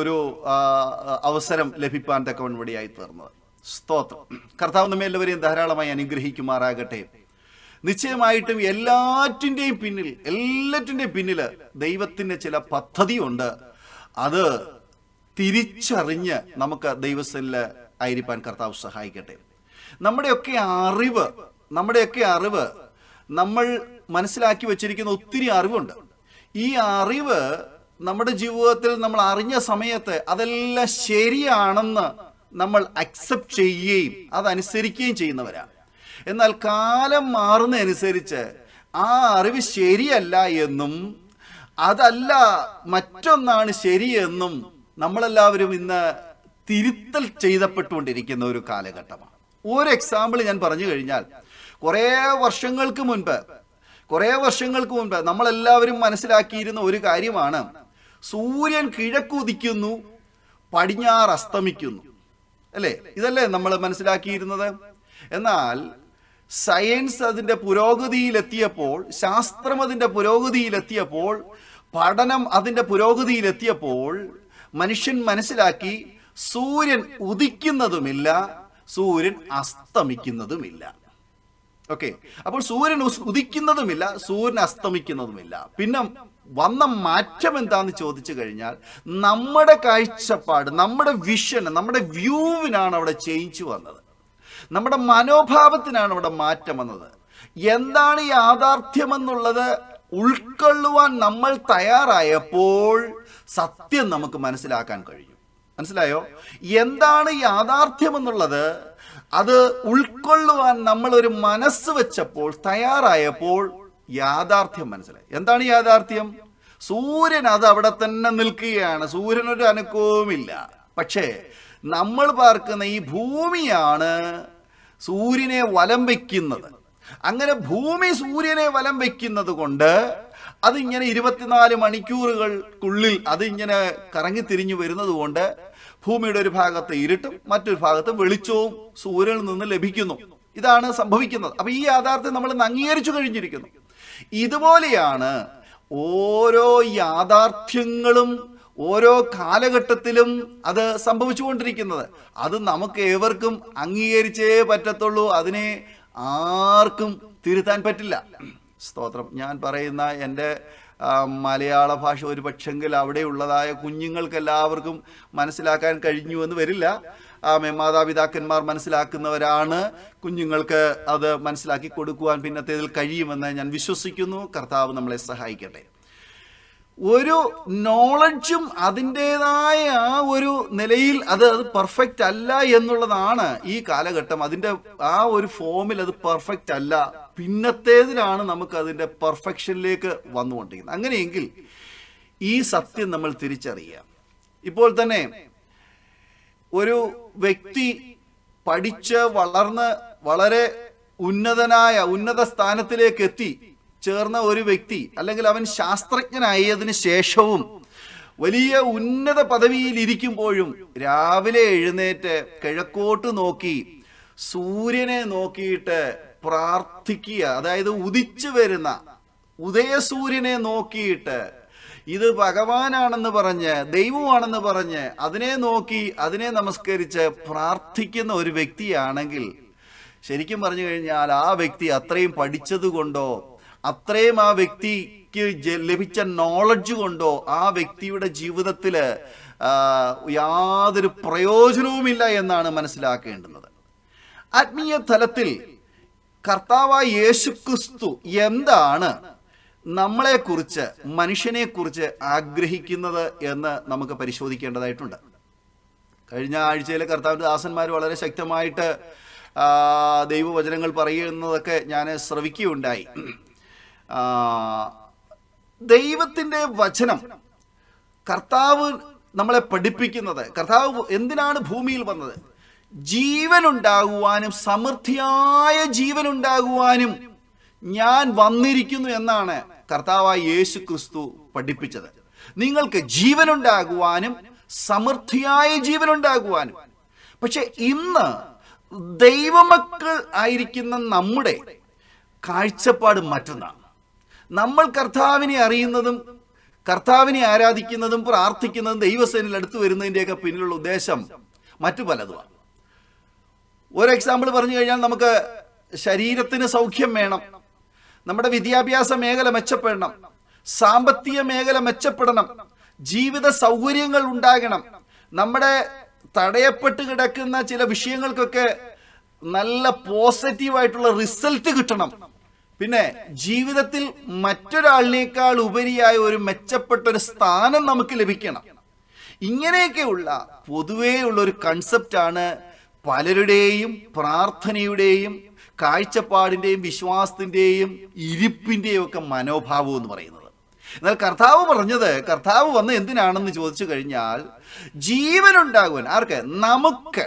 ഒരു അവസരം ലഭിപ്പാൻ തക്കവൺ വഴിയായി തീർന്നത് സ്തോത്രം കർത്താവ് നമ്മെല്ലാവരെയും ധാരാളമായി അനുഗ്രഹിക്കുമാറാകട്ടെ നിശ്ചയമായിട്ടും എല്ലാറ്റിൻ്റെയും പിന്നിൽ എല്ലാറ്റിൻ്റെയും പിന്നിൽ ദൈവത്തിൻ്റെ ചില പദ്ധതിയുണ്ട് അത് തിരിച്ചറിഞ്ഞ് നമുക്ക് ദൈവസ്ഥനിൽ ആയിരിക്കാൻ കർത്താവ് സഹായിക്കട്ടെ നമ്മുടെയൊക്കെ അറിവ് നമ്മുടെയൊക്കെ അറിവ് നമ്മൾ മനസ്സിലാക്കി വെച്ചിരിക്കുന്ന ഒത്തിരി അറിവുണ്ട് ഈ അറിവ് നമ്മുടെ ജീവിതത്തിൽ നമ്മൾ അറിഞ്ഞ സമയത്ത് അതെല്ലാം ശരിയാണെന്ന് നമ്മൾ അക്സെപ്റ്റ് ചെയ്യുകയും അതനുസരിക്കുകയും ചെയ്യുന്നവരാണ് എന്നാൽ കാലം മാറുന്നതനുസരിച്ച് ആ അറിവ് ശരിയല്ല എന്നും അതല്ല മറ്റൊന്നാണ് ശരിയെന്നും നമ്മളെല്ലാവരും ഇന്ന് തിരുത്തൽ ചെയ്തപ്പെട്ടുകൊണ്ടിരിക്കുന്ന ഒരു കാലഘട്ടമാണ് ഒരു എക്സാമ്പിൾ ഞാൻ പറഞ്ഞു കഴിഞ്ഞാൽ കുറേ വർഷങ്ങൾക്ക് മുൻപ് കുറേ വർഷങ്ങൾക്ക് മുൻപ് നമ്മളെല്ലാവരും മനസ്സിലാക്കിയിരുന്ന ഒരു കാര്യമാണ് സൂര്യൻ കിഴക്കുദിക്കുന്നു പടിഞ്ഞാറ് അസ്തമിക്കുന്നു അല്ലേ ഇതല്ലേ നമ്മൾ മനസ്സിലാക്കിയിരുന്നത് എന്നാൽ സയൻസ് അതിൻ്റെ പുരോഗതിയിലെത്തിയപ്പോൾ ശാസ്ത്രം അതിൻ്റെ പുരോഗതിയിലെത്തിയപ്പോൾ പഠനം അതിൻ്റെ പുരോഗതിയിലെത്തിയപ്പോൾ മനുഷ്യൻ മനസ്സിലാക്കി സൂര്യൻ ഉദിക്കുന്നതുമില്ല സൂര്യൻ അസ്തമിക്കുന്നതുമില്ല ഓക്കെ അപ്പോൾ സൂര്യൻ ഉദിക്കുന്നതുമില്ല സൂര്യൻ അസ്തമിക്കുന്നതുമില്ല പിന്നെ വന്ന മാറ്റം എന്താന്ന് ചോദിച്ചു കഴിഞ്ഞാൽ നമ്മുടെ കാഴ്ചപ്പാട് നമ്മുടെ വിഷൻ നമ്മുടെ വ്യൂവിനാണ് അവിടെ ചേഞ്ച് വന്നത് നമ്മുടെ മനോഭാവത്തിനാണ് അവിടെ മാറ്റം വന്നത് എന്താണ് യാഥാർത്ഥ്യമെന്നുള്ളത് ഉൾക്കൊള്ളുവാൻ നമ്മൾ തയ്യാറായപ്പോൾ സത്യം നമുക്ക് മനസ്സിലാക്കാൻ കഴിയും മനസ്സിലായോ എന്താണ് യാഥാർത്ഥ്യമെന്നുള്ളത് അത് ഉൾക്കൊള്ളുവാൻ നമ്മൾ ഒരു മനസ്സ് വെച്ചപ്പോൾ തയ്യാറായപ്പോൾ യാഥാർത്ഥ്യം മനസ്സിലായി എന്താണ് യാഥാർത്ഥ്യം സൂര്യൻ അത് അവിടെ തന്നെ നിൽക്കുകയാണ് സൂര്യൻ ഒരു അനക്കവുമില്ല പക്ഷേ നമ്മൾ പാർക്കുന്ന ഈ ഭൂമിയാണ് സൂര്യനെ വലം വയ്ക്കുന്നത് അങ്ങനെ ഭൂമി സൂര്യനെ വലം വയ്ക്കുന്നത് കൊണ്ട് അതിങ്ങനെ ഇരുപത്തിനാല് മണിക്കൂറുകൾക്കുള്ളിൽ അതിങ്ങനെ തിരിഞ്ഞു വരുന്നത് കൊണ്ട് ഭൂമിയുടെ ഒരു ഭാഗത്ത് ഇരുട്ടും മറ്റൊരു ഭാഗത്ത് വെളിച്ചവും സൂര്യനിൽ നിന്ന് ലഭിക്കുന്നു ഇതാണ് സംഭവിക്കുന്നത് അപ്പൊ ഈ യാഥാർത്ഥ്യം നമ്മൾ അംഗീകരിച്ചു കഴിഞ്ഞിരിക്കുന്നു ഇതുപോലെയാണ് ഓരോ യാഥാർത്ഥ്യങ്ങളും ഓരോ കാലഘട്ടത്തിലും അത് സംഭവിച്ചുകൊണ്ടിരിക്കുന്നത് അത് നമുക്ക് ഏവർക്കും അംഗീകരിച്ചേ പറ്റത്തുള്ളൂ അതിനെ ആർക്കും തിരുത്താൻ പറ്റില്ല സ്തോത്രം ഞാൻ പറയുന്ന എൻ്റെ മലയാള ഭാഷ ഒരു പക്ഷെങ്കിൽ അവിടെയുള്ളതായ കുഞ്ഞുങ്ങൾക്ക് എല്ലാവർക്കും മനസ്സിലാക്കാൻ കഴിഞ്ഞു എന്ന് വരില്ല മാതാപിതാക്കന്മാർ മനസ്സിലാക്കുന്നവരാണ് കുഞ്ഞുങ്ങൾക്ക് അത് മനസ്സിലാക്കി കൊടുക്കുവാൻ പിന്നത്തേതിൽ കഴിയുമെന്ന് ഞാൻ വിശ്വസിക്കുന്നു കർത്താവ് നമ്മളെ സഹായിക്കട്ടെ ഒരു നോളജും അതിൻ്റെതായ ആ ഒരു നിലയിൽ അത് അത് പെർഫെക്റ്റ് അല്ല എന്നുള്ളതാണ് ഈ കാലഘട്ടം അതിൻ്റെ ആ ഒരു ഫോമിൽ അത് പെർഫെക്റ്റ് അല്ല പിന്നത്തേതിലാണ് നമുക്ക് അതിൻ്റെ പെർഫെക്ഷനിലേക്ക് വന്നുകൊണ്ടിരിക്കുന്നത് അങ്ങനെയെങ്കിൽ ഈ സത്യം നമ്മൾ തിരിച്ചറിയുക ഇപ്പോൾ തന്നെ ഒരു വ്യക്തി പഠിച്ച് വളർന്ന് വളരെ ഉന്നതനായ ഉന്നത സ്ഥാനത്തിലേക്ക് എത്തി ചേർന്ന ഒരു വ്യക്തി അല്ലെങ്കിൽ അവൻ ശാസ്ത്രജ്ഞനായതിനു ശേഷവും വലിയ ഉന്നത പദവിയിൽ ഇരിക്കുമ്പോഴും രാവിലെ എഴുന്നേറ്റ് കിഴക്കോട്ട് നോക്കി സൂര്യനെ നോക്കിയിട്ട് പ്രാർത്ഥിക്കുക അതായത് ഉദിച്ചു വരുന്ന ഉദയസൂര്യനെ നോക്കിയിട്ട് ഇത് ഭഗവാനാണെന്ന് പറഞ്ഞ് ദൈവമാണെന്ന് പറഞ്ഞ് അതിനെ നോക്കി അതിനെ നമസ്കരിച്ച് പ്രാർത്ഥിക്കുന്ന ഒരു വ്യക്തിയാണെങ്കിൽ ശരിക്കും പറഞ്ഞു കഴിഞ്ഞാൽ ആ വ്യക്തി അത്രയും പഠിച്ചത് കൊണ്ടോ അത്രയും ആ വ്യക്തിക്ക് ലഭിച്ച നോളജ് കൊണ്ടോ ആ വ്യക്തിയുടെ ജീവിതത്തിൽ യാതൊരു പ്രയോജനവുമില്ല എന്നാണ് മനസ്സിലാക്കേണ്ടുന്നത് ആത്മീയ തലത്തിൽ കർത്താവായ യേശു ക്രിസ്തു എന്താണ് നമ്മളെക്കുറിച്ച് മനുഷ്യനെക്കുറിച്ച് ആഗ്രഹിക്കുന്നത് എന്ന് നമുക്ക് പരിശോധിക്കേണ്ടതായിട്ടുണ്ട് കഴിഞ്ഞ ആഴ്ചയിലെ കർത്താവിൻ്റെ ദാസന്മാർ വളരെ ശക്തമായിട്ട് ദൈവവചനങ്ങൾ പറയുന്നതൊക്കെ ഞാൻ ശ്രവിക്കുകയുണ്ടായി ദൈവത്തിൻ്റെ വചനം കർത്താവ് നമ്മളെ പഠിപ്പിക്കുന്നത് കർത്താവ് എന്തിനാണ് ഭൂമിയിൽ വന്നത് ജീവനുണ്ടാകുവാനും സമൃദ്ധിയായ ജീവനുണ്ടാകുവാനും ഞാൻ വന്നിരിക്കുന്നു എന്നാണ് കർത്താവായ യേശു ക്രിസ്തു പഠിപ്പിച്ചത് നിങ്ങൾക്ക് ജീവനുണ്ടാകുവാനും സമൃദ്ധിയായ ജീവനുണ്ടാകുവാനും പക്ഷെ ഇന്ന് ദൈവമക്കൾ ആയിരിക്കുന്ന നമ്മുടെ കാഴ്ചപ്പാട് മറ്റൊന്നാണ് നമ്മൾ കർത്താവിനെ അറിയുന്നതും കർത്താവിനെ ആരാധിക്കുന്നതും പ്രാർത്ഥിക്കുന്നതും ദൈവസേനയിൽ അടുത്ത് വരുന്നതിൻ്റെയൊക്കെ പിന്നിലുള്ള ഉദ്ദേശം മറ്റു പലതുമാണ് ഒരു എക്സാമ്പിൾ പറഞ്ഞു കഴിഞ്ഞാൽ നമുക്ക് ശരീരത്തിന് സൗഖ്യം വേണം നമ്മുടെ വിദ്യാഭ്യാസ മേഖല മെച്ചപ്പെടണം സാമ്പത്തിക മേഖല മെച്ചപ്പെടണം ജീവിത സൗകര്യങ്ങൾ ഉണ്ടാകണം നമ്മുടെ തടയപ്പെട്ട് കിടക്കുന്ന ചില വിഷയങ്ങൾക്കൊക്കെ നല്ല പോസിറ്റീവായിട്ടുള്ള റിസൾട്ട് കിട്ടണം പിന്നെ ജീവിതത്തിൽ മറ്റൊരാളിനേക്കാൾ ഉപരിയായ ഒരു മെച്ചപ്പെട്ട ഒരു സ്ഥാനം നമുക്ക് ലഭിക്കണം ഇങ്ങനെയൊക്കെയുള്ള പൊതുവേയുള്ള ഒരു കൺസെപ്റ്റാണ് പലരുടെയും പ്രാർത്ഥനയുടെയും കാഴ്ചപ്പാടിൻ്റെയും വിശ്വാസത്തിൻ്റെയും ഇരിപ്പിൻ്റെയും ഒക്കെ മനോഭാവം എന്ന് പറയുന്നത് എന്നാൽ കർത്താവ് പറഞ്ഞത് കർത്താവ് വന്ന് എന്തിനാണെന്ന് ചോദിച്ചു കഴിഞ്ഞാൽ ജീവനുണ്ടാകുവാൻ ആർക്ക് നമുക്ക്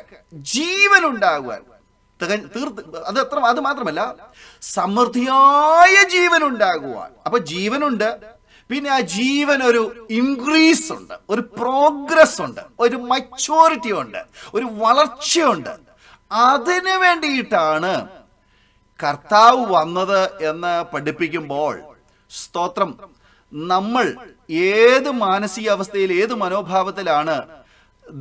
ജീവനുണ്ടാകുവാൻ തീർത്ത് അത് എത്ര അത് മാത്രമല്ല സമൃദ്ധിയായ ജീവൻ ഉണ്ടാകുവാൻ അപ്പൊ ജീവനുണ്ട് പിന്നെ ആ ജീവൻ ഒരു ഇൻക്രീസ് ഉണ്ട് ഒരു പ്രോഗ്രസ് ഉണ്ട് ഒരു മച്ചോറിറ്റി ഉണ്ട് ഒരു വളർച്ചയുണ്ട് അതിനു വേണ്ടിയിട്ടാണ് കർത്താവ് വന്നത് എന്ന് പഠിപ്പിക്കുമ്പോൾ സ്തോത്രം നമ്മൾ ഏത് മാനസികാവസ്ഥയിൽ ഏത് മനോഭാവത്തിലാണ്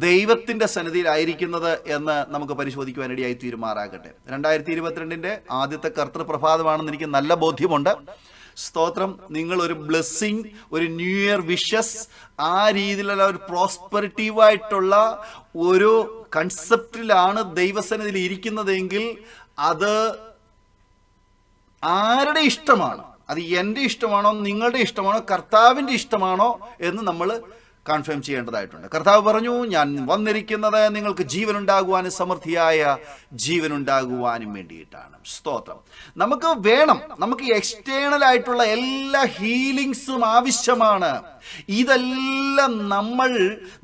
ദൈവത്തിന്റെ സന്നിധിയിലായിരിക്കുന്നത് എന്ന് നമുക്ക് പരിശോധിക്കുവാനിടയായി തീരുമാറാകട്ടെ രണ്ടായിരത്തി ഇരുപത്തിരണ്ടിന്റെ ആദ്യത്തെ കർത്തൃപ്രഭാതമാണെന്ന് എനിക്ക് നല്ല ബോധ്യമുണ്ട് സ്തോത്രം നിങ്ങൾ ഒരു ബ്ലെസ്സിങ് ഒരു ന്യൂ ഇയർ വിഷസ് ആ രീതിയിലുള്ള ഒരു പ്രോസ്പെറിറ്റീവായിട്ടുള്ള ഒരു കൺസെപ്റ്റിലാണ് ദൈവസന്നിധിയിൽ ഇരിക്കുന്നതെങ്കിൽ അത് ആരുടെ ഇഷ്ടമാണ് അത് എൻ്റെ ഇഷ്ടമാണോ നിങ്ങളുടെ ഇഷ്ടമാണോ കർത്താവിൻ്റെ ഇഷ്ടമാണോ എന്ന് നമ്മൾ കൺഫേം ചെയ്യേണ്ടതായിട്ടുണ്ട് കർത്താവ് പറഞ്ഞു ഞാൻ വന്നിരിക്കുന്നത് നിങ്ങൾക്ക് ജീവനുണ്ടാകുവാനും സമൃദ്ധിയായ ജീവനുണ്ടാകുവാനും വേണ്ടിയിട്ടാണ് സ്തോത്രം നമുക്ക് വേണം നമുക്ക് എക്സ്റ്റേണൽ ആയിട്ടുള്ള എല്ലാ ഹീലിങ്സും ആവശ്യമാണ് ഇതെല്ലാം നമ്മൾ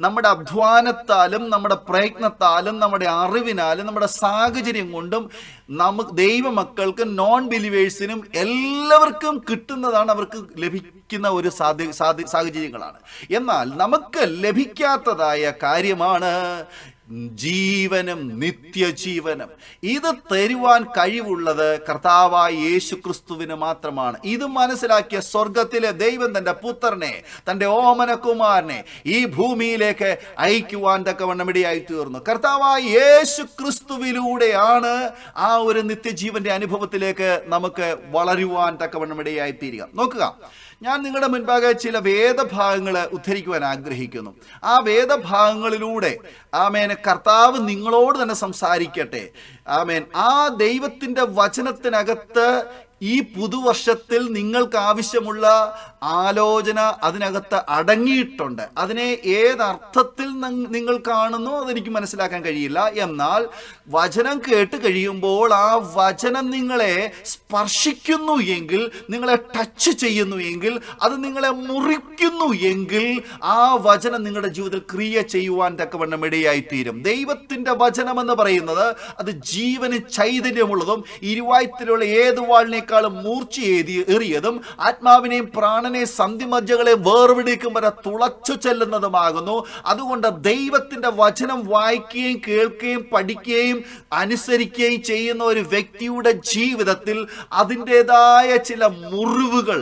നമ്മുടെ അധ്വാനത്താലും നമ്മുടെ പ്രയത്നത്താലും നമ്മുടെ അറിവിനാലും നമ്മുടെ സാഹചര്യം കൊണ്ടും നമുക്ക് ദൈവമക്കൾക്കും നോൺ ബിലീവേഴ്സിനും എല്ലാവർക്കും കിട്ടുന്നതാണ് അവർക്ക് ലഭിക്കുന്ന ഒരു സാധ്യ സാഹചര്യങ്ങളാണ് എന്നാൽ നമുക്ക് ലഭിക്കാത്തതായ കാര്യമാണ് ജീവനും നിത്യജീവനും ഇത് തരുവാൻ കഴിവുള്ളത് കർത്താവായ യേശു ക്രിസ്തുവിന് മാത്രമാണ് ഇത് മനസ്സിലാക്കിയ സ്വർഗത്തിലെ ദൈവം തൻ്റെ പുത്രനെ തൻ്റെ ഓമനകുമാരനെ ഈ ഭൂമിയിലേക്ക് അയക്കുവാൻ തക്കവണ്ണം ഇടിയായി തീർന്നു കർത്താവായ യേശു ക്രിസ്തുവിലൂടെയാണ് ആ ഒരു നിത്യജീവന്റെ അനുഭവത്തിലേക്ക് നമുക്ക് വളരുവാൻ തക്കവണ്ണം ഇടയായി തീരുക നോക്കുക ഞാൻ നിങ്ങളുടെ മുൻപാകെ ചില വേദഭാഗങ്ങൾ ഉദ്ധരിക്കുവാൻ ആഗ്രഹിക്കുന്നു ആ വേദഭാഗങ്ങളിലൂടെ ആമേൻ കർത്താവ് നിങ്ങളോട് തന്നെ സംസാരിക്കട്ടെ ആമേൻ ആ ദൈവത്തിൻ്റെ വചനത്തിനകത്ത് ഈ പുതുവർഷത്തിൽ നിങ്ങൾക്ക് ആവശ്യമുള്ള ആലോചന അതിനകത്ത് അടങ്ങിയിട്ടുണ്ട് അതിനെ ഏതർത്ഥത്തിൽ നിങ്ങൾ കാണുന്നു അതെനിക്ക് മനസ്സിലാക്കാൻ കഴിയില്ല എന്നാൽ വചനം കേട്ട് കഴിയുമ്പോൾ ആ വചനം നിങ്ങളെ സ്പർശിക്കുന്നു എങ്കിൽ നിങ്ങളെ ടച്ച് ചെയ്യുന്നു എങ്കിൽ അത് നിങ്ങളെ മുറിക്കുന്നു എങ്കിൽ ആ വചനം നിങ്ങളുടെ ജീവിതത്തിൽ ക്രിയ ചെയ്യുവാൻ തക്കവണ്ണം ഇടയായി തീരും ദൈവത്തിൻ്റെ വചനം എന്ന് പറയുന്നത് അത് ജീവന് ചൈതന്യമുള്ളതും ഇരുവായത്തിലുള്ള ഏത് വാളിനേക്കാൾ ശരീരത്തെക്കാളും മൂർച്ചയേതി എറിയതും ആത്മാവിനെയും പ്രാണനെയും സന്ധിമജ്ജകളെ വേർവിടേക്കും വരെ തുളച്ചു ചെല്ലുന്നതുമാകുന്നു അതുകൊണ്ട് ദൈവത്തിൻ്റെ വചനം വായിക്കുകയും കേൾക്കുകയും പഠിക്കുകയും അനുസരിക്കുകയും ചെയ്യുന്ന ഒരു വ്യക്തിയുടെ ജീവിതത്തിൽ അതിൻ്റെതായ ചില മുറിവുകൾ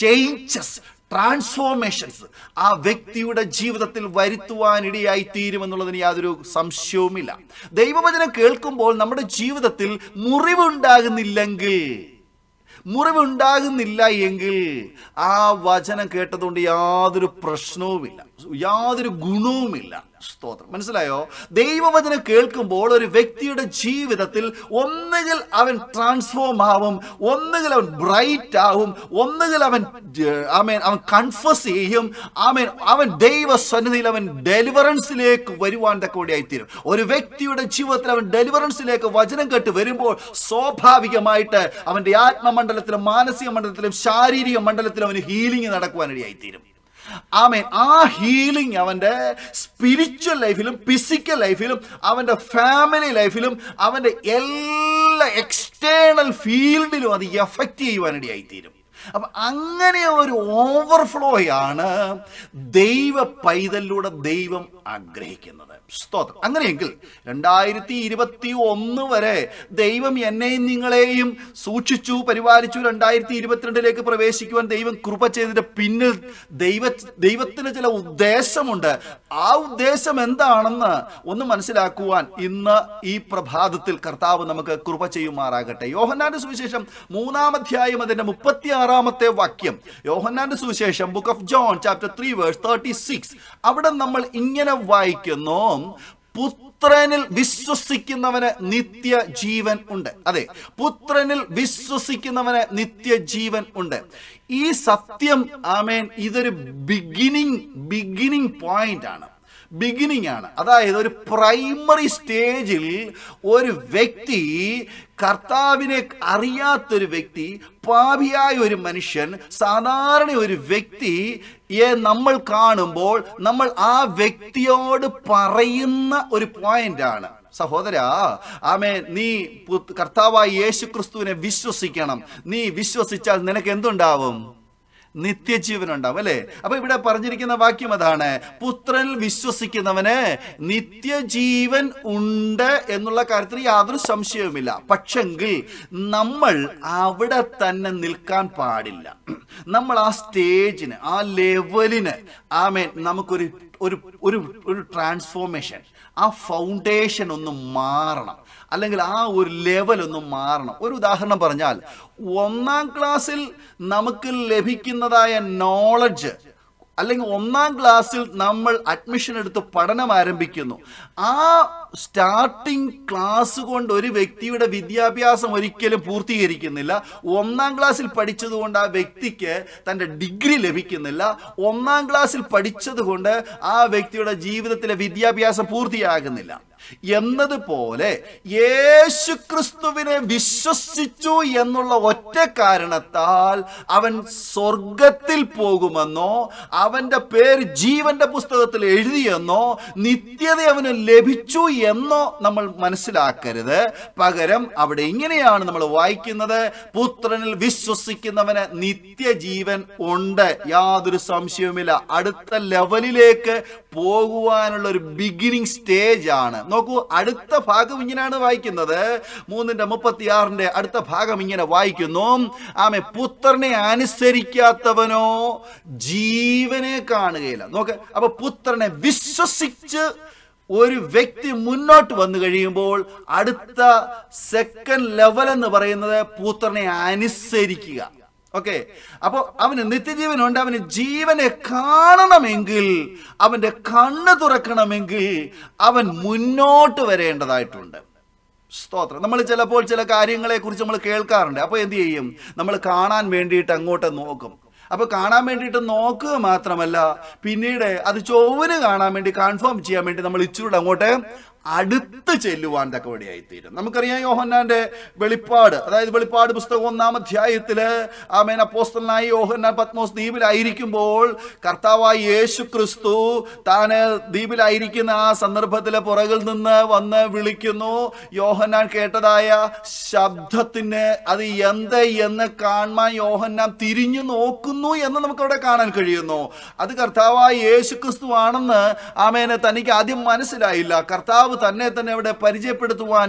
ചേഞ്ചസ് ട്രാൻസ്ഫോർമേഷൻസ് ആ വ്യക്തിയുടെ ജീവിതത്തിൽ വരുത്തുവാനിടയായി തീരുമെന്നുള്ളതിന് യാതൊരു സംശയവുമില്ല ദൈവവചനം കേൾക്കുമ്പോൾ നമ്മുടെ ജീവിതത്തിൽ മുറിവുണ്ടാകുന്നില്ലെങ്കിൽ മുറിവുണ്ടാകുന്നില്ല എങ്കിൽ ആ വചനം കേട്ടതുകൊണ്ട് യാതൊരു പ്രശ്നവുമില്ല യാതൊരു ഗുണവുമില്ല സ്തോത്രം മനസ്സിലായോ ദൈവവചനം കേൾക്കുമ്പോൾ ഒരു വ്യക്തിയുടെ ജീവിതത്തിൽ ഒന്നുകിൽ അവൻ ട്രാൻസ്ഫോം ആവും ഒന്നുകിൽ അവൻ ബ്രൈറ്റ് ആവും ഒന്നുകിൽ അവൻ ആമേൻ അവൻ കൺഫസ് ചെയ്യും ആമേൻ അവൻ ദൈവ സന്നിധിയിൽ അവൻ ഡെലിവറൻസിലേക്ക് വരുവാൻ തക്കോടിയായി തീരും ഒരു വ്യക്തിയുടെ ജീവിതത്തിൽ അവൻ ഡെലിവറൻസിലേക്ക് വചനം കേട്ട് വരുമ്പോൾ സ്വാഭാവികമായിട്ട് അവന്റെ ആത്മമണ്ഡലത്തിലും മാനസിക മണ്ഡലത്തിലും ശാരീരിക മണ്ഡലത്തിലും അവന് ഹീലിംഗ് നടക്കുവാനിടയായിത്തീരും ആമേൻ ആ ഹീലിംഗ് അവൻ്റെ സ്പിരിച്വൽ ലൈഫിലും ഫിസിക്കൽ ലൈഫിലും അവൻ്റെ ഫാമിലി ലൈഫിലും അവൻ്റെ എല്ലാ എക്സ്റ്റേണൽ ഫീൽഡിലും അത് എഫക്റ്റ് ചെയ്യുവാനിടയായിത്തീരും അപ്പം അങ്ങനെ ഒരു ഓവർഫ്ലോയാണ് ദൈവ പൈതലിലൂടെ ദൈവം ആഗ്രഹിക്കുന്നത് സ്തോത്രം അങ്ങനെയെങ്കിൽ രണ്ടായിരത്തി ഇരുപത്തി ഒന്ന് വരെ ദൈവം എന്നെയും നിങ്ങളെയും സൂക്ഷിച്ചു പരിപാലിച്ചു രണ്ടായിരത്തി ഇരുപത്തിരണ്ടിലേക്ക് പ്രവേശിക്കുവാൻ ദൈവം കൃപ ചെയ്തതിൻ്റെ പിന്നിൽ ദൈവ ദൈവത്തിന് ചില ഉദ്ദേശമുണ്ട് ആ ഉദ്ദേശം എന്താണെന്ന് ഒന്ന് മനസ്സിലാക്കുവാൻ ഇന്ന് ഈ പ്രഭാതത്തിൽ കർത്താവ് നമുക്ക് കൃപ ചെയ്യുമാറാകട്ടെ യോഹന്നാന്റെ സുവിശേഷം മൂന്നാം അധ്യായം അതിൻ്റെ മുപ്പത്തി ആറാമത്തെ വാക്യം യോഹന്നാന്റെ സുവിശേഷം book of John chapter three verse thirty six അവിടെ നമ്മൾ ഇങ്ങനെ വായിക്കുന്നു ഒന്നും പുത്രനിൽ വിശ്വസിക്കുന്നവന് നിത്യ ജീവൻ ഉണ്ട് അതെ പുത്രനിൽ വിശ്വസിക്കുന്നവന് നിത്യ ജീവൻ ഉണ്ട് ഈ സത്യം ആമേൻ ഇതൊരു ബിഗിനിങ് ബിഗിനിങ് പോയിന്റ് ആണ് ബിഗിനിങ് ആണ് അതായത് ഒരു പ്രൈമറി സ്റ്റേജിൽ ഒരു വ്യക്തി കർത്താവിനെ അറിയാത്തൊരു വ്യക്തി പാപിയായ ഒരു മനുഷ്യൻ സാധാരണ ഒരു വ്യക്തിയെ നമ്മൾ കാണുമ്പോൾ നമ്മൾ ആ വ്യക്തിയോട് പറയുന്ന ഒരു പോയിന്റ് ആണ് സഹോദര ആമേ നീ കർത്താവായി യേശു ക്രിസ്തുവിനെ വിശ്വസിക്കണം നീ വിശ്വസിച്ചാൽ നിനക്ക് എന്തുണ്ടാവും നിത്യജീവൻ ഉണ്ടാവും അല്ലേ അപ്പൊ ഇവിടെ പറഞ്ഞിരിക്കുന്ന വാക്യം അതാണ് പുത്രനിൽ വിശ്വസിക്കുന്നവന് നിത്യജീവൻ ഉണ്ട് എന്നുള്ള കാര്യത്തിൽ യാതൊരു സംശയവുമില്ല പക്ഷെങ്കിൽ നമ്മൾ അവിടെ തന്നെ നിൽക്കാൻ പാടില്ല നമ്മൾ ആ സ്റ്റേജിന് ആ ലെവലിന് ആമേ നമുക്കൊരു ഒരു ഒരു ട്രാൻസ്ഫോർമേഷൻ ആ ഫൗണ്ടേഷൻ ഒന്ന് മാറണം അല്ലെങ്കിൽ ആ ഒരു ലെവൽ ഒന്ന് മാറണം ഒരു ഉദാഹരണം പറഞ്ഞാൽ ഒന്നാം ക്ലാസ്സിൽ നമുക്ക് ലഭിക്കുന്നതായ നോളജ് അല്ലെങ്കിൽ ഒന്നാം ക്ലാസ്സിൽ നമ്മൾ അഡ്മിഷൻ എടുത്ത് പഠനം ആരംഭിക്കുന്നു ആ സ്റ്റാർട്ടിംഗ് ക്ലാസ് കൊണ്ട് ഒരു വ്യക്തിയുടെ വിദ്യാഭ്യാസം ഒരിക്കലും പൂർത്തീകരിക്കുന്നില്ല ഒന്നാം ക്ലാസ്സിൽ പഠിച്ചതുകൊണ്ട് ആ വ്യക്തിക്ക് തൻ്റെ ഡിഗ്രി ലഭിക്കുന്നില്ല ഒന്നാം ക്ലാസ്സിൽ പഠിച്ചതുകൊണ്ട് ആ വ്യക്തിയുടെ ജീവിതത്തിലെ വിദ്യാഭ്യാസം പൂർത്തിയാകുന്നില്ല എന്നതുപോലെ യേശുക്രിസ്തുവിനെ വിശ്വസിച്ചു എന്നുള്ള ഒറ്റ കാരണത്താൽ അവൻ സ്വർഗത്തിൽ പോകുമെന്നോ അവന്റെ പേര് ജീവന്റെ പുസ്തകത്തിൽ എഴുതിയെന്നോ നിത്യത അവന് ലഭിച്ചു എന്നോ നമ്മൾ മനസ്സിലാക്കരുത് പകരം അവിടെ ഇങ്ങനെയാണ് നമ്മൾ വായിക്കുന്നത് പുത്രനിൽ വിശ്വസിക്കുന്നവന് നിത്യജീവൻ ഉണ്ട് യാതൊരു സംശയവുമില്ല അടുത്ത ലെവലിലേക്ക് പോകുവാനുള്ള ഒരു ബിഗിനിങ് സ്റ്റേജ് ആണ് നോക്കൂ അടുത്ത ഭാഗം ഇങ്ങനെയാണ് വായിക്കുന്നത് മൂന്നിന്റെ ആറിന്റെ അടുത്ത ഭാഗം ഇങ്ങനെ വായിക്കുന്നു ആമെ പുത്രനെ അനുസരിക്കാത്തവനോ ജീവനെ കാണുകയില്ല നോക്ക് അപ്പൊ പുത്രനെ വിശ്വസിച്ച് ഒരു വ്യക്തി മുന്നോട്ട് വന്നു കഴിയുമ്പോൾ അടുത്ത സെക്കൻഡ് ലെവൽ എന്ന് പറയുന്നത് പുത്രനെ അനുസരിക്കുക ഓക്കെ അപ്പോൾ അവന് നിത്യജീവനുണ്ട് അവന് ജീവനെ കാണണമെങ്കിൽ അവന്റെ കണ്ണ് തുറക്കണമെങ്കിൽ അവൻ മുന്നോട്ട് വരേണ്ടതായിട്ടുണ്ട് സ്തോത്രം നമ്മൾ ചിലപ്പോൾ ചില കാര്യങ്ങളെ കുറിച്ച് നമ്മൾ കേൾക്കാറുണ്ട് അപ്പോൾ എന്ത് ചെയ്യും നമ്മൾ കാണാൻ വേണ്ടിയിട്ട് അങ്ങോട്ട് നോക്കും അപ്പോൾ കാണാൻ വേണ്ടിയിട്ട് നോക്കുക മാത്രമല്ല പിന്നീട് അത് ചൊവ്വന് കാണാൻ വേണ്ടി കൺഫേം ചെയ്യാൻ വേണ്ടി നമ്മൾ ഇച്ചിരി അങ്ങോട്ട് അടുത്ത് ചെല്ലുവാൻ തക്കവടിയായിത്തീരും നമുക്കറിയാം യോഹന്നാന്റെ വെളിപ്പാട് അതായത് വെളിപ്പാട് പുസ്തകം ഒന്നാം അധ്യായത്തില് ആമേൻ അപ്പോസ്തലനായ യോഹന്നാൻ പത്മോസ് ദ്വീപിലായിരിക്കുമ്പോൾ കർത്താവായ യേശു ക്രിസ്തു താന് ദ്വീപിലായിരിക്കുന്ന ആ സന്ദർഭത്തിലെ പുറകിൽ നിന്ന് വന്ന് വിളിക്കുന്നു യോഹന്നാൻ കേട്ടതായ ശബ്ദത്തിന് അത് എന്ത് എന്ന് കാണാൻ യോഹന്നാൻ തിരിഞ്ഞു നോക്കുന്നു എന്ന് നമുക്കവിടെ കാണാൻ കഴിയുന്നു അത് കർത്താവായ യേശു ക്രിസ്തു ആണെന്ന് ആമേനെ തനിക്ക് ആദ്യം മനസ്സിലായില്ല കർത്താവ് തന്നെ തന്നെ അവിടെ പരിചയപ്പെടുത്തുവാൻ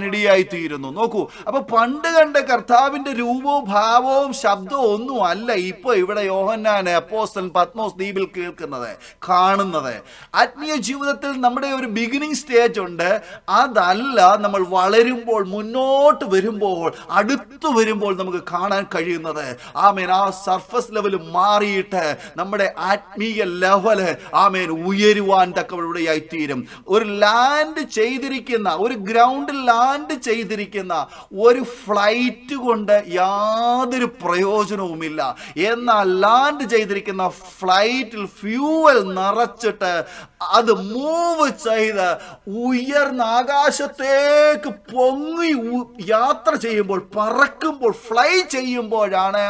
തീരുന്നു നോക്കൂ അപ്പൊ പണ്ട് കണ്ട കർത്താവിന്റെ രൂപവും ഭാവവും ശബ്ദവും ഒന്നും അല്ല ഇപ്പൊ ഇവിടെ യോഹന്നാൻ അപ്പോസ്റ്റൻ പത്മോസ് ദ്വീപിൽ കേൾക്കുന്നത് കാണുന്നത് ആത്മീയ ജീവിതത്തിൽ നമ്മുടെ ഒരു ബിഗിനിങ് സ്റ്റേജ് ഉണ്ട് അതല്ല നമ്മൾ വളരുമ്പോൾ മുന്നോട്ട് വരുമ്പോൾ അടുത്തു വരുമ്പോൾ നമുക്ക് കാണാൻ കഴിയുന്നത് ആമേൻ ആ സർഫസ് ലെവൽ മാറിയിട്ട് നമ്മുടെ ആത്മീയ ലെവല് ആമേൻ ഉയരുവാൻ തീരും ഒരു ലാൻഡ് ചെയ്ത് ചെയ്തിരിക്കുന്ന ഒരു ഗ്രൗണ്ട് ലാൻഡ് ചെയ്തിരിക്കുന്ന ഒരു ഫ്ലൈറ്റ് കൊണ്ട് യാതൊരു പ്രയോജനവുമില്ല എന്നാൽ ലാൻഡ് ചെയ്തിരിക്കുന്ന ഫ്ലൈറ്റിൽ ഫ്യൂവൽ നിറച്ചിട്ട് അത് മൂവ് ചെയ്ത് ഉയർന്ന ആകാശത്തേക്ക് പൊങ്ങി യാത്ര ചെയ്യുമ്പോൾ പറക്കുമ്പോൾ ഫ്ലൈ ചെയ്യുമ്പോഴാണ്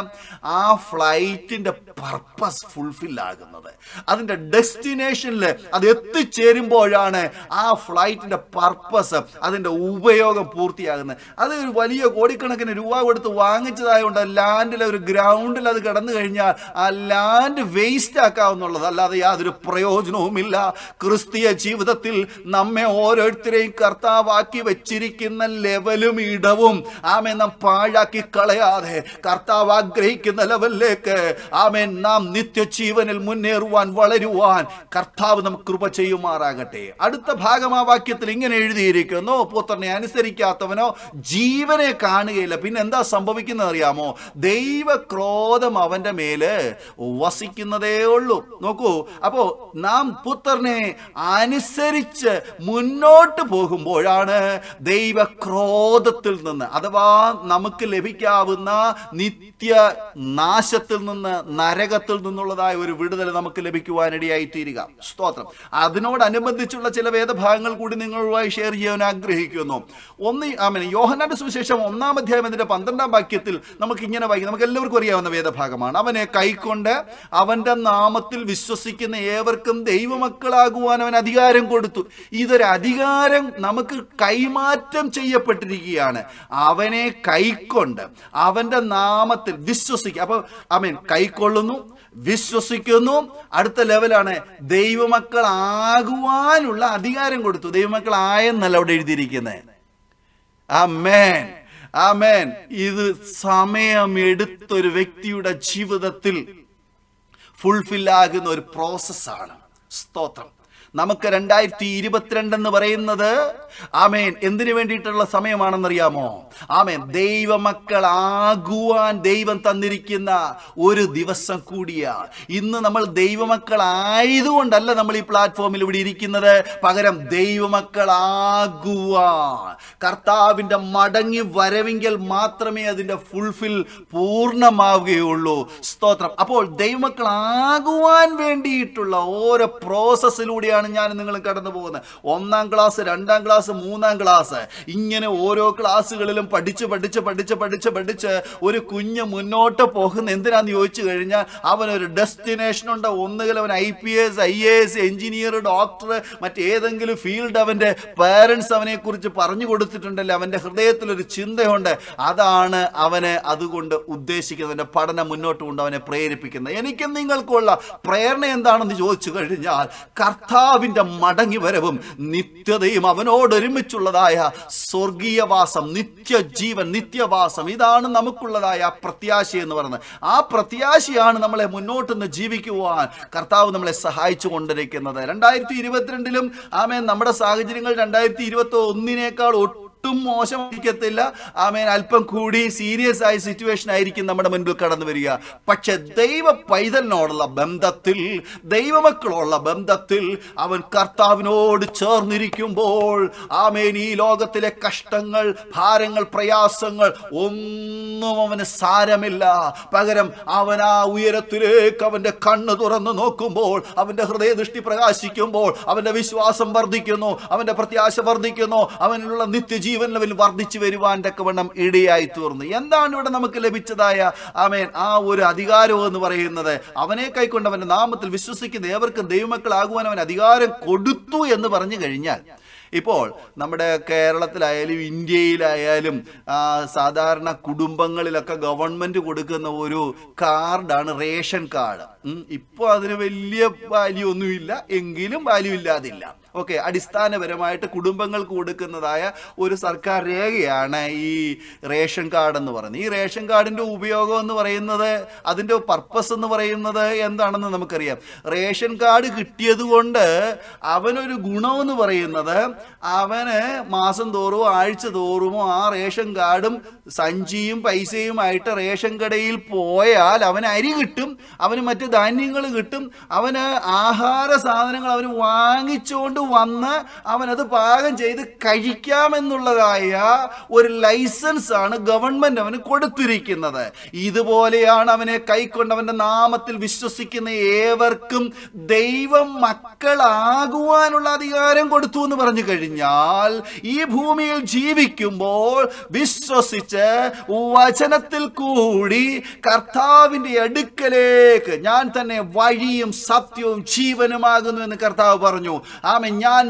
ആ ഫ്ലൈറ്റിൻ്റെ പർപ്പസ് ഫുൾഫിൽ ആകുന്നത് അതിൻ്റെ ഡെസ്റ്റിനേഷനിൽ അത് എത്തിച്ചേരുമ്പോഴാണ് ആ ഫ്ലൈറ്റിൻ്റെ പർപ്പസ് അതിൻ്റെ ഉപയോഗം പൂർത്തിയാകുന്നത് അത് ഒരു വലിയ കോടിക്കണക്കിന് രൂപ കൊടുത്ത് വാങ്ങിച്ചതായതുകൊണ്ട് ലാൻഡിലെ ഒരു ഗ്രൗണ്ടിൽ അത് കിടന്നു കഴിഞ്ഞാൽ ആ ലാൻഡ് വേസ്റ്റ് ആക്കാവുന്നുള്ളത് അല്ലാതെ യാതൊരു പ്രയോജനവുമില്ല ക്രിസ്തീയ ജീവിതത്തിൽ നമ്മെ ഓരോരുത്തരെയും കർത്താവാക്കി വെച്ചിരിക്കുന്ന ലെവലും ഇടവും ആമേ നാം പാഴാക്കി കളയാതെ കർത്താവ് ആഗ്രഹിക്കുന്ന ലെവലിലേക്ക് ആമേൻ നാം നിത്യജീവനിൽ മുന്നേറുവാൻ വളരുവാൻ കർത്താവ് നമുക്ക് കൃപ ചെയ്യുമാറാകട്ടെ അടുത്ത ഭാഗം ആ വാക്യത്തിൽ ഇങ്ങനെ ഇങ്ങനെ എഴുതിയിരിക്കുന്നു പുത്രനെ അനുസരിക്കാത്തവനോ ജീവനെ കാണുകയില്ല പിന്നെ എന്താ സംഭവിക്കുന്നത് അറിയാമോ ദൈവക്രോധം അവൻ്റെ മേല് വസിക്കുന്നതേ ഉള്ളൂ നോക്കൂ അപ്പോൾ നാം പുത്രനെ അനുസരിച്ച് മുന്നോട്ട് പോകുമ്പോഴാണ് ദൈവക്രോധത്തിൽ നിന്ന് അഥവാ നമുക്ക് ലഭിക്കാവുന്ന നിത്യ നാശത്തിൽ നിന്ന് നരകത്തിൽ നിന്നുള്ളതായ ഒരു വിടുതൽ നമുക്ക് ലഭിക്കുവാനിടയായി തീരുക സ്തോത്രം അതിനോടനുബന്ധിച്ചുള്ള ചില വേദഭാഗങ്ങൾ കൂടി നിങ്ങൾ മുഴുവനായി ഷെയർ ചെയ്യാൻ ആഗ്രഹിക്കുന്നു ഒന്ന് ആമീൻ യോഹനാന്റെ സുവിശേഷം ഒന്നാം അധ്യായം അതിൻ്റെ പന്ത്രണ്ടാം വാക്യത്തിൽ നമുക്ക് ഇങ്ങനെ വായിക്കും നമുക്ക് എല്ലാവർക്കും അറിയാവുന്ന വേദഭാഗമാണ് അവനെ കൈക്കൊണ്ട് അവൻ്റെ നാമത്തിൽ വിശ്വസിക്കുന്ന ഏവർക്കും ദൈവമക്കളാകുവാൻ അവൻ അധികാരം കൊടുത്തു ഇതൊരു അധികാരം നമുക്ക് കൈമാറ്റം ചെയ്യപ്പെട്ടിരിക്കുകയാണ് അവനെ കൈക്കൊണ്ട് അവൻ്റെ നാമത്തിൽ വിശ്വസിക്കുക അപ്പോൾ ആമീൻ കൈക്കൊള്ളുന്നു വിശ്വസിക്കുന്നു അടുത്ത ലെവലാണ് ദൈവമക്കൾ ആകുവാനുള്ള അധികാരം കൊടുത്തു ദൈവമക്കൾ ആയെന്നല്ല അവിടെ എഴുതിയിരിക്കുന്നത് ആ മേൻ ആ മേൻ ഇത് സമയമെടുത്തൊരു വ്യക്തിയുടെ ജീവിതത്തിൽ ഫുൾഫിൽ ആകുന്ന ഒരു പ്രോസസ്സാണ് സ്തോത്രം നമുക്ക് രണ്ടായിരത്തി ഇരുപത്തിരണ്ട് എന്ന് പറയുന്നത് ആമേൻ എന്തിനു വേണ്ടിയിട്ടുള്ള സമയമാണെന്നറിയാമോ ആമേൻ ആകുവാൻ ദൈവം തന്നിരിക്കുന്ന ഒരു ദിവസം കൂടിയാ ഇന്ന് നമ്മൾ ആയതുകൊണ്ടല്ല നമ്മൾ ഈ പ്ലാറ്റ്ഫോമിൽ ഇവിടെ ഇരിക്കുന്നത് പകരം ദൈവമക്കളാകുവാൻ കർത്താവിൻ്റെ മടങ്ങി വരവെങ്കിൽ മാത്രമേ അതിൻ്റെ ഫുൾഫിൽ പൂർണ്ണമാവുകയുള്ളൂ സ്തോത്രം അപ്പോൾ ദൈവമക്കൾ ആകുവാൻ വേണ്ടിയിട്ടുള്ള ഓരോ പ്രോസസ്സിലൂടെ കൂടിയാണ് ഞാൻ നിങ്ങൾ കടന്നു പോകുന്നത് ഒന്നാം ക്ലാസ് രണ്ടാം ക്ലാസ് മൂന്നാം ക്ലാസ് ഇങ്ങനെ ഓരോ ക്ലാസ്സുകളിലും പഠിച്ച് പഠിച്ച് പഠിച്ച് പഠിച്ച് പഠിച്ച് ഒരു കുഞ്ഞ് മുന്നോട്ട് പോകുന്ന എന്തിനാന്ന് ചോദിച്ചു കഴിഞ്ഞാൽ അവനൊരു ഡെസ്റ്റിനേഷൻ ഉണ്ട് ഒന്നുകിൽ അവൻ I P S I A S engineer doctor മറ്റേതെങ്കിലും ഫീൽഡ് അവൻ്റെ പേരൻസ് അവനെക്കുറിച്ച് പറഞ്ഞു കൊടുത്തിട്ടുണ്ടല്ലോ അവൻ്റെ ഹൃദയത്തിലൊരു ചിന്തയുണ്ട് അതാണ് അവനെ അതുകൊണ്ട് ഉദ്ദേശിക്കുന്നത് അവൻ്റെ പഠനം മുന്നോട്ട് കൊണ്ട് അവനെ പ്രേരിപ്പിക്കുന്നത് എനിക്കും നിങ്ങൾക്കുള്ള പ്രേരണ എന്താണെന്ന് ചോദിച്ചു കഴിഞ്ഞാൽ കർത്ത കർത്താവിന്റെ മടങ്ങി വരവും നിത്യതയും അവനോടൊരുമിച്ചുള്ളതായ സ്വർഗീയവാസം നിത്യജീവൻ നിത്യവാസം ഇതാണ് നമുക്കുള്ളതായ പ്രത്യാശ എന്ന് പറയുന്നത് ആ പ്രത്യാശയാണ് നമ്മളെ മുന്നോട്ട് നിന്ന് ജീവിക്കുവാൻ കർത്താവ് നമ്മളെ സഹായിച്ചു കൊണ്ടിരിക്കുന്നത് രണ്ടായിരത്തി ഇരുപത്തിരണ്ടിലും ആമേ നമ്മുടെ സാഹചര്യങ്ങൾ രണ്ടായിരത്തി ഇരുപത്തി ഒന്നിനേക്കാൾ ഒട്ടും ഒട്ടും മോശമായിരിക്കത്തില്ല ആമേൻ അല്പം കൂടി സീരിയസ് ആയ സിറ്റുവേഷൻ ആയിരിക്കും നമ്മുടെ മുൻപിൽ കടന്നു വരിക പക്ഷെ ദൈവ പൈതലിനോടുള്ള ബന്ധത്തിൽ ദൈവമക്കളോടുള്ള ബന്ധത്തിൽ അവൻ കർത്താവിനോട് ചേർന്നിരിക്കുമ്പോൾ ആമേൻ ഈ ലോകത്തിലെ കഷ്ടങ്ങൾ ഭാരങ്ങൾ പ്രയാസങ്ങൾ ഒന്നും അവന് സാരമില്ല പകരം അവൻ ആ ഉയരത്തിലേക്ക് അവൻ്റെ കണ്ണ് തുറന്നു നോക്കുമ്പോൾ അവൻ്റെ ഹൃദയദൃഷ്ടി പ്രകാശിക്കുമ്പോൾ അവൻ്റെ വിശ്വാസം വർദ്ധിക്കുന്നു അവൻ്റെ പ്രത്യാശ വർദ്ധിക്കുന്നു അവനിലുള്ള നിത്യജീവൻ ജീവൻ ലെവലിൽ വർദ്ധിച്ചു വരുവാൻ തക്കവണ്ണം ഇടയായി തീർന്നു എന്താണ് ഇവിടെ നമുക്ക് ലഭിച്ചതായ ആമേൻ ആ ഒരു അധികാരം എന്ന് പറയുന്നത് അവനെ കൈക്കൊണ്ട് അവൻ്റെ നാമത്തിൽ വിശ്വസിക്കുന്ന ഏവർക്കും ദൈവമക്കളാകുവാൻ അവൻ അധികാരം കൊടുത്തു എന്ന് പറഞ്ഞു കഴിഞ്ഞാൽ ഇപ്പോൾ നമ്മുടെ കേരളത്തിലായാലും ഇന്ത്യയിലായാലും സാധാരണ കുടുംബങ്ങളിലൊക്കെ ഗവൺമെൻറ് കൊടുക്കുന്ന ഒരു കാർഡാണ് റേഷൻ കാർഡ് ഇപ്പോൾ അതിന് വലിയ വാല്യൂ ഒന്നുമില്ല എങ്കിലും വാല്യൂ ഇല്ലാതില്ല ഓക്കെ അടിസ്ഥാനപരമായിട്ട് കുടുംബങ്ങൾക്ക് കൊടുക്കുന്നതായ ഒരു സർക്കാർ രേഖയാണ് ഈ റേഷൻ കാർഡ് എന്ന് പറയുന്നത് ഈ റേഷൻ കാർഡിൻ്റെ ഉപയോഗം എന്ന് പറയുന്നത് അതിൻ്റെ പർപ്പസ് എന്ന് പറയുന്നത് എന്താണെന്ന് നമുക്കറിയാം റേഷൻ കാർഡ് കിട്ടിയത് കൊണ്ട് അവനൊരു ഗുണമെന്ന് പറയുന്നത് അവന് മാസം തോറും ആഴ്ച തോറുമോ ആ റേഷൻ കാർഡും സഞ്ചിയും പൈസയുമായിട്ട് റേഷൻ കടയിൽ പോയാൽ അവന് അരി കിട്ടും അവന് മറ്റ് ധാന്യങ്ങൾ കിട്ടും അവന് ആഹാര സാധനങ്ങൾ അവന് വാങ്ങിച്ചുകൊണ്ട് വന്ന് അവനത് പാകം ചെയ്ത് കഴിക്കാമെന്നുള്ളതായ ഒരു ലൈസൻസ് ആണ് ഗവൺമെന്റ് അവന് കൊടുത്തിരിക്കുന്നത് ഇതുപോലെയാണ് അവനെ കൈക്കൊണ്ടവന്റെ നാമത്തിൽ വിശ്വസിക്കുന്ന ഏവർക്കും ദൈവം മക്കളാകുവാനുള്ള അധികാരം കൊടുത്തു എന്ന് പറഞ്ഞു കഴിഞ്ഞാൽ ഈ ഭൂമിയിൽ ജീവിക്കുമ്പോൾ വിശ്വസിച്ച് വചനത്തിൽ കൂടി കർത്താവിന്റെ അടുക്കലേക്ക് ഞാൻ തന്നെ വഴിയും സത്യവും ജീവനുമാകുന്നു എന്ന് കർത്താവ് പറഞ്ഞു ആമേ ഞാൻ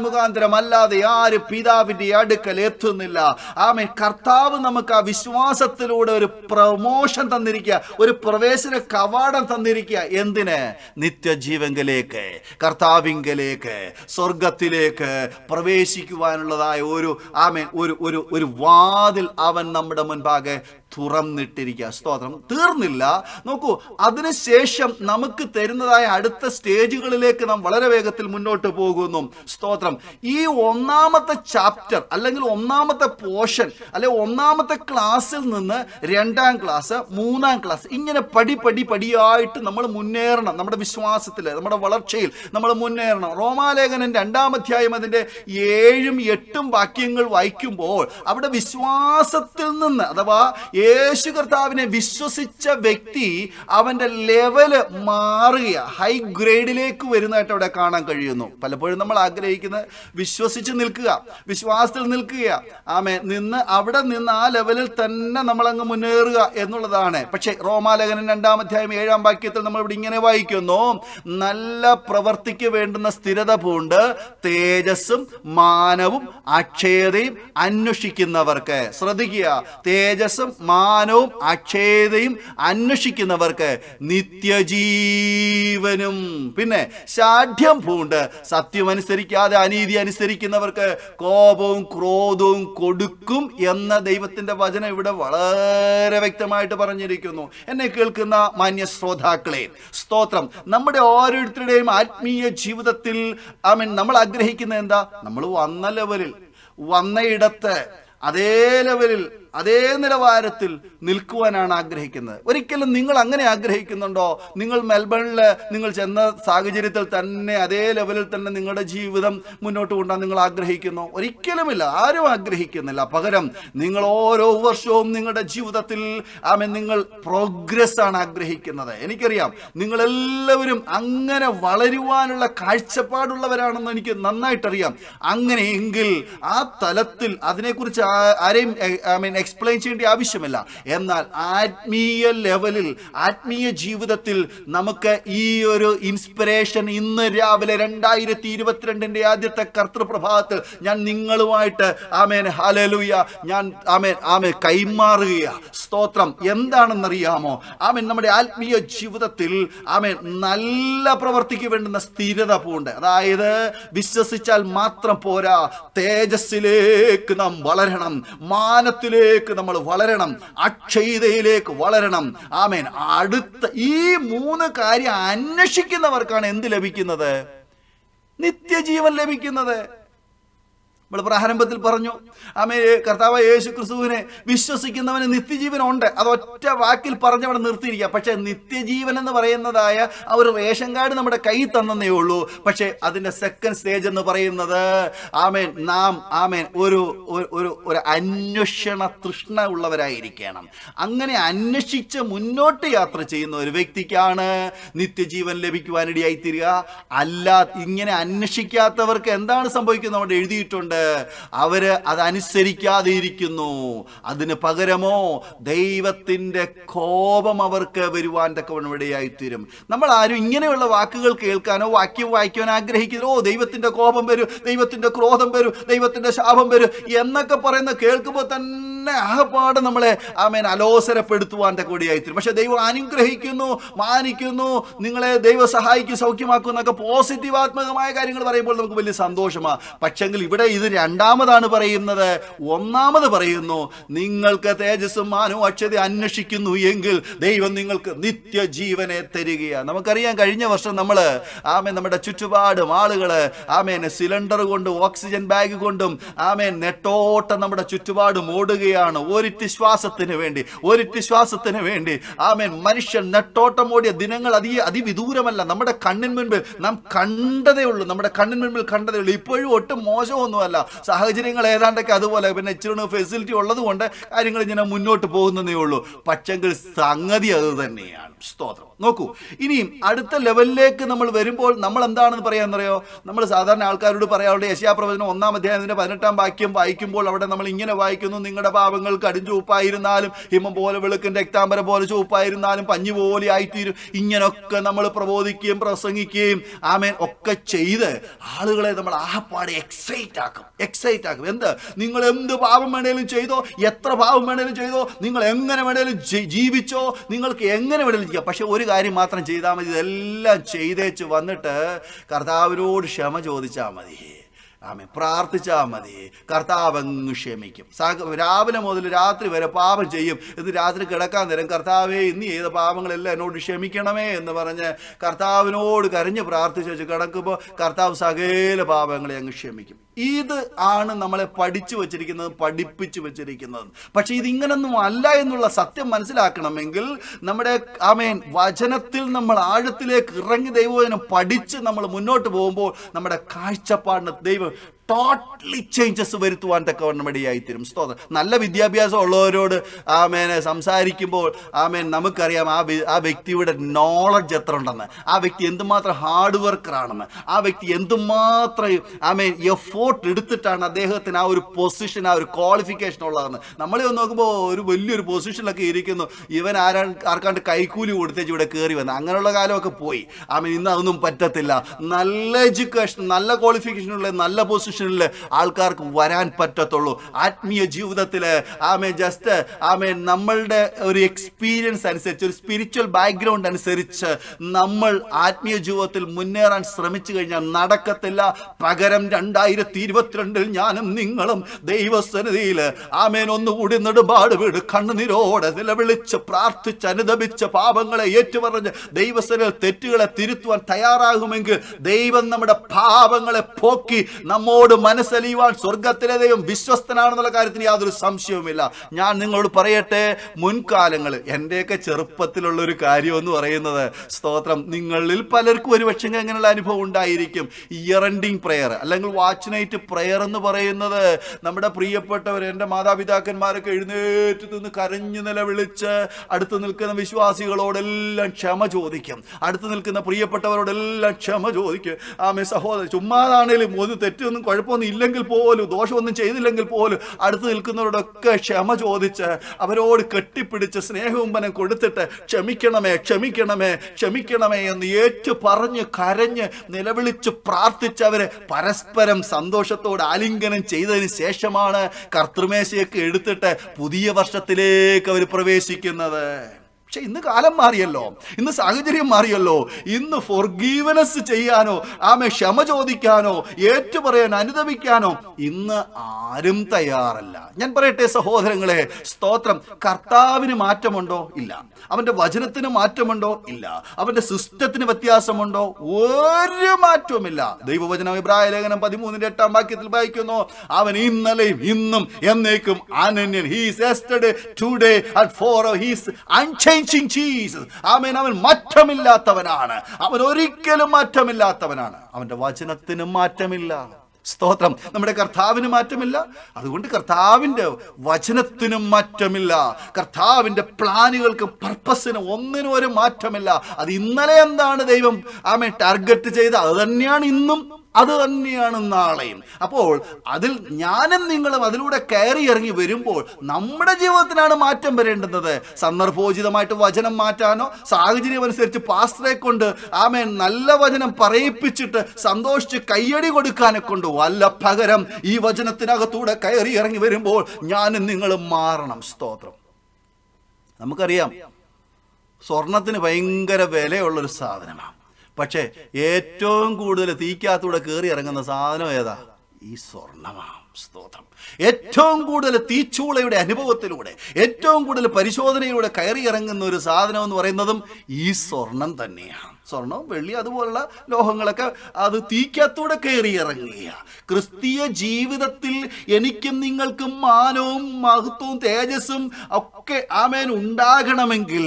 അല്ലാതെ ആര് പിതാവിന്റെ അടുക്കൽ എത്തുന്നില്ല ആമേ കർത്താവ് നമുക്ക് ആ വിശ്വാസത്തിലൂടെ ഒരു പ്രമോഷൻ തന്നിരിക്കുക ഒരു പ്രവേശന കവാടം തന്നിരിക്കുക എന്തിന് നിത്യജീവങ്കിലേക്ക് കർത്താവിങ്കലേക്ക് സ്വർഗത്തിലേക്ക് പ്രവേശിക്കുവാനുള്ളതായ ഒരു ആമേൻ ഒരു ഒരു ഒരു വാതിൽ അവൻ നമ്മുടെ മുൻപാകെ തുറന്നിട്ടിരിക്കുക സ്തോത്രം തീർന്നില്ല നോക്കൂ അതിനുശേഷം നമുക്ക് തരുന്നതായ അടുത്ത സ്റ്റേജുകളിലേക്ക് നാം വളരെ വേഗത്തിൽ മുന്നോട്ട് പോകുന്നു സ്തോത്രം ഈ ഒന്നാമത്തെ ചാപ്റ്റർ അല്ലെങ്കിൽ ഒന്നാമത്തെ പോർഷൻ അല്ലെ ഒന്നാമത്തെ ക്ലാസ്സിൽ നിന്ന് രണ്ടാം ക്ലാസ് മൂന്നാം ക്ലാസ് ഇങ്ങനെ പടി പടി പടിയായിട്ട് നമ്മൾ മുന്നേറണം നമ്മുടെ വിശ്വാസത്തിൽ നമ്മുടെ വളർച്ചയിൽ നമ്മൾ മുന്നേറണം റോമാലേഖനൻ രണ്ടാം അധ്യായം അതിൻ്റെ ഏഴും എട്ടും വാക്യങ്ങൾ വായിക്കുമ്പോൾ അവിടെ വിശ്വാസത്തിൽ നിന്ന് അഥവാ യേശു കർത്താവിനെ വിശ്വസിച്ച വ്യക്തി അവൻ്റെ ലെവല് മാറുക ഹൈ ഗ്രേഡിലേക്ക് വരുന്നതായിട്ട് അവിടെ കാണാൻ കഴിയുന്നു പലപ്പോഴും നമ്മൾ ആഗ്രഹിക്കുന്നത് വിശ്വസിച്ച് നിൽക്കുക വിശ്വാസത്തിൽ നിൽക്കുക ആമേ നിന്ന് അവിടെ നിന്ന് ആ ലെവലിൽ തന്നെ നമ്മൾ അങ്ങ് മുന്നേറുക എന്നുള്ളതാണ് പക്ഷേ റോമാലകനൻ രണ്ടാം അധ്യായം ഏഴാം വാക്യത്തിൽ നമ്മൾ ഇവിടെ ഇങ്ങനെ വായിക്കുന്നു നല്ല പ്രവർത്തിക്ക് വേണ്ടുന്ന സ്ഥിരത പൂണ്ട് തേജസ്സും മാനവും അക്ഷയതയും അന്വേഷിക്കുന്നവർക്ക് ശ്രദ്ധിക്കുക തേജസ്സും സമ്മാനവും അക്ഷേതയും അന്വേഷിക്കുന്നവർക്ക് നിത്യജീവനും പിന്നെ ഷാഠ്യം പൂണ്ട് സത്യമനുസരിക്കാതെ അനീതി അനുസരിക്കുന്നവർക്ക് കോപവും ക്രോധവും കൊടുക്കും എന്ന ദൈവത്തിന്റെ വചനം ഇവിടെ വളരെ വ്യക്തമായിട്ട് പറഞ്ഞിരിക്കുന്നു എന്നെ കേൾക്കുന്ന മാന്യ ശ്രോതാക്കളെ സ്തോത്രം നമ്മുടെ ഓരോരുത്തരുടെയും ആത്മീയ ജീവിതത്തിൽ ഐ മീൻ നമ്മൾ ആഗ്രഹിക്കുന്ന എന്താ നമ്മൾ വന്ന ലെവലിൽ വന്നയിടത്ത് അതേ ലെവലിൽ അതേ നിലവാരത്തിൽ നിൽക്കുവാനാണ് ആഗ്രഹിക്കുന്നത് ഒരിക്കലും നിങ്ങൾ അങ്ങനെ ആഗ്രഹിക്കുന്നുണ്ടോ നിങ്ങൾ മെൽബണിൽ നിങ്ങൾ ചെന്ന സാഹചര്യത്തിൽ തന്നെ അതേ ലെവലിൽ തന്നെ നിങ്ങളുടെ ജീവിതം മുന്നോട്ട് കൊണ്ടാൻ നിങ്ങൾ ആഗ്രഹിക്കുന്നു ഒരിക്കലുമില്ല ആരും ആഗ്രഹിക്കുന്നില്ല പകരം നിങ്ങൾ ഓരോ വർഷവും നിങ്ങളുടെ ജീവിതത്തിൽ ആമെ നിങ്ങൾ പ്രോഗ്രസ് ആണ് ആഗ്രഹിക്കുന്നത് എനിക്കറിയാം നിങ്ങളെല്ലാവരും അങ്ങനെ വളരുവാനുള്ള കാഴ്ചപ്പാടുള്ളവരാണെന്ന് എനിക്ക് നന്നായിട്ടറിയാം അങ്ങനെയെങ്കിൽ ആ തലത്തിൽ അതിനെക്കുറിച്ച് ആരെയും ഐ മീൻ എക്സ്പ്ലെയിൻ ചെയ്യേണ്ട ആവശ്യമില്ല എന്നാൽ ആത്മീയ ലെവലിൽ ആത്മീയ ജീവിതത്തിൽ നമുക്ക് ഈ ഒരു ഇൻസ്പിറേഷൻ ഇന്ന് രാവിലെ രണ്ടായിരത്തി ഇരുപത്തിരണ്ടിന്റെ ആദ്യത്തെ കർത്തൃപ്രഭാതത്തിൽ ഞാൻ നിങ്ങളുമായിട്ട് ആമേൻ ഹാലലൂയ ഞാൻ ആമേൻ ആമേ കൈമാറുകയ സ്തോത്രം എന്താണെന്നറിയാമോ ആമേൻ നമ്മുടെ ആത്മീയ ജീവിതത്തിൽ ആമേൻ നല്ല പ്രവർത്തിക്ക് വേണ്ടുന്ന സ്ഥിരത പോണ്ട് അതായത് വിശ്വസിച്ചാൽ മാത്രം പോരാ തേജസ്സിലേക്ക് നാം വളരണം മാനത്തിലേക്ക് അടുത്തതിലേക്ക് നമ്മൾ വളരണം അക്ഷയതയിലേക്ക് വളരണം ആമേൻ അടുത്ത ഈ മൂന്ന് കാര്യം അന്വേഷിക്കുന്നവർക്കാണ് എന്ത് ലഭിക്കുന്നത് നിത്യജീവൻ ലഭിക്കുന്നത് നമ്മൾ പ്രാരംഭത്തിൽ പറഞ്ഞു ആമേ കർത്താവ് യേശു ക്രിസ്തുവിനെ വിശ്വസിക്കുന്നവന് നിത്യജീവനുണ്ട് അത് ഒറ്റ വാക്കിൽ പറഞ്ഞവിടെ നിർത്തിയിരിക്കുക പക്ഷെ നിത്യജീവൻ എന്ന് പറയുന്നതായ ആ ഒരു റേഷൻ കാർഡ് നമ്മുടെ കൈ തന്നേ ഉള്ളൂ പക്ഷെ അതിൻ്റെ സെക്കൻഡ് സ്റ്റേജ് എന്ന് പറയുന്നത് ആമേൻ നാം ആമേൻ ഒരു ഒരു ഒരു അന്വേഷണ തൃഷ്ണ ഉള്ളവരായിരിക്കണം അങ്ങനെ അന്വേഷിച്ച് മുന്നോട്ട് യാത്ര ചെയ്യുന്ന ഒരു വ്യക്തിക്കാണ് നിത്യജീവൻ ലഭിക്കുവാനിടയായിത്തീരുക അല്ല ഇങ്ങനെ അന്വേഷിക്കാത്തവർക്ക് എന്താണ് സംഭവിക്കുന്നത് അവിടെ എഴുതിയിട്ടുണ്ട് അവര് അതനുസരിക്കാതെ ഇരിക്കുന്നു അതിന് പകരമോ ദൈവത്തിന്റെ കോപം അവർക്ക് വരുവാൻ തക്കവണ്ണം ഇടയായിത്തീരും നമ്മൾ ആരും ഇങ്ങനെയുള്ള വാക്കുകൾ കേൾക്കാനോ വാക്യം വായിക്കാനോ ആഗ്രഹിക്കുന്നു ഓ ദൈവത്തിന്റെ കോപം വരും ദൈവത്തിന്റെ ക്രോധം വരും ദൈവത്തിന്റെ ശാപം വരും എന്നൊക്കെ പറയുന്ന കേൾക്കുമ്പോൾ തന്നെ വീട്ടിലെ ആഹപാട് നമ്മളെ ആമേൻ അലോസരപ്പെടുത്തുവാൻ തന്നെ തീരും പക്ഷെ ദൈവം അനുഗ്രഹിക്കുന്നു മാനിക്കുന്നു നിങ്ങളെ ദൈവം സഹായിക്കും സൗഖ്യമാക്കും എന്നൊക്കെ പോസിറ്റീവാത്മകമായ കാര്യങ്ങൾ പറയുമ്പോൾ നമുക്ക് വലിയ സന്തോഷമാണ് പക്ഷെങ്കിൽ ഇവിടെ ഇത് രണ്ടാമതാണ് പറയുന്നത് ഒന്നാമത് പറയുന്നു നിങ്ങൾക്ക് തേജസ്സും മാനവും അക്ഷത അന്വേഷിക്കുന്നു എങ്കിൽ ദൈവം നിങ്ങൾക്ക് നിത്യജീവനെ തരികയാണ് നമുക്കറിയാം കഴിഞ്ഞ വർഷം നമ്മൾ ആമേൻ നമ്മുടെ ചുറ്റുപാടും ആളുകൾ ആമേൻ സിലിണ്ടർ കൊണ്ടും ഓക്സിജൻ ബാഗ് കൊണ്ടും ആമേൻ നെട്ടോട്ടം നമ്മുടെ ചുറ്റുപാടും ഓടുകയാണ് പറയുകയാണ് ഒരു ശ്വാസത്തിന് വേണ്ടി ഒരു ശ്വാസത്തിന് വേണ്ടി ആമേൻ മനുഷ്യൻ നെട്ടോട്ടം ഓടിയ ദിനങ്ങൾ അതി അതിവിദൂരമല്ല നമ്മുടെ കണ്ണിന് മുൻപിൽ നാം കണ്ടതേ ഉള്ളൂ നമ്മുടെ കണ്ണിന് മുൻപിൽ കണ്ടതേ ഉള്ളൂ ഇപ്പോഴും ഒട്ടും മോശമൊന്നുമല്ല സാഹചര്യങ്ങൾ ഏതാണ്ടൊക്കെ അതുപോലെ പിന്നെ ഇച്ചിരി ഫെസിലിറ്റി ഉള്ളതുകൊണ്ട് കാര്യങ്ങൾ ഇങ്ങനെ മുന്നോട്ട് പോകുന്നതേ ഉള്ളൂ പക്ഷെങ്കിൽ സംഗതി അത് തന്നെയാണ് സ്തോത്രം നോക്കൂ ഇനിയും അടുത്ത ലെവലിലേക്ക് നമ്മൾ വരുമ്പോൾ നമ്മൾ എന്താണെന്ന് പറയാമെന്നറിയോ നമ്മൾ സാധാരണ ആൾക്കാരോട് പറയാറുണ്ട് യശയാപ്രവചനം ഒന്നാം അധ്യായത്തിൻ്റെ പതിനെട്ടാം വാക്യം വായിക്കുമ്പോൾ അവിടെ നമ്മൾ ഇങ്ങനെ വായിക്കുന്നു നിങ്ങളുടെ പാപങ്ങൾ ചൂപ്പായിരുന്നാലും ഹിമം പോലെ വെളുക്കും രക്താംബരം പോലെ ചൂപ്പായിരുന്നാലും പഞ്ഞു പോലെ ആയിത്തീരും ഇങ്ങനൊക്കെ നമ്മൾ പ്രബോധിക്കുകയും പ്രസംഗിക്കുകയും ആമേൻ ഒക്കെ ചെയ്ത് ആളുകളെ നമ്മൾ ആഹപ്പാടെ എക്സൈറ്റ് ആക്കും എക്സൈറ്റ് ആക്കും എന്ത് നിങ്ങൾ എന്ത് പാപം വേണേലും ചെയ്തോ എത്ര പാപം വേണേലും ചെയ്തോ നിങ്ങൾ എങ്ങനെ വേണേലും ജീവിച്ചോ നിങ്ങൾക്ക് എങ്ങനെ വേണേലും പ്രാർത്ഥിക്കുക പക്ഷെ ഒരു കാര്യം മാത്രം ചെയ്താൽ മതി ഇതെല്ലാം ചെയ്തേച്ച് വന്നിട്ട് കർത്താവിനോട് ക്ഷമ ചോദിച്ചാൽ മതി ആമെ പ്രാർത്ഥിച്ചാൽ മതി കർത്താവങ്ങ് ക്ഷമിക്കും രാവിലെ മുതൽ രാത്രി വരെ പാപം ചെയ്യും ഇത് രാത്രി കിടക്കാൻ നേരം കർത്താവേ ഇന്ന് ചെയ്ത പാപങ്ങളെല്ലാം എന്നോട് ക്ഷമിക്കണമേ എന്ന് പറഞ്ഞ് കർത്താവിനോട് കരഞ്ഞ് പ്രാർത്ഥിച്ചു കിടക്കുമ്പോൾ കർത്താവ് സകല പാപങ്ങളെ അങ്ങ് ക്ഷമിക്കും ഇത് ആണ് നമ്മളെ പഠിച്ചു വച്ചിരിക്കുന്നത് പഠിപ്പിച്ചു വച്ചിരിക്കുന്നത് പക്ഷെ ഇങ്ങനൊന്നും അല്ല എന്നുള്ള സത്യം മനസ്സിലാക്കണമെങ്കിൽ നമ്മുടെ ആമേൻ വചനത്തിൽ നമ്മൾ ആഴത്തിലേക്ക് ഇറങ്ങി ദൈവവചനം പഠിച്ച് നമ്മൾ മുന്നോട്ട് പോകുമ്പോൾ നമ്മുടെ കാഴ്ചപ്പാടിന് ദൈവം ടോട്ടലി ചേഞ്ചസ് വരുത്തുവാൻ തക്കവണ്ണമടിയായിത്തീരും സ്തോത്രം നല്ല വിദ്യാഭ്യാസം ഉള്ളവരോട് ആമേനെ സംസാരിക്കുമ്പോൾ ആമേൻ നമുക്കറിയാം ആ ആ വ്യക്തിയുടെ നോളജ് എത്ര ഉണ്ടെന്ന് ആ വ്യക്തി എന്തുമാത്രം ഹാർഡ് വർക്കറാണെന്ന് ആ വ്യക്തി എന്തുമാത്രം ആമേൻ എഫോർട്ട് എടുത്തിട്ടാണ് അദ്ദേഹത്തിന് ആ ഒരു പൊസിഷൻ ആ ഒരു ക്വാളിഫിക്കേഷൻ ഉള്ളതെന്ന് നമ്മളെ ഒന്ന് നോക്കുമ്പോൾ ഒരു വലിയൊരു പൊസിഷനിലൊക്കെ ഇരിക്കുന്നു ഇവൻ ആരാ ആർക്കാണ്ട് കൈക്കൂലി കൊടുത്തേച്ച് ഇവിടെ കയറി വന്ന് അങ്ങനെയുള്ള കാലമൊക്കെ പോയി ആമേൻ ഇന്ന് അതൊന്നും പറ്റത്തില്ല നല്ല എഡ്യൂക്കേഷൻ നല്ല ക്വാളിഫിക്കേഷനുള്ള നല്ല പൊസിഷൻ സിറ്റുവേഷനിൽ ആൾക്കാർക്ക് വരാൻ പറ്റത്തുള്ളൂ ആത്മീയ ജീവിതത്തിൽ ആമേ ജസ്റ്റ് ആമേ നമ്മളുടെ ഒരു എക്സ്പീരിയൻസ് അനുസരിച്ച് ഒരു സ്പിരിച്വൽ ബാക്ക്ഗ്രൗണ്ട് അനുസരിച്ച് നമ്മൾ ആത്മീയ ജീവിതത്തിൽ മുന്നേറാൻ ശ്രമിച്ചു കഴിഞ്ഞാൽ നടക്കത്തില്ല പകരം രണ്ടായിരത്തി ഇരുപത്തിരണ്ടിൽ ഞാനും നിങ്ങളും ദൈവസന്നിധിയിൽ ആമേൻ ഒന്നുകൂടി നെടുപാട് വീട് കണ്ണുനീരോടെ നിലവിളിച്ച് പ്രാർത്ഥിച്ച് അനുദപിച്ച് പാപങ്ങളെ ഏറ്റുപറഞ്ഞ് ദൈവസനിൽ തെറ്റുകളെ തിരുത്തുവാൻ തയ്യാറാകുമെങ്കിൽ ദൈവം നമ്മുടെ പാപങ്ങളെ പോക്കി നമ്മോട് നിങ്ങളോട് മനസ്സലിയുവാൻ സ്വർഗത്തിലെ ദൈവം വിശ്വസ്തനാണെന്നുള്ള കാര്യത്തിന് യാതൊരു സംശയവുമില്ല ഞാൻ നിങ്ങളോട് പറയട്ടെ മുൻകാലങ്ങൾ എൻ്റെയൊക്കെ ചെറുപ്പത്തിലുള്ള ഒരു കാര്യം എന്ന് പറയുന്നത് സ്തോത്രം നിങ്ങളിൽ പലർക്കും ഒരുപക്ഷെ അങ്ങനെയുള്ള അനുഭവം ഉണ്ടായിരിക്കും ഇയർ എൻഡിങ് പ്രെയർ അല്ലെങ്കിൽ വാച്ച് നൈറ്റ് പ്രെയർ എന്ന് പറയുന്നത് നമ്മുടെ പ്രിയപ്പെട്ടവർ എൻ്റെ മാതാപിതാക്കന്മാരൊക്കെ എഴുന്നേറ്റ് നിന്ന് കരഞ്ഞു നിലവിളിച്ച് അടുത്ത് നിൽക്കുന്ന വിശ്വാസികളോടെല്ലാം ക്ഷമ ചോദിക്കും അടുത്ത് നിൽക്കുന്ന പ്രിയപ്പെട്ടവരോടെല്ലാം ക്ഷമ ചോദിക്കും ആമേ സഹോദരൻ ചുമ്മാതാണേലും ഒന്ന് തെറ്റൊന്നും കുഴപ്പമൊന്നും ഇല്ലെങ്കിൽ പോലും ദോഷമൊന്നും ചെയ്തില്ലെങ്കിൽ പോലും അടുത്ത് നിൽക്കുന്നവരോടൊക്കെ ക്ഷമ ചോദിച്ച് അവരോട് കെട്ടിപ്പിടിച്ച് സ്നേഹവുമ്പനം കൊടുത്തിട്ട് ക്ഷമിക്കണമേ ക്ഷമിക്കണമേ ക്ഷമിക്കണമേ എന്ന് ഏറ്റു പറഞ്ഞ് കരഞ്ഞ് നിലവിളിച്ച് പ്രാർത്ഥിച്ച് അവരെ പരസ്പരം സന്തോഷത്തോട് ആലിംഗനം ചെയ്തതിന് ശേഷമാണ് കർത്തൃമേശയൊക്കെ എടുത്തിട്ട് പുതിയ വർഷത്തിലേക്ക് അവർ പ്രവേശിക്കുന്നത് പക്ഷെ ഇന്ന് കാലം മാറിയല്ലോ ഇന്ന് സാഹചര്യം മാറിയല്ലോ ഇന്ന് ഫോർഗീവനസ് ചെയ്യാനോ ആമെ ക്ഷമ ചോദിക്കാനോ ഏറ്റുപറയാൻ അനുദപിക്കാനോ ഇന്ന് ആരും തയ്യാറല്ല ഞാൻ പറയട്ടെ സഹോദരങ്ങളെ സ്തോത്രം കർത്താവിന് മാറ്റമുണ്ടോ ഇല്ല അവന്റെ വചനത്തിന് മാറ്റമുണ്ടോ ഇല്ല അവന്റെ സിസ്റ്റത്തിന് വ്യത്യാസമുണ്ടോ ഒരു മാറ്റവുമില്ല ദൈവവചനം അഭിപ്രായ ലേഖനം പതിമൂന്നിന്റെ എട്ടാം വാക്യത്തിൽ വായിക്കുന്നു അവൻ ഇന്നലെയും ഇന്നും എന്നേക്കും അനന്യൻ he's today at for he's അൺചേ ചേഞ്ചിങ് ജീസസ് ആമേൻ അവൻ മാറ്റമില്ലാത്തവനാണ് അവൻ ഒരിക്കലും മാറ്റമില്ലാത്തവനാണ് അവന്റെ വചനത്തിന് മാറ്റമില്ല സ്തോത്രം നമ്മുടെ കർത്താവിന് മാറ്റമില്ല അതുകൊണ്ട് കർത്താവിൻ്റെ വചനത്തിനും മാറ്റമില്ല കർത്താവിൻ്റെ പ്ലാനുകൾക്കും പർപ്പസിനും ഒന്നിനും ഒരു മാറ്റമില്ല അത് ഇന്നലെ എന്താണ് ദൈവം ആമേ ടാർഗറ്റ് ചെയ്ത് അത് തന്നെയാണ് ഇന്നും അത് തന്നെയാണ് നാളെയും അപ്പോൾ അതിൽ ഞാനും നിങ്ങളും അതിലൂടെ കയറി ഇറങ്ങി വരുമ്പോൾ നമ്മുടെ ജീവിതത്തിനാണ് മാറ്റം വരേണ്ടുന്നത് സന്ദർഭോചിതമായിട്ട് വചനം മാറ്റാനോ സാഹചര്യം അനുസരിച്ച് പാസ്റ്ററെ കൊണ്ട് ആമേ നല്ല വചനം പറയിപ്പിച്ചിട്ട് സന്തോഷിച്ച് കയ്യടി കൊടുക്കാനെ കൊണ്ട് വല്ല പകരം ഈ വചനത്തിനകത്തൂടെ കയറി ഇറങ്ങി വരുമ്പോൾ ഞാനും നിങ്ങളും മാറണം സ്തോത്രം നമുക്കറിയാം സ്വർണത്തിന് ഭയങ്കര വിലയുള്ളൊരു സാധനമാണ് പക്ഷേ ഏറ്റവും കൂടുതൽ തീക്കാത്തൂടെ കയറി ഇറങ്ങുന്ന സാധനം ഏതാ ഈ സ്വർണമാണ് സ്തോത്രം ഏറ്റവും കൂടുതൽ തീച്ചൂളയുടെ അനുഭവത്തിലൂടെ ഏറ്റവും കൂടുതൽ പരിശോധനയിലൂടെ കയറി ഇറങ്ങുന്ന ഒരു സാധനം എന്ന് പറയുന്നതും ഈ സ്വർണം തന്നെയാണ് സ്വർണം വെള്ളി അതുപോലുള്ള ലോഹങ്ങളൊക്കെ അത് തീക്കത്തൂടെ ഇറങ്ങുക ക്രിസ്തീയ ജീവിതത്തിൽ എനിക്കും നിങ്ങൾക്കും മാനവും മഹത്വവും തേജസ്സും ഒക്കെ ആമേൻ ഉണ്ടാകണമെങ്കിൽ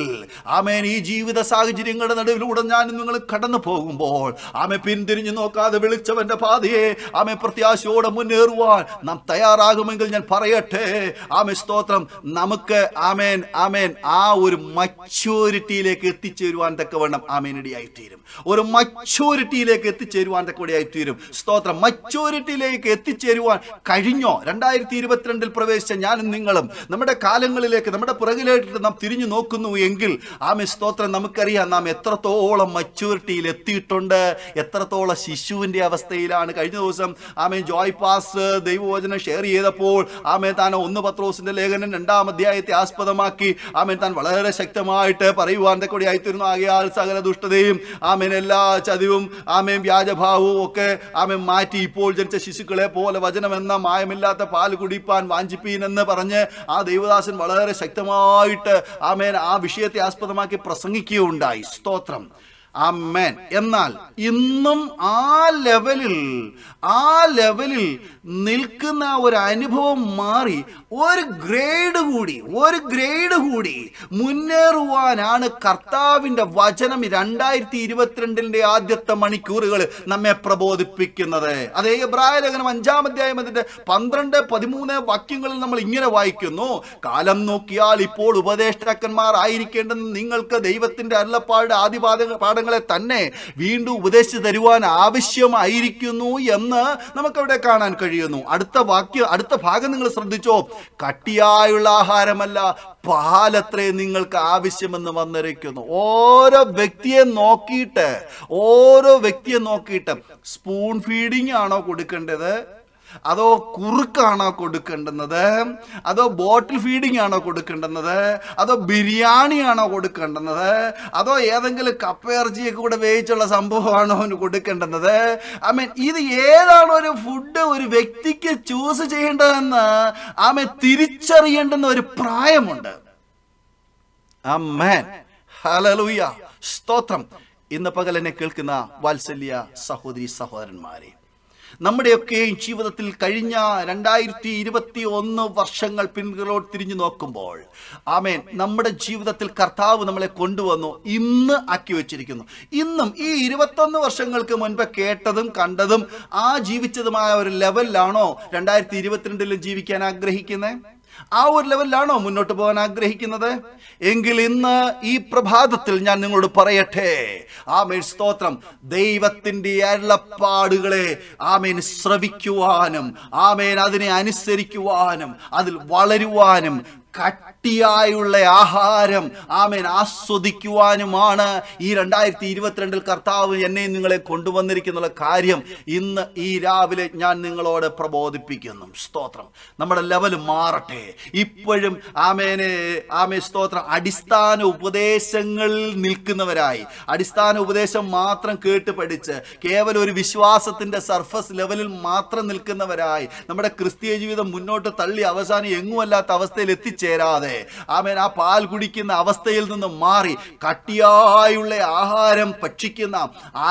ആമേൻ ഈ ജീവിത സാഹചര്യങ്ങളുടെ നടുവിലൂടെ ഞാൻ നിങ്ങൾ കടന്നു പോകുമ്പോൾ ആമെ പിന്തിരിഞ്ഞു നോക്കാതെ വിളിച്ചവന്റെ പാതയെ ആമെ പ്രത്യാശയോടെ മുന്നേറുവാൻ നാം തയ്യാറാകുമെങ്കിൽ ഞാൻ പറയട്ടെ ആമെ സ്തോത്രം നമുക്ക് ആമേൻ ആമേൻ ആ ഒരു മച്യൂരിറ്റിയിലേക്ക് എത്തിച്ചേരുവാൻ തക്കവണ്ണം ആമേനടിയായി തീരും ഒരു മച്ചോരിറ്റിയിലേക്ക് എത്തിച്ചേരുവാൻ തക്കവടിയായി തീരും സ്തോത്രം മച്ചോരിറ്റിയിലേക്ക് എത്തിച്ചേരുവാൻ കഴിഞ്ഞോ രണ്ടായിരത്തി ഇരുപത്തിരണ്ടിൽ പ്രവേശിച്ച ഞാനും നിങ്ങളും നമ്മുടെ കാലങ്ങളിലേക്ക് നമ്മുടെ പുറകിലായിട്ട് നാം തിരിഞ്ഞു നോക്കുന്നു എങ്കിൽ ആമെ സ്തോത്രം നമുക്കറിയാം നാം എത്രത്തോളം മച്ചൂരിറ്റിയിൽ എത്തിയിട്ടുണ്ട് എത്രത്തോളം ശിശുവിൻ്റെ അവസ്ഥയിലാണ് കഴിഞ്ഞ ദിവസം ആമേ ജോയ് പാസ് ദൈവവചനം ഷെയർ ചെയ്തപ്പോൾ ആമെ താൻ ഒന്ന് പത്രോസിന്റെ ലേഖനം രണ്ടാം അധ്യായത്തെ ആസ്പദമാക്കി ആമേ താൻ വളരെ ശക്തമായിട്ട് പറയുവാൻ്റെ കൂടെ ആയിത്തീരുന്നു ആകയാൽ സകല ദുഷ്ടതയും ആമേൻ എല്ലാ ചതിവും ആമേൻ വ്യാജഭാവവും ഒക്കെ ആമേൻ മാറ്റി ഇപ്പോൾ ജനിച്ച ശിശുക്കളെ പോലെ എന്ന മായമില്ലാത്ത പാൽ കുടിപ്പാൻ വാഞ്ചിപ്പീനെന്ന് പറഞ്ഞ് ആ ദൈവദാസൻ വളരെ ശക്തമായിട്ട് ആമേൻ ആ വിഷയത്തെ ആസ്പദമാക്കി പ്രസംഗിക്കുകയുണ്ടായി സ്തോത്രം ആ മേൻ എന്നാൽ ഇന്നും ആ ലെവലിൽ ആ ലെവലിൽ നിൽക്കുന്ന ഒരു അനുഭവം മാറി ഒരു ഗ്രേഡ് കൂടി ഒരു ഗ്രേഡ് കൂടി മുന്നേറുവാനാണ് കർത്താവിൻ്റെ വചനം രണ്ടായിരത്തി ഇരുപത്തിരണ്ടിൻ്റെ ആദ്യത്തെ മണിക്കൂറുകൾ നമ്മെ പ്രബോധിപ്പിക്കുന്നത് അതേ ഇബ്രാഹിലേഖനം അഞ്ചാം അധ്യായം അതിൻ്റെ പന്ത്രണ്ട് പതിമൂന്ന് വാക്യങ്ങളിൽ നമ്മൾ ഇങ്ങനെ വായിക്കുന്നു കാലം നോക്കിയാൽ ഇപ്പോൾ ഉപദേഷ്ടാക്കന്മാർ ആയിരിക്കേണ്ടെന്ന് നിങ്ങൾക്ക് ദൈവത്തിൻ്റെ അല്ലപ്പാട് ആദ്യ പാഠ പാഠങ്ങളെ തന്നെ വീണ്ടും ഉപദേശിച്ചു തരുവാൻ ആവശ്യമായിരിക്കുന്നു എന്ന് നമുക്കവിടെ കാണാൻ കഴിയുന്നു അടുത്ത വാക്യ അടുത്ത ഭാഗം നിങ്ങൾ ശ്രദ്ധിച്ചോ കട്ടിയായുള്ള ആഹാരമല്ല പാലത്രേ നിങ്ങൾക്ക് ആവശ്യമെന്ന് വന്നിരിക്കുന്നു ഓരോ വ്യക്തിയെ നോക്കിയിട്ട് ഓരോ വ്യക്തിയെ നോക്കിയിട്ട് സ്പൂൺ ഫീഡിങ് ആണോ കൊടുക്കേണ്ടത് അതോ കുറുക്കാണോ കൊടുക്കേണ്ടുന്നത് അതോ ബോട്ടിൽ ഫീഡിംഗ് ആണോ കൊടുക്കേണ്ടുന്നത് അതോ ബിരിയാണിയാണോ കൊടുക്കേണ്ടുന്നത് അതോ ഏതെങ്കിലും കപ്പയിറച്ചിയൊക്കെ കൂടെ വേവിച്ചുള്ള സംഭവമാണോ അവന് കൊടുക്കേണ്ടുന്നത് ഐ മീൻ ഇത് ഏതാണ് ഒരു ഫുഡ് ഒരു വ്യക്തിക്ക് ചൂസ് ചെയ്യേണ്ടതെന്ന് ആമെ തിരിച്ചറിയേണ്ടുന്ന ഒരു പ്രായമുണ്ട് സ്തോത്രം ഇന്ന് പകൽ എന്നെ കേൾക്കുന്ന വാത്സല്യ സഹോദരി സഹോദരന്മാരെയും നമ്മുടെയൊക്കെയും ജീവിതത്തിൽ കഴിഞ്ഞ രണ്ടായിരത്തി ഇരുപത്തി ഒന്ന് വർഷങ്ങൾ പിൻകളോട് തിരിഞ്ഞു നോക്കുമ്പോൾ ആമേൻ നമ്മുടെ ജീവിതത്തിൽ കർത്താവ് നമ്മളെ കൊണ്ടുവന്നു ഇന്ന് ആക്കി വെച്ചിരിക്കുന്നു ഇന്നും ഈ ഇരുപത്തൊന്ന് വർഷങ്ങൾക്ക് മുൻപ് കേട്ടതും കണ്ടതും ആ ജീവിച്ചതുമായ ഒരു ലെവലിലാണോ രണ്ടായിരത്തി ഇരുപത്തിരണ്ടിലും ജീവിക്കാൻ ആഗ്രഹിക്കുന്നത് ആ ഒരു ലെവലിലാണോ മുന്നോട്ട് പോകാൻ ആഗ്രഹിക്കുന്നത് എങ്കിൽ ഇന്ന് ഈ പ്രഭാതത്തിൽ ഞാൻ നിങ്ങളോട് പറയട്ടെ ആമേൻ സ്തോത്രം ദൈവത്തിൻ്റെ അരുളപ്പാടുകളെ ആമേൻ ശ്രവിക്കുവാനും ആമേൻ അതിനെ അനുസരിക്കുവാനും അതിൽ വളരുവാനും കട്ട കട്ടിയായുള്ള ആഹാരം ആമേൻ ആസ്വദിക്കുവാനുമാണ് ഈ രണ്ടായിരത്തി ഇരുപത്തിരണ്ടിൽ കർത്താവ് എന്നെ നിങ്ങളെ കൊണ്ടുവന്നിരിക്കുന്ന കാര്യം ഇന്ന് ഈ രാവിലെ ഞാൻ നിങ്ങളോട് പ്രബോധിപ്പിക്കുന്നു സ്തോത്രം നമ്മുടെ ലെവൽ മാറട്ടെ ഇപ്പോഴും ആമേനെ ആമേ സ്തോത്രം അടിസ്ഥാന ഉപദേശങ്ങളിൽ നിൽക്കുന്നവരായി അടിസ്ഥാന ഉപദേശം മാത്രം കേട്ട് പഠിച്ച് കേവലം ഒരു വിശ്വാസത്തിന്റെ സർഫസ് ലെവലിൽ മാത്രം നിൽക്കുന്നവരായി നമ്മുടെ ക്രിസ്തീയ ജീവിതം മുന്നോട്ട് തള്ളി അവസാനം എങ്ങുമല്ലാത്ത അവസ്ഥയിൽ എത്തിച്ചേരാതെ കൂടാതെ ആമേൻ ആ പാൽ കുടിക്കുന്ന അവസ്ഥയിൽ നിന്ന് മാറി കട്ടിയായുള്ള ആഹാരം ഭക്ഷിക്കുന്ന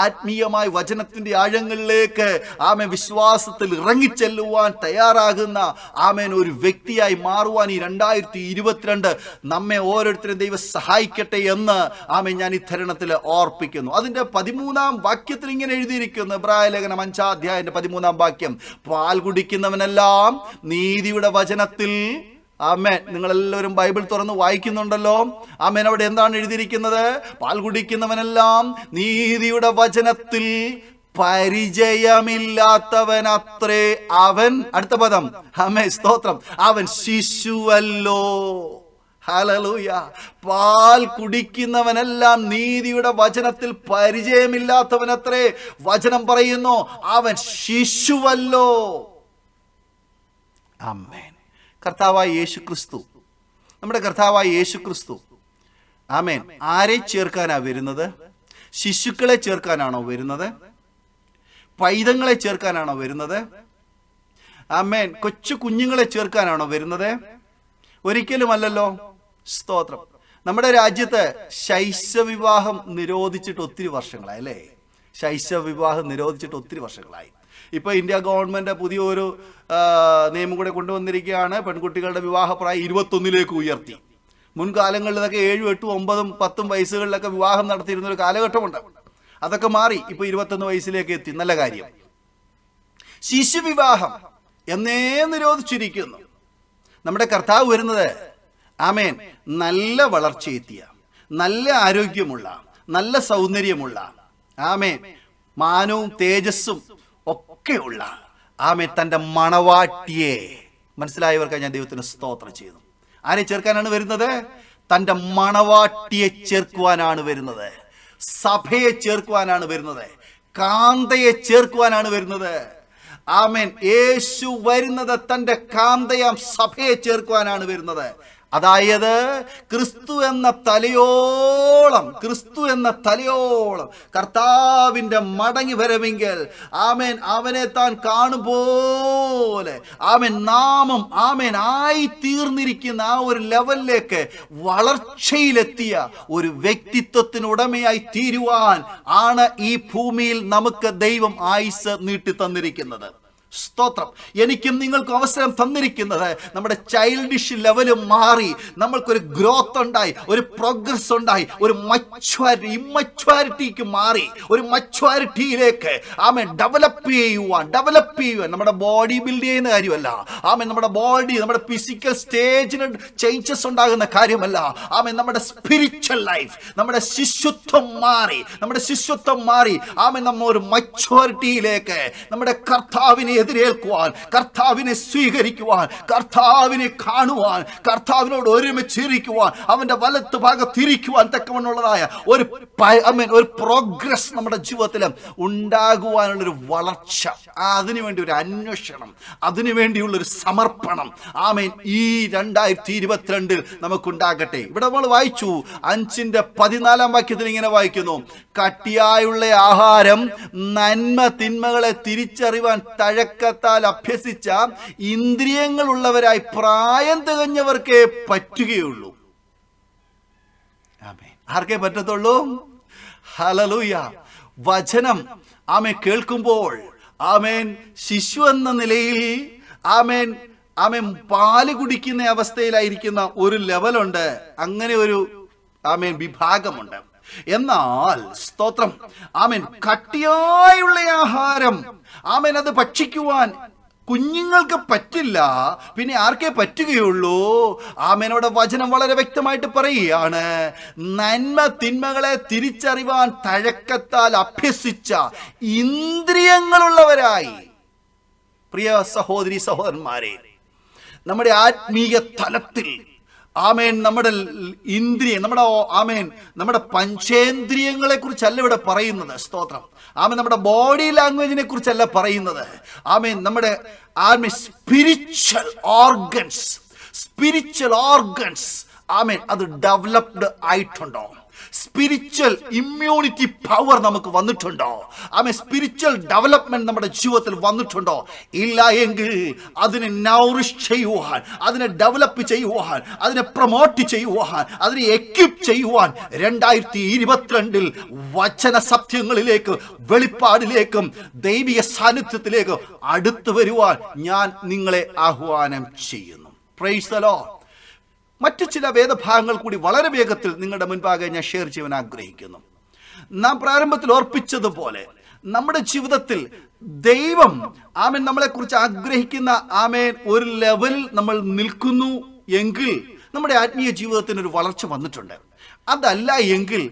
ആത്മീയമായ വചനത്തിന്റെ ആഴങ്ങളിലേക്ക് ആമേ വിശ്വാസത്തിൽ ഇറങ്ങിച്ചെല്ലുവാൻ തയ്യാറാകുന്ന ആമേൻ ഒരു വ്യക്തിയായി മാറുവാൻ ഈ രണ്ടായിരത്തി ഇരുപത്തിരണ്ട് നമ്മെ ഓരോരുത്തരും ദൈവം സഹായിക്കട്ടെ എന്ന് ആമേ ഞാൻ ഈ ധരണത്തിൽ ഓർപ്പിക്കുന്നു അതിന്റെ പതിമൂന്നാം വാക്യത്തിൽ ഇങ്ങനെ എഴുതിയിരിക്കുന്നു ലേഖനം അഞ്ചാധ്യായന്റെ പതിമൂന്നാം വാക്യം പാൽ കുടിക്കുന്നവനെല്ലാം നീതിയുടെ വചനത്തിൽ ആമേൻ നിങ്ങളെല്ലാവരും ബൈബിൾ തുറന്ന് വായിക്കുന്നുണ്ടല്ലോ ആമേൻ അവിടെ എന്താണ് എഴുതിയിരിക്കുന്നത് പാൽ കുടിക്കുന്നവനെല്ലാം നീതിയുടെ വചനത്തിൽ പരിചയമില്ലാത്തവൻ അത്രേ അവൻ അടുത്ത പദം ഹമേ സ്തോത്രം അവൻ ശിശുവല്ലോ ഹലലൂയ പാൽ കുടിക്കുന്നവനെല്ലാം നീതിയുടെ വചനത്തിൽ പരിചയമില്ലാത്തവനത്രേ വചനം പറയുന്നു അവൻ ശിശുവല്ലോ അമ്മേ കർത്താവായ യേശു ക്രിസ്തു നമ്മുടെ കർത്താവായ യേശു ക്രിസ്തു ആമേൻ ആരെ ചേർക്കാനാണ് വരുന്നത് ശിശുക്കളെ ചേർക്കാനാണോ വരുന്നത് പൈതങ്ങളെ ചേർക്കാനാണോ വരുന്നത് ആമേൻ കൊച്ചു കുഞ്ഞുങ്ങളെ ചേർക്കാനാണോ വരുന്നത് ഒരിക്കലും അല്ലല്ലോ സ്തോത്രം നമ്മുടെ രാജ്യത്ത് ശൈശവിവാഹം നിരോധിച്ചിട്ട് ഒത്തിരി വർഷങ്ങളായി അല്ലേ ശൈശവിവാഹം നിരോധിച്ചിട്ട് ഒത്തിരി വർഷങ്ങളായി ഇപ്പോൾ ഇന്ത്യ ഗവൺമെൻറ് പുതിയൊരു നിയമം കൂടെ കൊണ്ടുവന്നിരിക്കുകയാണ് പെൺകുട്ടികളുടെ വിവാഹപ്രായം ഇരുപത്തൊന്നിലേക്ക് ഉയർത്തി മുൻകാലങ്ങളിൽ ഏഴും എട്ടും ഒമ്പതും പത്തും വയസ്സുകളിലൊക്കെ വിവാഹം നടത്തിയിരുന്ന ഒരു കാലഘട്ടമുണ്ട് അതൊക്കെ മാറി ഇപ്പോൾ ഇരുപത്തൊന്ന് വയസ്സിലേക്ക് എത്തി നല്ല കാര്യം ശിശുവിവാഹം എന്നേ നിരോധിച്ചിരിക്കുന്നു നമ്മുടെ കർത്താവ് വരുന്നത് ആമേൻ നല്ല വളർച്ചയെത്തിയ നല്ല ആരോഗ്യമുള്ള നല്ല സൗന്ദര്യമുള്ള ആമേൻ മാനവും തേജസ്സും ഒക്കെയുള്ള ആമെ തൻ്റെ മണവാട്ടിയെ മനസ്സിലായവർക്ക് ഞാൻ ദൈവത്തിന് സ്തോത്രം ചെയ്തു ആരെ ചേർക്കാനാണ് വരുന്നത് തൻ്റെ മണവാട്ടിയെ ചേർക്കുവാനാണ് വരുന്നത് സഭയെ ചേർക്കുവാനാണ് വരുന്നത് കാന്തയെ ചേർക്കുവാനാണ് വരുന്നത് ആമേൻ യേശു വരുന്നത് തൻ്റെ കാന്തയാം സഭയെ ചേർക്കുവാനാണ് വരുന്നത് അതായത് ക്രിസ്തു എന്ന തലയോളം ക്രിസ്തു എന്ന തലയോളം കർത്താവിൻ്റെ മടങ്ങി വരമെങ്കിൽ ആമേൻ അവനെ താൻ കാണുപോലെ ആമേൻ നാമം ആമേൻ ആയി തീർന്നിരിക്കുന്ന ആ ഒരു ലെവലിലേക്ക് വളർച്ചയിലെത്തിയ ഒരു ഉടമയായി തീരുവാൻ ആണ് ഈ ഭൂമിയിൽ നമുക്ക് ദൈവം ആയിസ് നീട്ടി തന്നിരിക്കുന്നത് സ്തോത്രം എനിക്കും നിങ്ങൾക്കും അവസരം തന്നിരിക്കുന്നത് നമ്മുടെ ചൈൽഡിഷ് ലെവല് മാറി നമ്മൾക്കൊരു ഗ്രോത്ത് ഉണ്ടായി ഒരു പ്രോഗ്രസ് ഉണ്ടായി ഒരു മച്വാരിറ്റി ഇമ്മച്വാരിറ്റിക്ക് മാറി ഒരു മച്വാരിറ്റിയിലേക്ക് ആമേ ഡെവലപ്പ് ചെയ്യുവാൻ ഡെവലപ്പ് ചെയ്യുവാൻ നമ്മുടെ ബോഡി ബിൽഡ് ചെയ്യുന്ന കാര്യമല്ല ആമേ നമ്മുടെ ബോഡി നമ്മുടെ ഫിസിക്കൽ സ്റ്റേജിന് ചേഞ്ചസ് ഉണ്ടാകുന്ന കാര്യമല്ല ആമേ നമ്മുടെ സ്പിരിച്വൽ ലൈഫ് നമ്മുടെ ശിശുത്വം മാറി നമ്മുടെ ശിശുത്വം മാറി ആമേ നമ്മ ഒരു മച്വാരിറ്റിയിലേക്ക് നമ്മുടെ കർത്താവിനെ എതിരേൽക്കുവാൻ കർത്താവിനെ സ്വീകരിക്കുവാൻ കർത്താവിനെ കാണുവാൻ കർത്താവിനോട് ഒരുമിച്ചിരിക്കുവാൻ അവൻ്റെ വലത്ത് ഭാഗത്തിരിക്കുവാൻ തക്കവണ്ണുള്ളതായ ഒരു ഐ ഒരു പ്രോഗ്രസ് നമ്മുടെ ജീവിതത്തിൽ ഉണ്ടാകുവാനുള്ളൊരു വളർച്ച അതിനുവേണ്ടി ഒരു അന്വേഷണം അതിനുവേണ്ടിയുള്ളൊരു സമർപ്പണം ആമേൻ ഈ രണ്ടായിരത്തി ഇരുപത്തിരണ്ടിൽ നമുക്കുണ്ടാകട്ടെ ഇവിടെ നമ്മൾ വായിച്ചു അഞ്ചിൻ്റെ പതിനാലാം വാക്യത്തിൽ ഇങ്ങനെ വായിക്കുന്നു കട്ടിയായുള്ള ആഹാരം നന്മ തിന്മകളെ തിരിച്ചറിവാൻ തഴ മയക്കത്താൽ അഭ്യസിച്ച ഇന്ദ്രിയങ്ങളുള്ളവരായി പ്രായം തികഞ്ഞവർക്കേ പറ്റുകയുള്ളൂ ആമേ ആർക്കേ പറ്റത്തുള്ളൂ ഹലലൂയ വചനം ആമേ കേൾക്കുമ്പോൾ ആമേൻ ശിശു എന്ന നിലയിൽ ആമേൻ ആമേൻ പാല് കുടിക്കുന്ന അവസ്ഥയിലായിരിക്കുന്ന ഒരു ലെവലുണ്ട് അങ്ങനെ ഒരു ആമേൻ വിഭാഗമുണ്ട് എന്നാൽ സ്തോത്രം ആമൻ കട്ടിയായുള്ള ആഹാരം ആമൻ അത് ഭക്ഷിക്കുവാൻ കുഞ്ഞുങ്ങൾക്ക് പറ്റില്ല പിന്നെ ആർക്കേ പറ്റുകയുള്ളൂ ആമേനോടെ വചനം വളരെ വ്യക്തമായിട്ട് പറയുകയാണ് നന്മ തിന്മകളെ തിരിച്ചറിവാൻ തഴക്കത്താൽ അഭ്യസിച്ച ഇന്ദ്രിയങ്ങളുള്ളവരായി പ്രിയ സഹോദരി സഹോദരന്മാരെ നമ്മുടെ ആത്മീയ തലത്തിൽ ആമേൻ നമ്മുടെ ഇന്ദ്രിയം നമ്മുടെ ആമേൻ നമ്മുടെ പഞ്ചേന്ദ്രിയങ്ങളെ കുറിച്ചല്ല ഇവിടെ പറയുന്നത് സ്തോത്രം ആമേൻ നമ്മുടെ ബോഡി ലാംഗ്വേജിനെ കുറിച്ചല്ല പറയുന്നത് ആമേൻ നമ്മുടെ ആമി സ്പിരിച്വൽ ഓർഗൻസ് സ്പിരിച്വൽ ഓർഗൻസ് ആമേൻ അത് ഡെവലപ്ഡ് ആയിട്ടുണ്ടോ സ്പിരിച്വൽ ഇമ്മ്യൂണിറ്റി പവർ നമുക്ക് വന്നിട്ടുണ്ടോ ആമേ സ്പിരിച്വൽ ഡെവലപ്മെന്റ് നമ്മുടെ ജീവിതത്തിൽ വന്നിട്ടുണ്ടോ ഇല്ല എങ്കിൽ അതിനെ നൗറിഷ് ചെയ്യുവാൻ അതിനെ ഡെവലപ്പ് ചെയ്യുവാൻ അതിനെ പ്രൊമോട്ട് ചെയ്യുവാൻ അതിനെ എക്യുപ്പ് ചെയ്യുവാൻ രണ്ടായിരത്തി ഇരുപത്തിരണ്ടിൽ വചന സത്യങ്ങളിലേക്ക് വെളിപ്പാടിലേക്കും ദൈവിക സാന്നിധ്യത്തിലേക്കും അടുത്തു വരുവാൻ ഞാൻ നിങ്ങളെ ആഹ്വാനം ചെയ്യുന്നു പ്രൈസ് ദ ലോർഡ് മറ്റു ചില വേദഭാഗങ്ങൾ കൂടി വളരെ വേഗത്തിൽ നിങ്ങളുടെ മുൻപാകെ ഞാൻ ഷെയർ ചെയ്യാൻ ആഗ്രഹിക്കുന്നു നാം പ്രാരംഭത്തിൽ ഓർപ്പിച്ചതുപോലെ നമ്മുടെ ജീവിതത്തിൽ ദൈവം ആമേൻ നമ്മളെക്കുറിച്ച് ആഗ്രഹിക്കുന്ന ആമേൻ ഒരു ലെവലിൽ നമ്മൾ നിൽക്കുന്നു എങ്കിൽ നമ്മുടെ ആത്മീയ ജീവിതത്തിന് ഒരു വളർച്ച വന്നിട്ടുണ്ട് അതല്ല എങ്കിൽ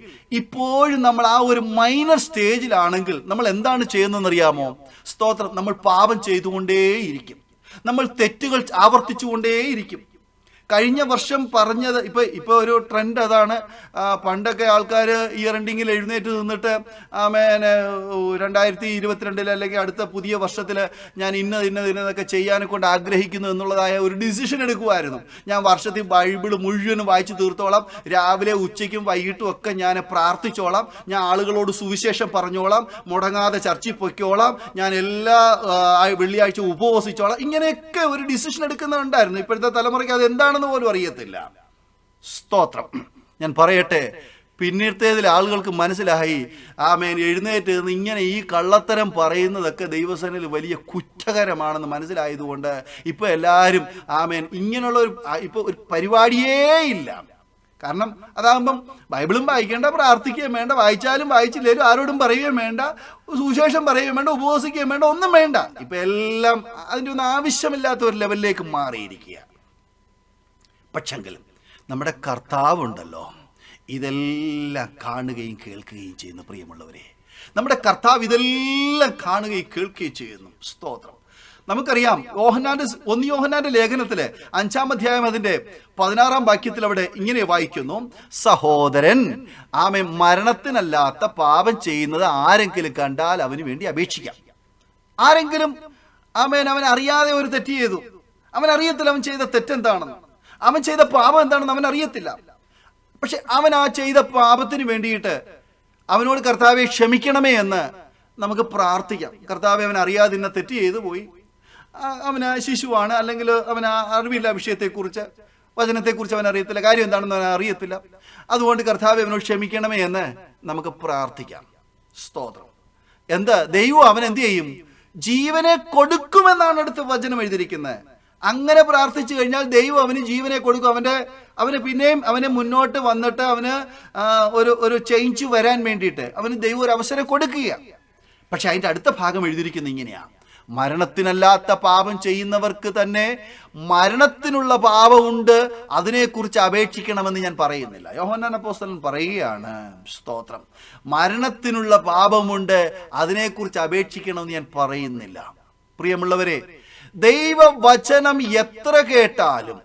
ഇപ്പോഴും നമ്മൾ ആ ഒരു മൈനർ സ്റ്റേജിലാണെങ്കിൽ നമ്മൾ എന്താണ് അറിയാമോ സ്തോത്രം നമ്മൾ പാപം ചെയ്തുകൊണ്ടേയിരിക്കും നമ്മൾ തെറ്റുകൾ ആവർത്തിച്ചുകൊണ്ടേയിരിക്കും കഴിഞ്ഞ വർഷം പറഞ്ഞത് ഇപ്പോൾ ഇപ്പോൾ ഒരു ട്രെൻഡ് അതാണ് പണ്ടൊക്കെ ആൾക്കാർ ഇയർ എൻഡിങ്ങിൽ എഴുന്നേറ്റ് നിന്നിട്ട് ആമേനെ രണ്ടായിരത്തി ഇരുപത്തിരണ്ടിൽ അല്ലെങ്കിൽ അടുത്ത പുതിയ വർഷത്തിൽ ഞാൻ ഇന്ന ഇന്ന ഇന്നതൊക്കെ ചെയ്യാനെ കൊണ്ട് ആഗ്രഹിക്കുന്നു എന്നുള്ളതായ ഒരു ഡിസിഷൻ എടുക്കുമായിരുന്നു ഞാൻ വർഷത്തിൽ ബൈബിൾ മുഴുവനും വായിച്ചു തീർത്തോളാം രാവിലെ ഉച്ചയ്ക്കും വൈകിട്ടും ഒക്കെ ഞാൻ പ്രാർത്ഥിച്ചോളാം ഞാൻ ആളുകളോട് സുവിശേഷം പറഞ്ഞോളാം മുടങ്ങാതെ ചർച്ചയിൽ പൊയ്ക്കോളാം ഞാൻ എല്ലാ വെള്ളിയാഴ്ച ഉപവസിച്ചോളാം ഇങ്ങനെയൊക്കെ ഒരു ഡിസിഷൻ എടുക്കുന്നുണ്ടായിരുന്നു ഇപ്പോഴത്തെ തലമുറയ്ക്ക് അത് എന്താണ് എന്താണെന്ന് പോലും അറിയത്തില്ല സ്തോത്രം ഞാൻ പറയട്ടെ പിന്നീടത്തേതിൽ ആളുകൾക്ക് മനസ്സിലായി ആമേൻ എഴുന്നേറ്റ് നിന്ന് ഇങ്ങനെ ഈ കള്ളത്തരം പറയുന്നതൊക്കെ ദൈവസേനയിൽ വലിയ കുറ്റകരമാണെന്ന് മനസ്സിലായതുകൊണ്ട് ഇപ്പോൾ എല്ലാവരും ആമേൻ ഇങ്ങനെയുള്ള ഒരു ഇപ്പോൾ ഒരു പരിപാടിയേ ഇല്ല കാരണം അതാകുമ്പം ബൈബിളും വായിക്കേണ്ട പ്രാർത്ഥിക്കുകയും വേണ്ട വായിച്ചാലും വായിച്ചില്ലേലും ആരോടും പറയുകയും വേണ്ട സുശേഷം പറയുകയും വേണ്ട ഉപവസിക്കുകയും വേണ്ട ഒന്നും വേണ്ട ഇപ്പം എല്ലാം അതിൻ്റെ ഒന്നും ആവശ്യമില്ലാത്ത ഒരു ലെവലിലേക്ക് മാറിയിരിക്കുക പക്ഷെങ്കിലും നമ്മുടെ കർത്താവുണ്ടല്ലോ ഇതെല്ലാം കാണുകയും കേൾക്കുകയും ചെയ്യുന്നു പ്രിയമുള്ളവരെ നമ്മുടെ കർത്താവ് ഇതെല്ലാം കാണുകയും കേൾക്കുകയും ചെയ്യുന്നു സ്തോത്രം നമുക്കറിയാം യോഹനാന്റെ ഒന്ന് യോഹനാന്റെ ലേഖനത്തിലെ അഞ്ചാം അധ്യായം അതിന്റെ പതിനാറാം വാക്യത്തിൽ അവിടെ ഇങ്ങനെ വായിക്കുന്നു സഹോദരൻ ആമെ മരണത്തിനല്ലാത്ത പാപം ചെയ്യുന്നത് ആരെങ്കിലും കണ്ടാൽ അവന് വേണ്ടി അപേക്ഷിക്കാം ആരെങ്കിലും ആമേൻ അവൻ അറിയാതെ ഒരു തെറ്റ് ചെയ്തു അവൻ അവൻ ചെയ്ത തെറ്റെന്താണെന്ന് അവൻ ചെയ്ത പാപം എന്താണെന്ന് അവൻ അറിയത്തില്ല പക്ഷെ അവൻ ആ ചെയ്ത പാപത്തിന് വേണ്ടിയിട്ട് അവനോട് കർത്താവെ ക്ഷമിക്കണമേ എന്ന് നമുക്ക് പ്രാർത്ഥിക്കാം കർത്താവെ അവൻ അറിയാതെ ഇന്ന തെറ്റ് ചെയ്തു പോയി അവൻ ശിശുവാണ് അല്ലെങ്കിൽ അവൻ അറിവില്ല വിഷയത്തെക്കുറിച്ച് വചനത്തെക്കുറിച്ച് അവൻ അറിയത്തില്ല കാര്യം എന്താണെന്ന് അവൻ അറിയത്തില്ല അതുകൊണ്ട് കർത്താവെ അവനോട് ക്ഷമിക്കണമേ എന്ന് നമുക്ക് പ്രാർത്ഥിക്കാം സ്തോത്രം എന്താ ദൈവം അവൻ എന്ത് ചെയ്യും ജീവനെ കൊടുക്കുമെന്നാണ് അടുത്ത വചനം എഴുതിയിരിക്കുന്നത് അങ്ങനെ പ്രാർത്ഥിച്ചു കഴിഞ്ഞാൽ ദൈവം അവന് ജീവനെ കൊടുക്കും അവൻ്റെ അവന് പിന്നെയും അവന് മുന്നോട്ട് വന്നിട്ട് അവന് ഒരു ഒരു ചേഞ്ച് വരാൻ വേണ്ടിയിട്ട് അവന് ദൈവം ഒരു അവസരം കൊടുക്കുക പക്ഷെ അതിൻ്റെ അടുത്ത ഭാഗം എഴുതിയിരിക്കുന്നത് ഇങ്ങനെയാണ് മരണത്തിനല്ലാത്ത പാപം ചെയ്യുന്നവർക്ക് തന്നെ മരണത്തിനുള്ള പാപമുണ്ട് അതിനെക്കുറിച്ച് അപേക്ഷിക്കണമെന്ന് ഞാൻ പറയുന്നില്ല യോഹന്നാൻ അപ്പോസ്തലൻ പറയുകയാണ് സ്തോത്രം മരണത്തിനുള്ള പാപമുണ്ട് അതിനെക്കുറിച്ച് അപേക്ഷിക്കണമെന്ന് ഞാൻ പറയുന്നില്ല പ്രിയമുള്ളവരെ ദൈവവചനം എത്ര കേട്ടാലും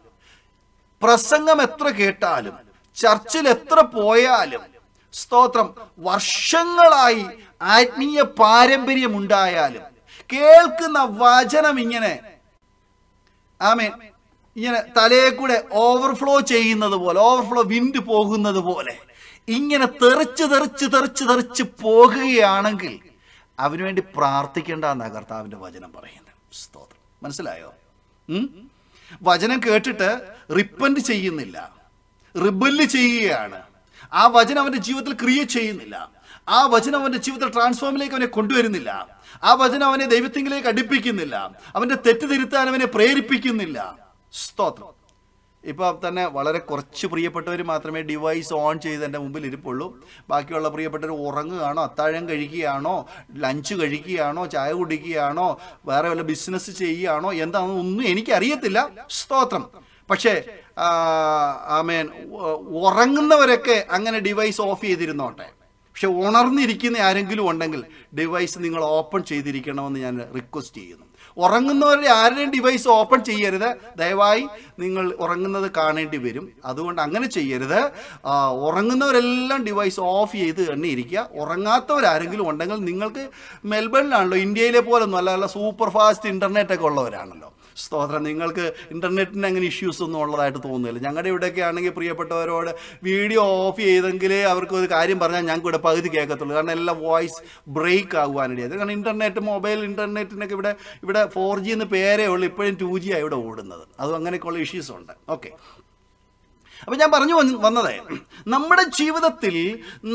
പ്രസംഗം എത്ര കേട്ടാലും ചർച്ചിൽ എത്ര പോയാലും സ്തോത്രം വർഷങ്ങളായി ആത്മീയ പാരമ്പര്യം ഉണ്ടായാലും കേൾക്കുന്ന വചനം ഇങ്ങനെ ആമേ ഇങ്ങനെ തലയെ കൂടെ ഓവർഫ്ലോ ചെയ്യുന്നത് പോലെ ഓവർഫ്ലോ വിൻഡ് പോകുന്നത് പോലെ ഇങ്ങനെ തെറിച്ച് തെറിച്ച് തെറിച്ച് തെറിച്ച് പോകുകയാണെങ്കിൽ അവനുവേണ്ടി പ്രാർത്ഥിക്കേണ്ട എന്നാണ് കർത്താവിൻ്റെ വചനം പറയുന്നത് സ്തോത്രം മനസ്സിലായോ വചനം കേട്ടിട്ട് റിപ്പൻറ്റ് ചെയ്യുന്നില്ല റിബല് ചെയ്യുകയാണ് ആ വചനം അവൻ്റെ ജീവിതത്തിൽ ക്രിയേറ്റ് ചെയ്യുന്നില്ല ആ വചനം അവൻ്റെ ജീവിതത്തിൽ ട്രാൻസ്ഫോമിലേക്ക് അവനെ കൊണ്ടുവരുന്നില്ല ആ വചനം അവനെ ദൈവത്തിങ്കിലേക്ക് അടുപ്പിക്കുന്നില്ല അവൻ്റെ തെറ്റ് തിരുത്താൻ അവനെ പ്രേരിപ്പിക്കുന്നില്ല സ്തോത്രം ഇപ്പോൾ തന്നെ വളരെ കുറച്ച് പ്രിയപ്പെട്ടവർ മാത്രമേ ഡിവൈസ് ഓൺ ചെയ്ത് എൻ്റെ മുമ്പിൽ ഇരിപ്പുള്ളൂ ബാക്കിയുള്ള പ്രിയപ്പെട്ടവർ ഉറങ്ങുകയാണോ അത്താഴം കഴിക്കുകയാണോ ലഞ്ച് കഴിക്കുകയാണോ ചായ കുടിക്കുകയാണോ വേറെ വല്ല ബിസിനസ് ചെയ്യുകയാണോ എന്താണെന്ന് ഒന്നും എനിക്കറിയത്തില്ല സ്തോത്രം പക്ഷേ ആമേൻ ഉറങ്ങുന്നവരൊക്കെ അങ്ങനെ ഡിവൈസ് ഓഫ് ചെയ്തിരുന്നോട്ടെ പക്ഷെ ഉണർന്നിരിക്കുന്ന ആരെങ്കിലും ഉണ്ടെങ്കിൽ ഡിവൈസ് നിങ്ങൾ ഓപ്പൺ ചെയ്തിരിക്കണമെന്ന് ഞാൻ റിക്വസ്റ്റ് ചെയ്യുന്നു ഉറങ്ങുന്നവരുടെ ആരുടെയും ഡിവൈസ് ഓപ്പൺ ചെയ്യരുത് ദയവായി നിങ്ങൾ ഉറങ്ങുന്നത് കാണേണ്ടി വരും അതുകൊണ്ട് അങ്ങനെ ചെയ്യരുത് ഉറങ്ങുന്നവരെല്ലാം ഡിവൈസ് ഓഫ് ചെയ്ത് തന്നെ ഇരിക്കുക ഉറങ്ങാത്തവരാരെങ്കിലും ഉണ്ടെങ്കിൽ നിങ്ങൾക്ക് മെൽബണിലാണല്ലോ ഇന്ത്യയിലെ പോലൊന്നും അല്ല സൂപ്പർ ഫാസ്റ്റ് ഇൻ്റർനെറ്റ് ഒക്കെ ഉള്ളവരാണല്ലോ സ്തോത്രം നിങ്ങൾക്ക് ഇൻ്റർനെറ്റിന് അങ്ങനെ ഇഷ്യൂസ് ഒന്നും ഉള്ളതായിട്ട് തോന്നുന്നില്ല ഞങ്ങളുടെ ഇവിടെയൊക്കെ ആണെങ്കിൽ പ്രിയപ്പെട്ടവരോട് വീഡിയോ ഓഫ് ചെയ്തെങ്കിലേ അവർക്ക് ഒരു കാര്യം പറഞ്ഞാൽ ഞങ്ങൾക്ക് ഇവിടെ പകുതി കേൾക്കത്തുള്ളൂ കാരണം എല്ലാം വോയിസ് ബ്രേക്ക് ആകുവാനിടയത് കാരണം ഇൻ്റർനെറ്റ് മൊബൈൽ ഇൻ്റർനെറ്റിനൊക്കെ ഇവിടെ ഇവിടെ ഫോർ ജി എന്ന് പേരേ ഉള്ളൂ ഇപ്പോഴും ടു ജി ആണ് ഇവിടെ ഓടുന്നത് അതും അങ്ങനെയൊക്കെയുള്ള ഇഷ്യൂസ് ഉണ്ട് ഓക്കെ അപ്പം ഞാൻ പറഞ്ഞു വന്നതേ നമ്മുടെ ജീവിതത്തിൽ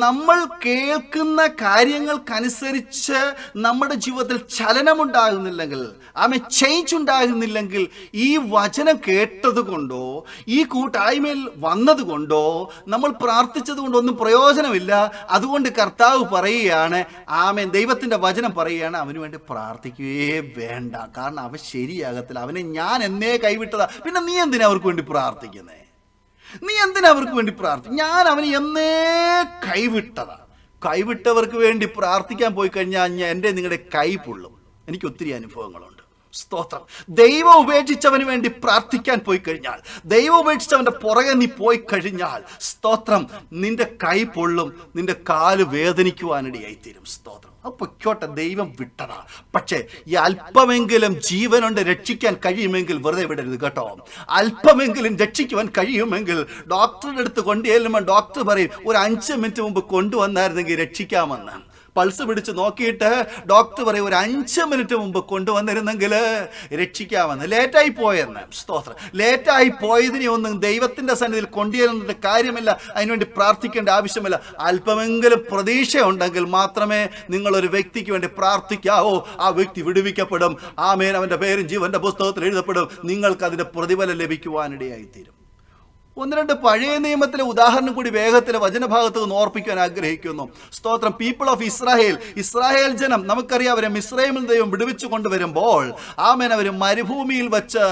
നമ്മൾ കേൾക്കുന്ന കാര്യങ്ങൾക്കനുസരിച്ച് നമ്മുടെ ജീവിതത്തിൽ ചലനമുണ്ടാകുന്നില്ലെങ്കിൽ ആമെ ചേഞ്ച് ഉണ്ടാകുന്നില്ലെങ്കിൽ ഈ വചനം കേട്ടതുകൊണ്ടോ ഈ കൂട്ടായ്മയിൽ വന്നതുകൊണ്ടോ നമ്മൾ പ്രാർത്ഥിച്ചത് കൊണ്ടോ ഒന്നും പ്രയോജനമില്ല അതുകൊണ്ട് കർത്താവ് പറയുകയാണ് ആമെ ദൈവത്തിൻ്റെ വചനം പറയുകയാണ് അവന് വേണ്ടി പ്രാർത്ഥിക്കുകയേ വേണ്ട കാരണം അവൻ ശരിയാകത്തില്ല അവനെ ഞാൻ എന്നേ കൈവിട്ടതാ പിന്നെ നീ എന്തിനാ അവർക്ക് വേണ്ടി പ്രാർത്ഥിക്കുന്നത് നീ എന്തിനാ അവർക്ക് വേണ്ടി പ്രാർത്ഥിക്കും ഞാൻ അവന് എന്നേ കൈവിട്ടതാണ് കൈവിട്ടവർക്ക് വേണ്ടി പ്രാർത്ഥിക്കാൻ പോയി കഴിഞ്ഞാൽ ഞാൻ എൻ്റെ നിങ്ങളുടെ കൈ പൊള്ളും എനിക്ക് ഒത്തിരി അനുഭവങ്ങളുണ്ട് സ്തോത്രം ദൈവം ഉപേക്ഷിച്ചവന് വേണ്ടി പ്രാർത്ഥിക്കാൻ പോയി കഴിഞ്ഞാൽ ദൈവം ഉപേക്ഷിച്ചവൻ്റെ പുറകെ നീ പോയി കഴിഞ്ഞാൽ സ്തോത്രം നിന്റെ കൈ പൊള്ളും നിന്റെ കാല് വേദനിക്കുവാനിടയായിത്തീരും സ്തോത്രം പൊയ്ക്കോട്ടെ ദൈവം വിട്ടതാ പക്ഷേ ഈ അല്പമെങ്കിലും ജീവനുണ്ട് രക്ഷിക്കാൻ കഴിയുമെങ്കിൽ വെറുതെ വിടരുത് കേട്ടോ അല്പമെങ്കിലും രക്ഷിക്കുവാൻ കഴിയുമെങ്കിൽ ഡോക്ടറുടെ അടുത്ത് കൊണ്ടുചെല്ലുമ്പോൾ ഡോക്ടർ പറയും ഒരു അഞ്ച് മിനിറ്റ് മുമ്പ് കൊണ്ടുവന്നായിരുന്നെങ്കിൽ രക്ഷിക്കാമെന്ന് പൾസ് പിടിച്ച് നോക്കിയിട്ട് ഡോക്ടർ പറയും ഒരു അഞ്ച് മിനിറ്റ് മുമ്പ് കൊണ്ടുവന്നിരുന്നെങ്കിൽ രക്ഷിക്കാമെന്ന് ലേറ്റായി പോയെന്ന് സ്തോത്രം ലേറ്റായി പോയതിനെ ഒന്നും ദൈവത്തിൻ്റെ സന്നിധിയിൽ കൊണ്ടുവരുന്നിട്ട് കാര്യമില്ല അതിനുവേണ്ടി പ്രാർത്ഥിക്കേണ്ട ആവശ്യമില്ല അല്പമെങ്കിലും ഉണ്ടെങ്കിൽ മാത്രമേ നിങ്ങളൊരു വ്യക്തിക്ക് വേണ്ടി പ്രാർത്ഥിക്കാവോ ആ വ്യക്തി വിടുവിക്കപ്പെടും ആ മേനവൻ്റെ പേരും ജീവൻ്റെ പുസ്തകത്തിൽ എഴുതപ്പെടും നിങ്ങൾക്ക് അതിൻ്റെ പ്രതിഫലം ലഭിക്കുവാനിടയായിത്തീരും ഒന്ന് രണ്ട് പഴയ നിയമത്തിലെ ഉദാഹരണം കൂടി വേഗത്തിലെ വചനഭാഗത്ത് നിന്ന് ഓർപ്പിക്കാൻ ആഗ്രഹിക്കുന്നു സ്തോത്രം പീപ്പിൾ ഓഫ് ഇസ്രായേൽ ഇസ്രായേൽ ജനം നമുക്കറിയാം അവരെ മിശ്രൈമിൽ ദൈവം വിടുവിച്ചു കൊണ്ടുവരുമ്പോൾ ആമേൻ അവർ മരുഭൂമിയിൽ വെച്ച്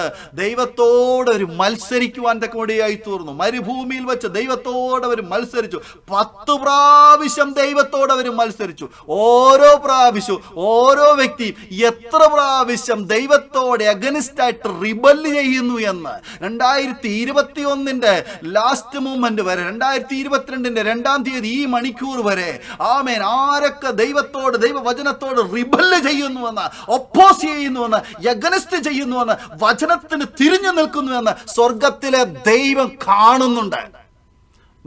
ദൈവത്തോട് അവർ മത്സരിക്കുവാൻ തക്കോടിയായി തീർന്നു മരുഭൂമിയിൽ വെച്ച് ദൈവത്തോട് അവർ മത്സരിച്ചു പത്ത് പ്രാവശ്യം ദൈവത്തോട് അവർ മത്സരിച്ചു ഓരോ പ്രാവശ്യവും ഓരോ വ്യക്തിയും എത്ര പ്രാവശ്യം ദൈവത്തോടെ അഗനിസ്റ്റായിട്ട് റിബല് ചെയ്യുന്നു എന്ന് രണ്ടായിരത്തി ഇരുപത്തി ഒന്നിന്റെ ലാസ്റ്റ് മൂമെന്റ് വരെ രണ്ടായിരത്തി ഇരുപത്തിരണ്ടിന്റെ രണ്ടാം തീയതി ഈ മണിക്കൂർ വരെ ആമേൻ ആരൊക്കെ ദൈവത്തോട് ദൈവവചനത്തോട് റിബല് ചെയ്യുന്നുവെന്ന് ഒപ്പോസ് ചെയ്യുന്നുവെന്ന് എഗനസ്റ്റ് ചെയ്യുന്നുവെന്ന് വചനത്തിന് തിരിഞ്ഞു നിൽക്കുന്നുവെന്ന് സ്വർഗത്തിലെ ദൈവം കാണുന്നുണ്ട്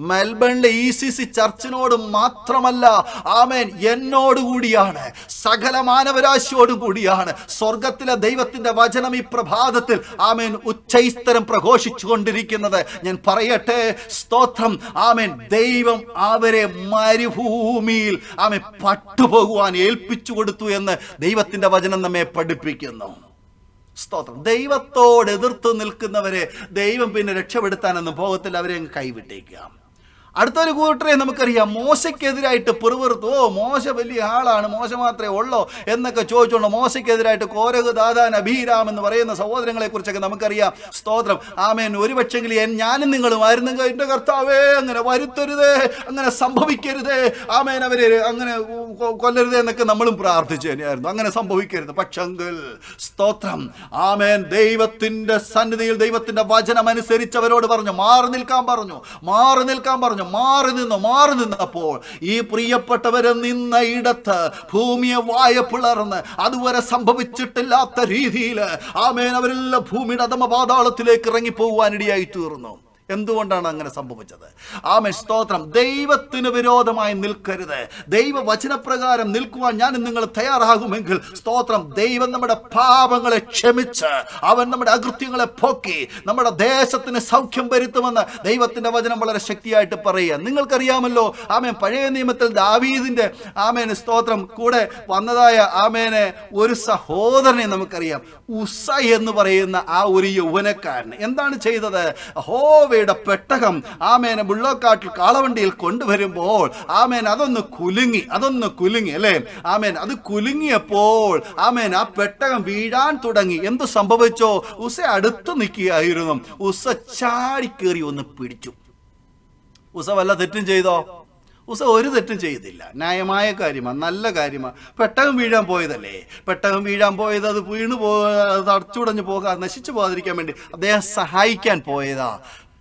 മെൽബണിലെ ഇ സി സി ചർച്ചിനോട് മാത്രമല്ല ആമേൻ എന്നോട് കൂടിയാണ് സകല മാനവരാശിയോടും കൂടിയാണ് സ്വർഗത്തിലെ ദൈവത്തിന്റെ വചനം ഈ പ്രഭാതത്തിൽ ആമേൻ ഉച്ചൈസ്തരം പ്രഘോഷിച്ചു കൊണ്ടിരിക്കുന്നത് ഞാൻ പറയട്ടെ സ്തോത്രം ആമേൻ ദൈവം അവരെ മരുഭൂമിയിൽ ആമെ പട്ടുപോകുവാൻ ഏൽപ്പിച്ചു കൊടുത്തു എന്ന് ദൈവത്തിന്റെ വചനം നമ്മെ പഠിപ്പിക്കുന്നു സ്തോത്രം ദൈവത്തോട് എതിർത്ത് നിൽക്കുന്നവരെ ദൈവം പിന്നെ രക്ഷപ്പെടുത്താനൊന്നും പോകത്തില്ല അവരെ കൈവിട്ടേക്കാം അടുത്തൊരു കൂട്ടരെ നമുക്കറിയാം മോശയ്ക്കെതിരായിട്ട് പെറുപെറുത്തു ഓ മോശ വലിയ ആളാണ് മോശ മാത്രമേ ഉള്ളോ എന്നൊക്കെ ചോദിച്ചുകൊണ്ട് മോശയ്ക്കെതിരായിട്ട് കോരക് ദാദാ നബീരാം എന്ന് പറയുന്ന സഹോദരങ്ങളെ കുറിച്ചൊക്കെ നമുക്കറിയാം സ്തോത്രം ആമേൻ ഒരുപക്ഷെങ്കിൽ ഞാനും നിങ്ങളും ആയിരുന്നു എന്റെ കർത്താവേ അങ്ങനെ വരുത്തരുതേ അങ്ങനെ സംഭവിക്കരുതേ ആമേൻ അവരെ അങ്ങനെ കൊല്ലരുതേ എന്നൊക്കെ നമ്മളും പ്രാർത്ഥിച്ചു തന്നെയായിരുന്നു അങ്ങനെ സംഭവിക്കരുത് പക്ഷെങ്കിൽ സ്തോത്രം ആമേൻ ദൈവത്തിൻ്റെ സന്നിധിയിൽ ദൈവത്തിൻ്റെ വചനം അനുസരിച്ച് അവരോട് പറഞ്ഞു മാറി നിൽക്കാൻ പറഞ്ഞു മാറി നിൽക്കാൻ പറഞ്ഞു പറഞ്ഞു മാറി നിന്ന് മാറി നിന്നപ്പോൾ ഈ പ്രിയപ്പെട്ടവരെ നിന്ന ഇടത്ത് ഭൂമിയെ വായ പിളർന്ന് അതുവരെ സംഭവിച്ചിട്ടില്ലാത്ത രീതിയിൽ ആമേൻ ഭൂമിയുടെ അധമ പാതാളത്തിലേക്ക് ഇറങ്ങിപ്പോകുവാനിടയായി തീർന്നു എന്തുകൊണ്ടാണ് അങ്ങനെ സംഭവിച്ചത് ആമേ സ്തോത്രം ദൈവത്തിന് വിരോധമായി നിൽക്കരുത് ദൈവ വചനപ്രകാരം നിൽക്കുവാൻ ഞാൻ നിങ്ങൾ തയ്യാറാകുമെങ്കിൽ സ്തോത്രം ദൈവം നമ്മുടെ പാപങ്ങളെ ക്ഷമിച്ച് അവൻ നമ്മുടെ അകൃത്യങ്ങളെ പൊക്കി നമ്മുടെ ദേശത്തിന് സൗഖ്യം വരുത്തുമെന്ന് ദൈവത്തിന്റെ വചനം വളരെ ശക്തിയായിട്ട് പറയുക നിങ്ങൾക്കറിയാമല്ലോ ആമേൻ പഴയ നിയമത്തിൽ ദാവീദിന്റെ ആമേന് സ്തോത്രം കൂടെ വന്നതായ ആമേനെ ഒരു സഹോദരനെ നമുക്കറിയാം ഉസ എന്ന് പറയുന്ന ആ ഒരു യൗവനക്കാരൻ എന്താണ് ചെയ്തത് ഹോവേ യഹോവയുടെ പെട്ടകം ആമേനെ മുള്ളോക്കാട്ടിൽ കാളവണ്ടിയിൽ കൊണ്ടുവരുമ്പോൾ ആമേൻ അതൊന്ന് കുലുങ്ങി അതൊന്ന് കുലുങ്ങി അല്ലേ ആമേൻ അത് കുലുങ്ങിയപ്പോൾ ആമേൻ ആ പെട്ടകം വീഴാൻ തുടങ്ങി എന്ത് സംഭവിച്ചോ ഉസ അടുത്ത് നിൽക്കുകയായിരുന്നു ഉസ ചാടിക്കേറി ഒന്ന് പിടിച്ചു ഉസ വല്ല തെറ്റും ചെയ്തോ ഉസ ഒരു തെറ്റും ചെയ്തില്ല ന്യായമായ കാര്യമാണ് നല്ല കാര്യമാണ് പെട്ടകം വീഴാൻ പോയതല്ലേ പെട്ടകം വീഴാൻ പോയത് അത് വീണു പോ അത് അടച്ചുടഞ്ഞു പോകാതെ നശിച്ചു പോകാതിരിക്കാൻ വേണ്ടി അദ്ദേഹം സഹായിക്കാൻ പോയതാ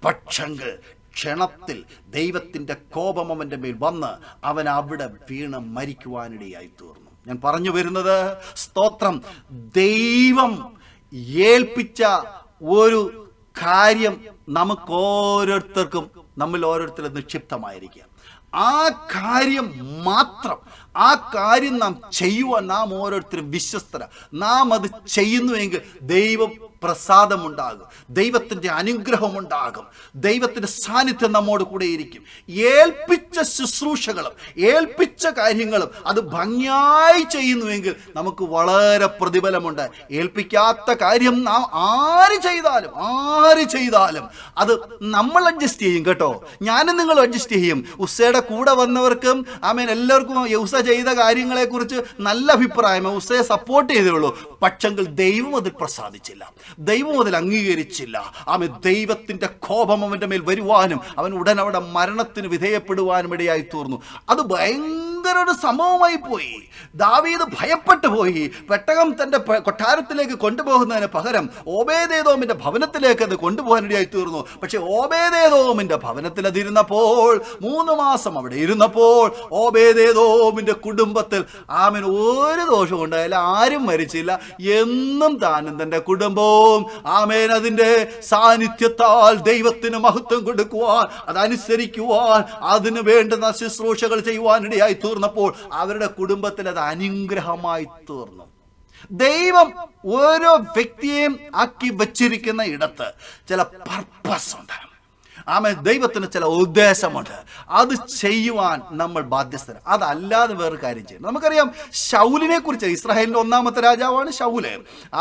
പക്ഷെങ്കിൽ ക്ഷണത്തിൽ ദൈവത്തിൻ്റെ കോപം അവൻ്റെ മേൽ വന്ന് അവൻ അവിടെ വീണ് മരിക്കുവാനിടയായി തീർന്നു ഞാൻ പറഞ്ഞു വരുന്നത് സ്തോത്രം ദൈവം ഏൽപ്പിച്ച ഒരു കാര്യം നമുക്ക് ഓരോരുത്തർക്കും നമ്മൾ ഓരോരുത്തരും നിക്ഷിപ്തമായിരിക്കുക ആ കാര്യം മാത്രം ആ കാര്യം നാം ചെയ്യുവാൻ നാം ഓരോരുത്തരും വിശ്വസ്തര നാം അത് ചെയ്യുന്നുവെങ്കിൽ ദൈവം പ്രസാദമുണ്ടാകും ദൈവത്തിൻ്റെ അനുഗ്രഹമുണ്ടാകും ദൈവത്തിൻ്റെ സാന്നിധ്യം നമ്മോട് കൂടെയിരിക്കും ഏൽപ്പിച്ച ശുശ്രൂഷകളും ഏൽപ്പിച്ച കാര്യങ്ങളും അത് ഭംഗിയായി ചെയ്യുന്നുവെങ്കിൽ നമുക്ക് വളരെ പ്രതിഫലമുണ്ട് ഏൽപ്പിക്കാത്ത കാര്യം നാം ആര് ചെയ്താലും ആര് ചെയ്താലും അത് നമ്മൾ അഡ്ജസ്റ്റ് ചെയ്യും കേട്ടോ ഞാനും നിങ്ങൾ അഡ്ജസ്റ്റ് ചെയ്യും ഉസയുടെ കൂടെ വന്നവർക്കും ആമേൻ എല്ലാവർക്കും യൗസ ചെയ്ത കാര്യങ്ങളെക്കുറിച്ച് നല്ല അഭിപ്രായം ഉസയെ സപ്പോർട്ട് ചെയ്തേ ഉള്ളൂ പക്ഷെങ്കിൽ ദൈവം അതിൽ പ്രസാദിച്ചില്ല ദൈവം അതിൽ അംഗീകരിച്ചില്ല അവൻ ദൈവത്തിൻ്റെ കോപം അവൻ്റെ മേൽ വരുവാനും അവൻ ഉടൻ മരണത്തിന് വിധേയപ്പെടുവാനും ഇടയായി തീർന്നു അത് ഭയങ്കര ഭയങ്കര ഒരു സംഭവമായി പോയി ദാവീദ് ഭയപ്പെട്ടു പോയി പെട്ടകം തൻ്റെ കൊട്ടാരത്തിലേക്ക് കൊണ്ടുപോകുന്നതിന് പകരം ഓബേദേദോമിൻ്റെ ഭവനത്തിലേക്ക് അത് കൊണ്ടുപോകാനിടയായി തീർന്നു പക്ഷേ ഓബേദേദോമിൻ്റെ ഭവനത്തിൽ അതിരുന്നപ്പോൾ മൂന്ന് മാസം അവിടെ ഇരുന്നപ്പോൾ ഓബേദേദോമിൻ്റെ കുടുംബത്തിൽ ആമിന് ഒരു ദോഷവും ഉണ്ടായില്ല ആരും മരിച്ചില്ല എന്നും താനും തൻ്റെ കുടുംബവും ആമേൻ അതിൻ്റെ സാന്നിധ്യത്താൽ ദൈവത്തിന് മഹത്വം കൊടുക്കുവാൻ അതനുസരിക്കുവാൻ അതിന് വേണ്ടുന്ന ശുശ്രൂഷകൾ ചെയ്യുവാനിടയായി തീർന്നു തീർന്നപ്പോൾ അവരുടെ കുടുംബത്തിൽ അത് അനുഗ്രഹമായി തീർന്നു ദൈവം ഓരോ വ്യക്തിയെയും ആക്കി വച്ചിരിക്കുന്ന ഇടത്ത് ചില പർപ്പസ് ഉണ്ട് ആമേ ദൈവത്തിന് ചില ഉദ്ദേശമുണ്ട് അത് ചെയ്യുവാൻ നമ്മൾ ബാധ്യസ്ഥരാണ് അതല്ലാതെ വേറൊരു കാര്യം ചെയ്യണം നമുക്കറിയാം ഷൗലിനെ കുറിച്ച് ഇസ്രായേലിന്റെ ഒന്നാമത്തെ രാജാവാണ് ഷൗല്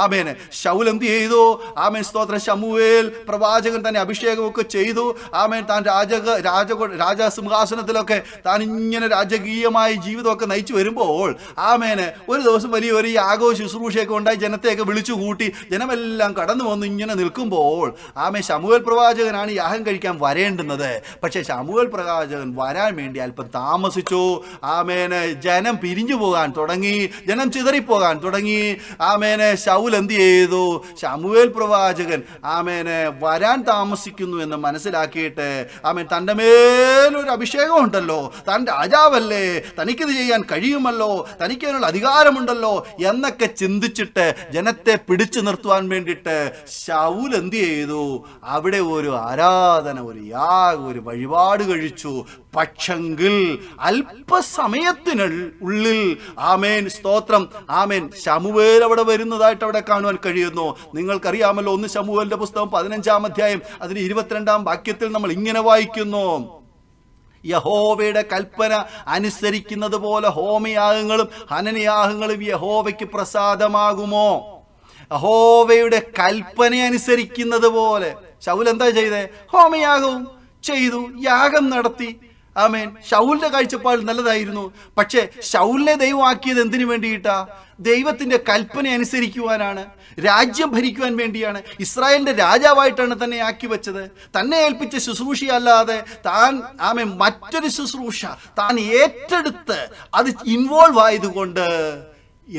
ആമേന് ഷൗൽ എന്ത് ചെയ്തു ആമേൻ സ്തോത്ര ഷമുവേൽ പ്രവാചകൻ തന്നെ അഭിഷേകമൊക്കെ ചെയ്തു ആമേൻ താൻ രാജക രാജ രാജസിംഹാസനത്തിലൊക്കെ താൻ ഇങ്ങനെ രാജകീയമായ ജീവിതമൊക്കെ നയിച്ചു വരുമ്പോൾ ആമേനെ ഒരു ദിവസം വലിയൊരു യാഗോ ശുശ്രൂഷയൊക്കെ ഉണ്ടായി ജനത്തെയൊക്കെ വിളിച്ചു കൂട്ടി ജനമെല്ലാം കടന്നു വന്ന് ഇങ്ങനെ നിൽക്കുമ്പോൾ ആമേ ശമുവേൽ പ്രവാചകനാണ് യാഗം കഴിക്കാൻ വരേണ്ടുന്നത് പക്ഷേ ശമുവൽ പ്രകാശകൻ വരാൻ വേണ്ടി അല്പം താമസിച്ചു ആമേനെ ജനം പിരിഞ്ഞു പോകാൻ തുടങ്ങി ജനം ചിതറിപ്പോകാൻ തുടങ്ങി ആമേനെ ശൗൽ എന്ത് ചെയ്തു ശമുവേൽ പ്രവാചകൻ ആമേനെ വരാൻ താമസിക്കുന്നു എന്ന് മനസ്സിലാക്കിയിട്ട് ആമേൻ തൻ്റെ മേലൊരു അഭിഷേകം ഉണ്ടല്ലോ താൻ രാജാവല്ലേ തനിക്കിത് ചെയ്യാൻ കഴിയുമല്ലോ തനിക്ക് അതിനുള്ള അധികാരമുണ്ടല്ലോ എന്നൊക്കെ ചിന്തിച്ചിട്ട് ജനത്തെ പിടിച്ചു നിർത്തുവാൻ വേണ്ടിയിട്ട് ശൗൽ എന്ത് ചെയ്തു അവിടെ ഒരു ആരാധന ഒരു യാഗ ഒരു വഴിപാട് കഴിച്ചു പക്ഷെങ്കിൽ അല്പസമയത്തിന് ഉള്ളിൽ ആമേൻ സ്തോത്രം ആമേൻ ശമുവേൽ അവിടെ വരുന്നതായിട്ട് അവിടെ കാണുവാൻ കഴിയുന്നു നിങ്ങൾക്കറിയാമല്ലോ ഒന്ന് ശമുവേലിന്റെ പുസ്തകം പതിനഞ്ചാം അധ്യായം അതിന് ഇരുപത്തിരണ്ടാം വാക്യത്തിൽ നമ്മൾ ഇങ്ങനെ വായിക്കുന്നു യഹോവയുടെ കൽപ്പന അനുസരിക്കുന്നത് പോലെ ഹോമയാഗങ്ങളും ഹനനയാഗങ്ങളും യഹോവയ്ക്ക് പ്രസാദമാകുമോ യഹോവയുടെ കൽപ്പന അനുസരിക്കുന്നത് പോലെ ശൗൽ എന്താ ചെയ്തേ ഹോമയാഗവും ചെയ്തു യാഗം നടത്തി ആമേൻ ശൗലിന്റെ കാഴ്ചപ്പാട് നല്ലതായിരുന്നു പക്ഷേ ദൈവം ദൈവമാക്കിയത് എന്തിനു വേണ്ടിയിട്ടാ ദൈവത്തിന്റെ കൽപ്പന അനുസരിക്കുവാനാണ് രാജ്യം ഭരിക്കുവാൻ വേണ്ടിയാണ് ഇസ്രായേലിന്റെ രാജാവായിട്ടാണ് തന്നെ ആക്കി വെച്ചത് തന്നെ ഏൽപ്പിച്ച ശുശ്രൂഷ അല്ലാതെ താൻ ആമെ മറ്റൊരു ശുശ്രൂഷ താൻ ഏറ്റെടുത്ത് അത് ഇൻവോൾവ് ആയതുകൊണ്ട്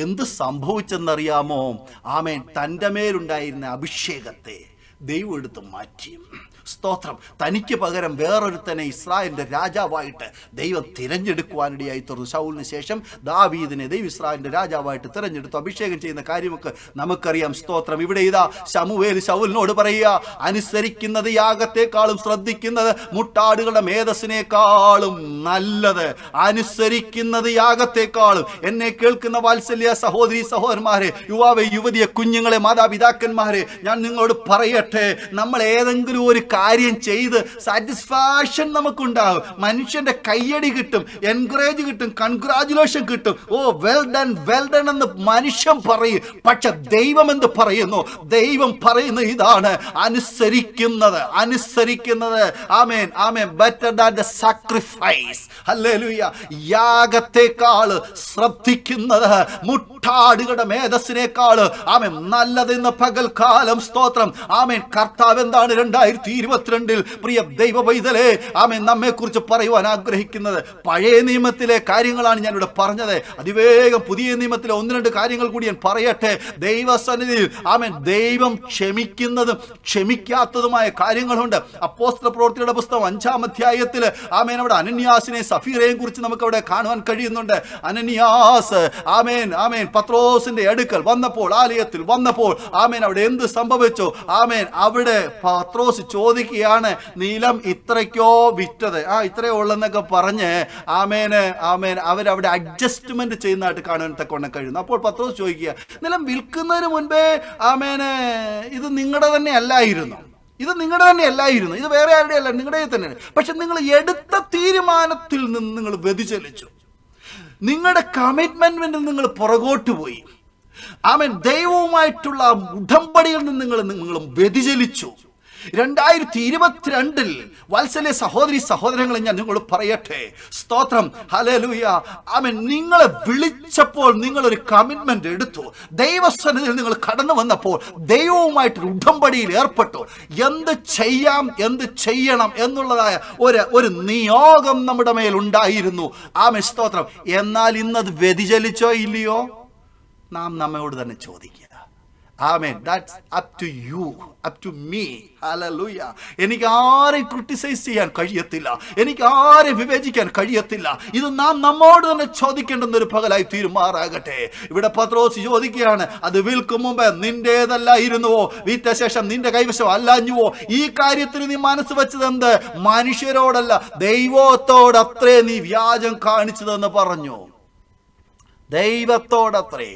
എന്ത് സംഭവിച്ചെന്നറിയാമോ ആമേൻ തൻ്റെ മേലുണ്ടായിരുന്ന അഭിഷേകത്തെ ദൈവം എടുത്ത് മാറ്റിയും സ്തോത്രം തനിക്ക് പകരം വേറൊരുത്തനെ ഇസ്രായേലിൻ്റെ രാജാവായിട്ട് ദൈവം തിരഞ്ഞെടുക്കുവാനിടയായി തീർന്നു ഷൗലിന് ശേഷം ദാവീദിനെ ദൈവ ഇസ്രായേലിൻ്റെ രാജാവായിട്ട് തിരഞ്ഞെടുത്തു അഭിഷേകം ചെയ്യുന്ന കാര്യമൊക്കെ നമുക്കറിയാം സ്തോത്രം ഇവിടെ ഇതാ ശമുവേൽ ശൗലിനോട് പറയുക അനുസരിക്കുന്നത് യാഗത്തെക്കാളും ശ്രദ്ധിക്കുന്നത് മുട്ടാടുകളുടെ മേധസ്സിനേക്കാളും നല്ലത് അനുസരിക്കുന്നത് യാഗത്തെക്കാളും എന്നെ കേൾക്കുന്ന വാത്സല്യ സഹോദരി സഹോദരന്മാരെ യുവാവെ യുവതിയെ കുഞ്ഞുങ്ങളെ മാതാപിതാക്കന്മാരെ ഞാൻ നിങ്ങളോട് പറയട്ടെ നമ്മൾ ഏതെങ്കിലും ഒരു കാര്യം ചെയ്ത് സാറ്റിസ്ഫാക്ഷൻ നമുക്കുണ്ടാകും മനുഷ്യന്റെ കയ്യടി കിട്ടും എൻകറേജ് കിട്ടും കൺഗ്രാജുലേഷൻ കിട്ടും oh well done well done എന്ന് മനുഷ്യൻ പറയും പക്ഷെ ദൈവം എന്ത് പറയുന്നു ദൈവം പറയുന്ന ഇതാണ് അനുസരിക്കുന്നത് അനുസരിക്കുന്നത് ആമേൻ ആമേൻ ബെറ്റർ ദാൻ ദ സാക്രിഫൈസ് ഹല്ലേലൂയ യാഗത്തെക്കാൾ ശ്രദ്ധിക്കുന്നത് മുട്ടാടുകളുടെ മേധസ്സിനേക്കാൾ ആമേൻ നല്ലതെന്ന് കാലം സ്തോത്രം ആമേൻ കർത്താവ് എന്താണ് രണ്ടായിരത്തി ഇരുപത്തിരണ്ടിൽ പ്രിയ ദൈവ പൈതലെ ആമെ നമ്മെക്കുറിച്ച് പറയുവാൻ ആഗ്രഹിക്കുന്നത് പഴയ നിയമത്തിലെ കാര്യങ്ങളാണ് ഞാനിവിടെ പറഞ്ഞത് അതിവേഗം പുതിയ നിയമത്തിലെ ഒന്ന് രണ്ട് കാര്യങ്ങൾ കൂടി ഞാൻ പറയട്ടെ ദൈവസന്നിധിയിൽ ആമേൻ ദൈവം ക്ഷമിക്കുന്നതും ക്ഷമിക്കാത്തതുമായ കാര്യങ്ങളുണ്ട് അപ്പോസ്ത്ര പ്രവർത്തിയുടെ പുസ്തകം അഞ്ചാം അധ്യായത്തിൽ ആമേൻ അവിടെ അനന്യാസിനെ സഫീറയെയും കുറിച്ച് നമുക്ക് അവിടെ കാണുവാൻ കഴിയുന്നുണ്ട് അനന്യാസ് ആമേൻ ആമേൻ പത്രോസിന്റെ അടുക്കൽ വന്നപ്പോൾ ആലയത്തിൽ വന്നപ്പോൾ ആമേൻ അവിടെ എന്ത് സംഭവിച്ചു ആമേൻ അവിടെ പത്രോസ് ചോദിച്ചു ചോദിക്കുകയാണ് നീലം ഇത്രയ്ക്കോ വിറ്റത് ആ ഇത്രയോ ഉള്ളെന്നൊക്കെ പറഞ്ഞ് ആമേന് ആമേൻ അവരവിടെ അഡ്ജസ്റ്റ്മെന്റ് ചെയ്യുന്നതായിട്ട് കാണാൻ തക്കവണ്ണം കഴിയുന്നു അപ്പോൾ പത്രോസ് ചോദിക്കുക നിലം വിൽക്കുന്നതിന് മുൻപേ ആമേന് ഇത് നിങ്ങളുടെ തന്നെ അല്ലായിരുന്നു ഇത് നിങ്ങളുടെ തന്നെ അല്ലായിരുന്നു ഇത് വേറെ ആരുടെ അല്ല നിങ്ങളുടെ തന്നെയാണ് പക്ഷെ നിങ്ങൾ എടുത്ത തീരുമാനത്തിൽ നിന്ന് നിങ്ങൾ വ്യതിചലിച്ചു നിങ്ങളുടെ കമ്മിറ്റ്മെന്റിൽ നിങ്ങൾ പുറകോട്ട് പോയി ആമേൻ ദൈവവുമായിട്ടുള്ള ഉടമ്പടിയിൽ നിന്ന് നിങ്ങൾ നിങ്ങളും വ്യതിചലിച്ചു രണ്ടായിരത്തി ഇരുപത്തിരണ്ടിൽ വത്സല സഹോദരി സഹോദരങ്ങളെ ഞാൻ നിങ്ങൾ പറയട്ടെ സ്തോത്രം ഹലലൂയ അവൻ നിങ്ങളെ വിളിച്ചപ്പോൾ നിങ്ങൾ ഒരു കമ്മിറ്റ്മെന്റ് എടുത്തു ദൈവസന്നിധിയിൽ നിങ്ങൾ കടന്നു വന്നപ്പോൾ ദൈവവുമായിട്ട് ഉടമ്പടിയിൽ ഏർപ്പെട്ടു എന്ത് ചെയ്യാം എന്ത് ചെയ്യണം എന്നുള്ളതായ ഒരു ഒരു നിയോഗം നമ്മുടെ മേൽ ഉണ്ടായിരുന്നു ആമൻ സ്തോത്രം എന്നാൽ ഇന്നത് വ്യതിചലിച്ചോ ഇല്ലയോ നാം നമ്മയോട് തന്നെ ചോദിക്കുക ആമേൻ that's up to you up to me ഹലലൂയ എനിക്ക് ആരെയും ക്രിട്ടിസൈസ് ചെയ്യാൻ കഴിയത്തില്ല എനിക്ക് ആരെ വിവേചിക്കാൻ കഴിയത്തില്ല ഇത് നാം നമ്മോട് തന്നെ ചോദിക്കേണ്ടുന്ന ഒരു പകലായി തീരുമാറാകട്ടെ ഇവിടെ പത്രോസ് ചോദിക്കുകയാണ് അത് വിൽക്കും മുമ്പ് നിന്റേതല്ല ഇരുന്നുവോ വിറ്റ ശേഷം നിന്റെ കൈവശം അല്ലാഞ്ഞുവോ ഈ കാര്യത്തിന് നീ മനസ്സ് വെച്ചതെന്ത് മനുഷ്യരോടല്ല ദൈവത്തോട് അത്രേ നീ വ്യാജം കാണിച്ചതെന്ന് പറഞ്ഞു ദൈവത്തോടത്രേ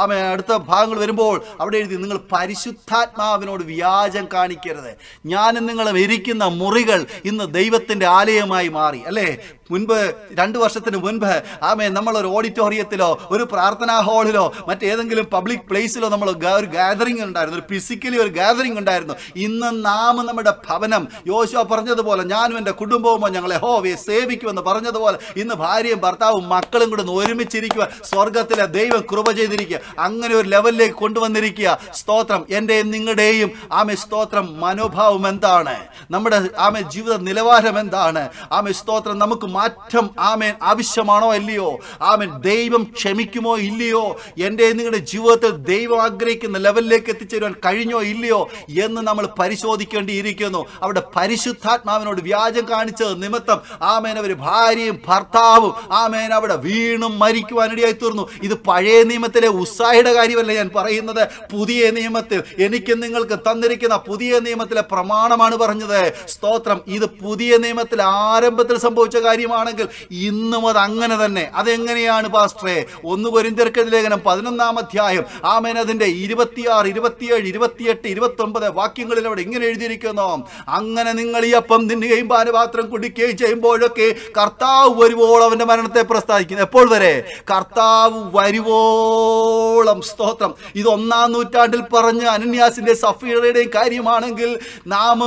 ആമ അടുത്ത ഭാഗങ്ങൾ വരുമ്പോൾ അവിടെ എഴുതി നിങ്ങൾ പരിശുദ്ധാത്മാവിനോട് വ്യാജം കാണിക്കരുത് ഞാനും നിങ്ങളും ഇരിക്കുന്ന മുറികൾ ഇന്ന് ദൈവത്തിൻ്റെ ആലയമായി മാറി അല്ലേ മുൻപ് രണ്ട് വർഷത്തിന് മുൻപ് ആമേ നമ്മൾ ഒരു ഓഡിറ്റോറിയത്തിലോ ഒരു പ്രാർത്ഥനാ ഹാളിലോ മറ്റേതെങ്കിലും പബ്ലിക് പ്ലേസിലോ നമ്മൾ ഒരു ഗാദറിംഗ് ഉണ്ടായിരുന്നു ഒരു ഫിസിക്കലി ഒരു ഗാദറിംഗ് ഉണ്ടായിരുന്നു ഇന്ന് നാം നമ്മുടെ ഭവനം യോശോ പറഞ്ഞതുപോലെ ഞാനും എൻ്റെ കുടുംബവുമോ ഞങ്ങളെ ഹോവയെ സേവിക്കുമെന്ന് പറഞ്ഞതുപോലെ ഇന്ന് ഭാര്യയും ഭർത്താവും മക്കളും കൂടെ ഒരുമിച്ചിരിക്കുക സ്വർഗത്തിലെ ദൈവം കൃപ ചെയ്തിരിക്കുക അങ്ങനെ ഒരു ലെവലിലേക്ക് കൊണ്ടുവന്നിരിക്കുക സ്തോത്രം എൻ്റെയും നിങ്ങളുടെയും ആമേ സ്തോത്രം മനോഭാവം എന്താണ് നമ്മുടെ ആമേ ജീവിത നിലവാരം എന്താണ് ആമേ സ്തോത്രം നമുക്ക് മാറ്റം ആമേൻ ആവശ്യമാണോ അല്ലയോ ആമേൻ ദൈവം ക്ഷമിക്കുമോ ഇല്ലയോ എൻ്റെ നിങ്ങളുടെ ജീവിതത്തിൽ ദൈവം ആഗ്രഹിക്കുന്ന ലെവലിലേക്ക് എത്തിച്ചേരുവാൻ കഴിഞ്ഞോ ഇല്ലയോ എന്ന് നമ്മൾ പരിശോധിക്കേണ്ടിയിരിക്കുന്നു അവിടെ പരിശുദ്ധാത്മാവിനോട് വ്യാജം കാണിച്ചത് നിമിത്തം ആമേൻ അവർ ഭാര്യയും ഭർത്താവും ആമേൻ അവിടെ വീണും മരിക്കുവാനിടയായി തീർന്നു ഇത് പഴയ നിയമത്തിലെ ഉത്സാഹിയുടെ കാര്യമല്ല ഞാൻ പറയുന്നത് പുതിയ നിയമത്തിൽ എനിക്ക് നിങ്ങൾക്ക് തന്നിരിക്കുന്ന പുതിയ നിയമത്തിലെ പ്രമാണമാണ് പറഞ്ഞത് സ്തോത്രം ഇത് പുതിയ നിയമത്തിൽ ആരംഭത്തിൽ സംഭവിച്ച കാര്യം കാര്യമാണെങ്കിൽ ഇന്നും അത് അങ്ങനെ തന്നെ അതെങ്ങനെയാണ് പാസ്റ്ററെ ഒന്ന് പൊരിന്തിരക്കത് ലേഖനം പതിനൊന്നാം അധ്യായം ആമേൻ അതിൻ്റെ ഇരുപത്തിയാറ് ഇരുപത്തിയേഴ് ഇരുപത്തിയെട്ട് ഇരുപത്തൊമ്പത് വാക്യങ്ങളിൽ അവിടെ ഇങ്ങനെ എഴുതിയിരിക്കുന്നു അങ്ങനെ നിങ്ങൾ ഈ അപ്പം തിന്നുകയും പാനപാത്രം കുടിക്കുകയും ചെയ്യുമ്പോഴൊക്കെ കർത്താവ് വരുമ്പോൾ അവൻ്റെ മരണത്തെ പ്രസ്താവിക്കുന്നു എപ്പോൾ വരെ കർത്താവ് വരുവോളം സ്തോത്രം ഇത് ഒന്നാം നൂറ്റാണ്ടിൽ പറഞ്ഞ അനന്യാസിന്റെ സഫീറയുടെയും കാര്യമാണെങ്കിൽ നാം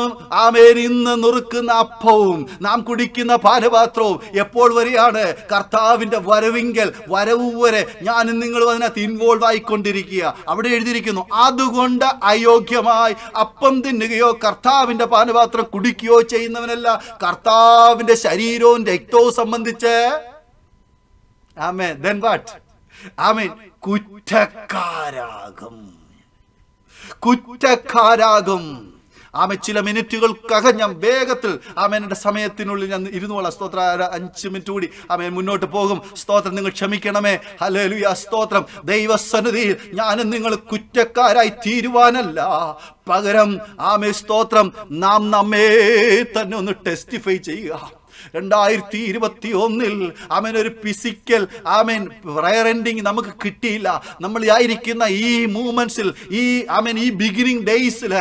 ആമേൻ ഇന്ന് നുറുക്കുന്ന അപ്പവും നാം കുടിക്കുന്ന പാനപാത്രവും ഉണ്ടാവും എപ്പോൾ വരെയാണ് കർത്താവിന്റെ വരവിങ്കൽ വരവ് വരെ ഞാൻ നിങ്ങൾ അതിനകത്ത് ഇൻവോൾവ് ആയിക്കൊണ്ടിരിക്കുക അവിടെ എഴുതിയിരിക്കുന്നു അതുകൊണ്ട് അയോഗ്യമായി അപ്പം തിന്നുകയോ കർത്താവിന്റെ പാനപാത്രം കുടിക്കുകയോ ചെയ്യുന്നവനല്ല കർത്താവിന്റെ ശരീരവും രക്തവും സംബന്ധിച്ച് ആമേ ദെൻ വാട്ട് ആമേൻ കുറ്റക്കാരാകും കുറ്റക്കാരാകും ആമേ ചില മിനിറ്റുകൾക്കകം ഞാൻ വേഗത്തിൽ ആമേനെ സമയത്തിനുള്ളിൽ ഞാൻ ഇരുന്നോളാം സ്തോത്ര അഞ്ച് മിനിറ്റ് കൂടി ആമേൻ മുന്നോട്ട് പോകും സ്തോത്രം നിങ്ങൾ ക്ഷമിക്കണമേ ഹലേലുയ സ്തോത്രം ദൈവസന്നിധിയിൽ ഞാനും നിങ്ങൾ കുറ്റക്കാരായി തീരുവാനല്ല പകരം ആമേ സ്തോത്രം നാം നമ്മേ തന്നെ ഒന്ന് ടെസ്റ്റിഫൈ ചെയ്യുക രണ്ടായിരത്തി ഇരുപത്തി ഒന്നിൽ ആമേൻ ഒരു ഫിസിക്കൽ ആമേൻ പ്രയർ എൻഡിങ് നമുക്ക് കിട്ടിയില്ല നമ്മൾ ആയിരിക്കുന്ന ഈ മൂമെന്റ്സിൽ ഈ ആമേൻ ഈ ബിഗിനിങ് ഡേയ്സിൽ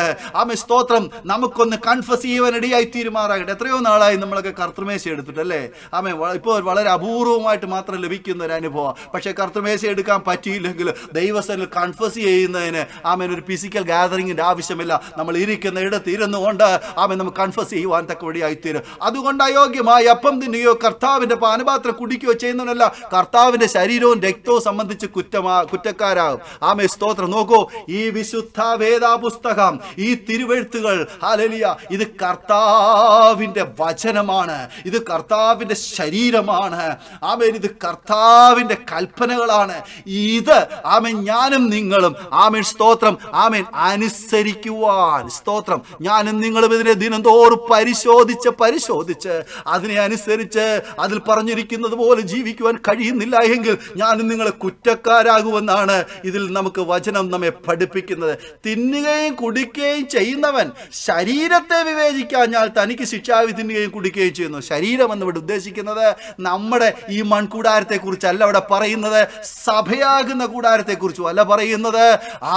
ആമേ സ്തോത്രം നമുക്കൊന്ന് കൺഫസ് ഇടയായി തീരുമാറാകട്ടെ എത്രയോ നാളായി നമ്മളൊക്കെ കർത്തൃമേശ എടുത്തിട്ടല്ലേ ആമേ ഇപ്പോൾ വളരെ അപൂർവമായിട്ട് മാത്രം ലഭിക്കുന്ന ഒരു അനുഭവം പക്ഷേ കർത്തൃമേശ എടുക്കാൻ പറ്റിയില്ലെങ്കിൽ ദൈവസ്ഥനിൽ കൺഫസ് ചെയ്യുന്നതിന് ആമേൻ ഒരു ഫിസിക്കൽ ഗാദറിങ്ങിൻ്റെ ആവശ്യമില്ല നമ്മൾ ഇരിക്കുന്ന ഇടത്ത് ഇരുന്നുകൊണ്ട് ആമേ നമുക്ക് കൺഫസ് ചെയ്യുവാൻ തക്ക തീരും അതുകൊണ്ട് അയോഗ്യമാണ് ആ അപ്പം തിന്നുകയോ കർത്താവിന്റെ പാനപാത്രം കുടിക്കുകയോ ചെയ്യുന്നവനല്ല കർത്താവിന്റെ ശരീരവും രക്തവും സംബന്ധിച്ച് കുറ്റമാ കുറ്റക്കാരാകും ആമേ സ്തോത്രം നോക്കൂ ഈ വിശുദ്ധ വേദാപുസ്തകം ഈ തിരുവെഴുത്തുകൾ ഹലലിയ ഇത് കർത്താവിന്റെ വചനമാണ് ഇത് കർത്താവിന്റെ ശരീരമാണ് ആമേൻ ഇത് കർത്താവിന്റെ കൽപ്പനകളാണ് ഇത് ആമേൻ ഞാനും നിങ്ങളും ആമേൻ സ്തോത്രം ആമേൻ അനുസരിക്കുവാൻ സ്തോത്രം ഞാനും നിങ്ങളും ഇതിനെ ദിനം തോറും പരിശോധിച്ച് പരിശോധിച്ച് അത് അതിനെ അനുസരിച്ച് അതിൽ പറഞ്ഞിരിക്കുന്നത് പോലെ ജീവിക്കുവാൻ കഴിയുന്നില്ല എങ്കിൽ ഞാൻ നിങ്ങളെ കുറ്റക്കാരാകുമെന്നാണ് ഇതിൽ നമുക്ക് വചനം നമ്മെ പഠിപ്പിക്കുന്നത് തിന്നുകയും കുടിക്കുകയും ചെയ്യുന്നവൻ ശരീരത്തെ വിവേചിക്കാഞ്ഞാൽ തനിക്ക് ശിക്ഷാവി തിന്നുകയും കുടിക്കുകയും ചെയ്യുന്നു ശരീരം ഇവിടെ ഉദ്ദേശിക്കുന്നത് നമ്മുടെ ഈ മൺകൂടാരത്തെ കുറിച്ചല്ല അവിടെ പറയുന്നത് സഭയാകുന്ന കുറിച്ചും അല്ല പറയുന്നത്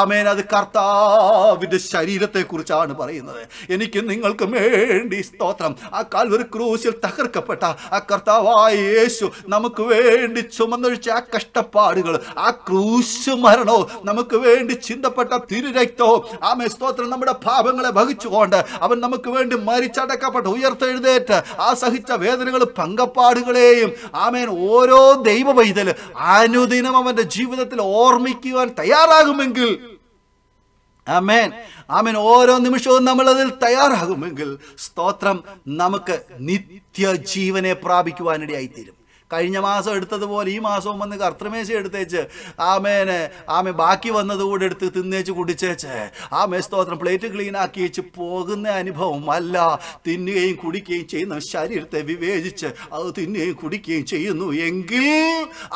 ആമേൻ അത് ശരീരത്തെ ശരീരത്തെക്കുറിച്ചാണ് പറയുന്നത് എനിക്ക് നിങ്ങൾക്ക് വേണ്ടി സ്തോത്രം ആ കാൽവർ ക്രൂശിൽ തകർക്കപ്പെട്ട ആ കർത്താവായ യേശു നമുക്ക് വേണ്ടി ചുമന്നൊഴിച്ച ആ കഷ്ടപ്പാടുകൾ ആ ക്രൂശു മരണവും നമുക്ക് വേണ്ടി ചിന്തപ്പെട്ട തിരുരക്തവും ആ സ്തോത്രം നമ്മുടെ പാപങ്ങളെ വഹിച്ചുകൊണ്ട് അവൻ നമുക്ക് വേണ്ടി മരിച്ചടക്കപ്പെട്ട ഉയർത്തെഴുന്നേറ്റ് ആ സഹിച്ച വേദനകൾ പങ്കപ്പാടുകളെയും ആമേൻ ഓരോ ദൈവ പൈതൽ അനുദിനം അവൻ്റെ ജീവിതത്തിൽ ഓർമ്മിക്കുവാൻ തയ്യാറാകുമെങ്കിൽ ആമേൻ ആമേൻ ഓരോ നിമിഷവും നമ്മൾ അതിൽ തയ്യാറാകുമെങ്കിൽ സ്തോത്രം നമുക്ക് നിത്യജീവനെ പ്രാപിക്കുവാനിടയായിത്തീരും കഴിഞ്ഞ മാസം എടുത്തതുപോലെ ഈ മാസവും വന്ന് കർത്തൃമേശ എടുത്തേച്ച് ആമേനെ ആമ ബാക്കി വന്നതുകൂടെ എടുത്ത് തിന്നേച്ച് കുടിച്ചേച്ച് ആമേ സ്തോത്രം പ്ലേറ്റ് ക്ലീൻ ആക്കി വെച്ച് പോകുന്ന അനുഭവം അല്ല തിന്നുകയും കുടിക്കുകയും ചെയ്യുന്ന ശരീരത്തെ വിവേചിച്ച് അത് തിന്നുകയും കുടിക്കുകയും ചെയ്യുന്നു എങ്കിൽ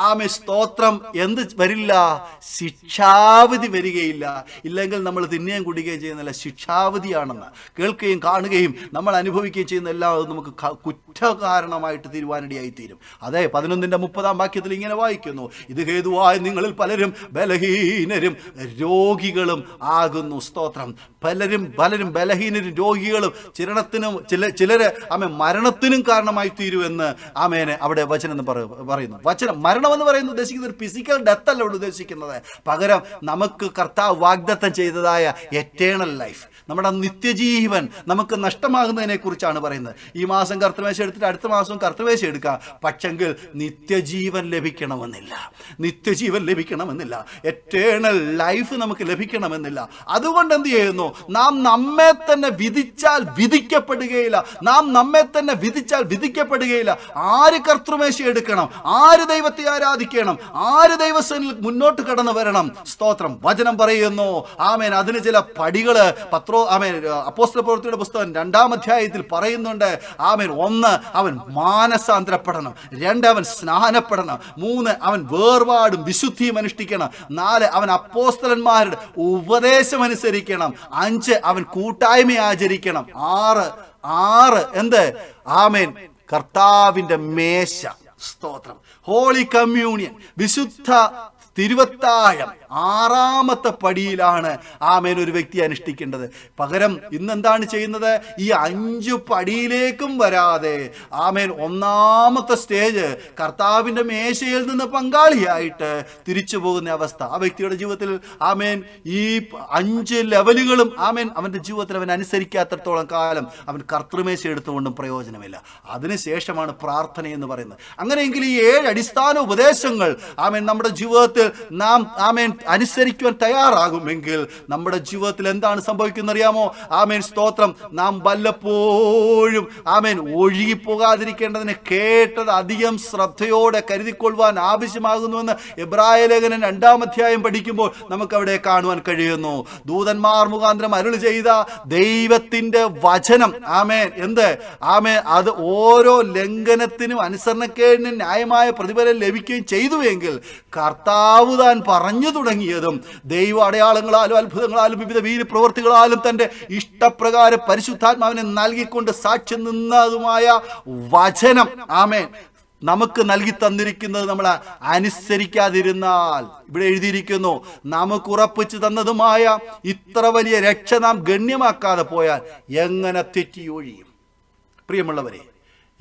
ആമെ സ്തോത്രം എന്ത് വരില്ല ശിക്ഷാവിധി വരികയില്ല ഇല്ലെങ്കിൽ നമ്മൾ തിന്നുകയും കുടിക്കുകയും ചെയ്യുന്നില്ല ശിക്ഷാവിധിയാണെന്ന് കേൾക്കുകയും കാണുകയും നമ്മൾ അനുഭവിക്കുകയും ചെയ്യുന്ന എല്ലാം നമുക്ക് കുറ്റകാരണമായിട്ട് തീരുവാനിടയായി തീരും അതേ പതിനൊന്നിന്റെ മുപ്പതാം വാക്യത്തിൽ ഇങ്ങനെ വായിക്കുന്നു ഇത് ഹേതുവായി നിങ്ങളിൽ പലരും ബലഹീനരും രോഗികളും ആകുന്നു സ്തോത്രം പലരും പലരും ബലഹീനരും രോഗികളും ചിരണത്തിനും ചില ചിലര് ആമെ മരണത്തിനും കാരണമായി എന്ന് ആമേനെ അവിടെ വചനം എന്ന് പറയുന്നു വചനം മരണം എന്ന് പറയുന്നത് ഉദ്ദേശിക്കുന്നത് ഒരു ഫിസിക്കൽ ഡെത്ത് അല്ല ഉദ്ദേശിക്കുന്നത് പകരം നമുക്ക് കർത്താവ് വാഗ്ദത്തം ചെയ്തതായ എറ്റേണൽ ലൈഫ് നമ്മുടെ നിത്യജീവൻ നമുക്ക് നഷ്ടമാകുന്നതിനെക്കുറിച്ചാണ് പറയുന്നത് ഈ മാസം കർത്തവേശം എടുത്തിട്ട് അടുത്ത മാസം കർത്തവേശം എടുക്കുക പക്ഷെങ്കിൽ നിത്യജീവൻ ലഭിക്കണമെന്നില്ല നിത്യജീവൻ ലഭിക്കണമെന്നില്ല എറ്റേണൽ ലൈഫ് നമുക്ക് ലഭിക്കണമെന്നില്ല അതുകൊണ്ട് എന്ത് ചെയ്യുന്നു നാം നമ്മെ തന്നെ വിധിച്ചാൽ വിധിക്കപ്പെടുകയില്ല നാം നമ്മെ തന്നെ വിധിച്ചാൽ വിധിക്കപ്പെടുകയില്ല ആര് കർത്തൃമേശ എടുക്കണം ആര് ദൈവത്തെ ആരാധിക്കണം ആര് ദൈവസനിൽ മുന്നോട്ട് കടന്നു വരണം സ്തോത്രം വചനം പറയുന്നു ആമേൻ അതിന് ചില പടികള് പത്രോ ആമേൻ അപ്പോസ്ല പ്രവൃത്തിയുടെ പുസ്തകം രണ്ടാം അധ്യായത്തിൽ പറയുന്നുണ്ട് ആമേൻ ഒന്ന് അവൻ മാനസാന്തരപ്പെടണം രണ്ട് അവൻ സ്നാനപ്പെടണം മൂന്ന് അവൻ വേർപാടും വിശുദ്ധിയും അനുഷ്ഠിക്കണം നാല് അവൻ അപ്പോസ്തലന്മാരുടെ ഉപദേശം അനുസരിക്കണം അഞ്ച് അവൻ കൂട്ടായ്മ ആചരിക്കണം ആറ് ആറ് എന്ത് ആമേൻ കർത്താവിന്റെ മേശ സ്തോത്രം ഹോളി കമ്മ്യൂണിയൻ വിശുദ്ധ തിരുവത്തായം ആറാമത്തെ പടിയിലാണ് ആമേൻ ഒരു വ്യക്തി അനുഷ്ഠിക്കേണ്ടത് പകരം ഇന്നെന്താണ് ചെയ്യുന്നത് ഈ അഞ്ചു പടിയിലേക്കും വരാതെ ആമേൻ ഒന്നാമത്തെ സ്റ്റേജ് കർത്താവിൻ്റെ മേശയിൽ നിന്ന് പങ്കാളിയായിട്ട് തിരിച്ചു പോകുന്ന അവസ്ഥ ആ വ്യക്തിയുടെ ജീവിതത്തിൽ ആമേൻ ഈ അഞ്ച് ലെവലുകളും ആമേൻ അവൻ്റെ ജീവിതത്തിൽ അവൻ അനുസരിക്കാത്തടത്തോളം കാലം അവൻ കർത്തൃമേശ എടുത്തുകൊണ്ടും പ്രയോജനമില്ല അതിനുശേഷമാണ് പ്രാർത്ഥന എന്ന് പറയുന്നത് അങ്ങനെയെങ്കിൽ ഈ ഏഴ് അടിസ്ഥാന ഉപദേശങ്ങൾ ആമേൻ നമ്മുടെ ജീവിതത്തിൽ നാം ആമേൻ അനുസരിക്കുവാൻ തയ്യാറാകുമെങ്കിൽ നമ്മുടെ ജീവിതത്തിൽ എന്താണ് സംഭവിക്കുന്നത് അറിയാമോ ആമേൻ സ്തോത്രം നാം വല്ലപ്പോഴും ആമേൻ ഒഴുകിപ്പോകാതിരിക്കേണ്ടതിനെ കേട്ടത് അധികം ശ്രദ്ധയോടെ കരുതിക്കൊള്ളുവാൻ ആവശ്യമാകുന്നുവെന്ന് എബ്രായ ലേഖനൻ രണ്ടാം അധ്യായം പഠിക്കുമ്പോൾ നമുക്ക് അവിടെ കാണുവാൻ കഴിയുന്നു ദൂതന്മാർ മുഖാന്തരം അരുൾ ചെയ്ത ദൈവത്തിന്റെ വചനം ആമേൻ എന്ത് ആമേൻ അത് ഓരോ ലംഘനത്തിനും അനുസരണക്കേടിനും ന്യായമായ പ്രതിഫലം ലഭിക്കുകയും ചെയ്തുവെങ്കിൽ കർത്താവ് താൻ പറഞ്ഞു തുടങ്ങിയതും ദൈവ അടയാളങ്ങളാലും അത്ഭുതങ്ങളാലും വിവിധ വീരപ്രവർത്തികളാലും തൻ്റെ ഇഷ്ടപ്രകാരം പരിശുദ്ധാത്മാവിനെ നൽകിക്കൊണ്ട് സാക്ഷ്യം നിന്നതുമായ വചനം ആമേൻ നമുക്ക് നൽകി തന്നിരിക്കുന്നത് നമ്മൾ അനുസരിക്കാതിരുന്നാൽ ഇവിടെ എഴുതിയിരിക്കുന്നു നമുക്ക് ഉറപ്പിച്ച് തന്നതുമായ ഇത്ര വലിയ രക്ഷ നാം ഗണ്യമാക്കാതെ പോയാൽ എങ്ങനെ തെറ്റി ഒഴിയും പ്രിയമുള്ളവരെ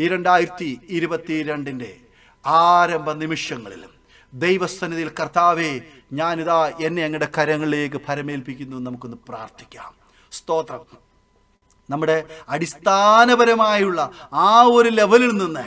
ഈ രണ്ടായിരത്തി രണ്ടിൻ്റെ ആരംഭ നിമിഷങ്ങളിലും ദൈവസ്ഥനിധിയിൽ കർത്താവേ ഞാനിതാ എന്നെ അങ്ങയുടെ കരങ്ങളിലേക്ക് ഫരമേൽപ്പിക്കുന്നു നമുക്കൊന്ന് പ്രാർത്ഥിക്കാം സ്തോത്രം നമ്മുടെ അടിസ്ഥാനപരമായുള്ള ആ ഒരു ലെവലിൽ നിന്ന്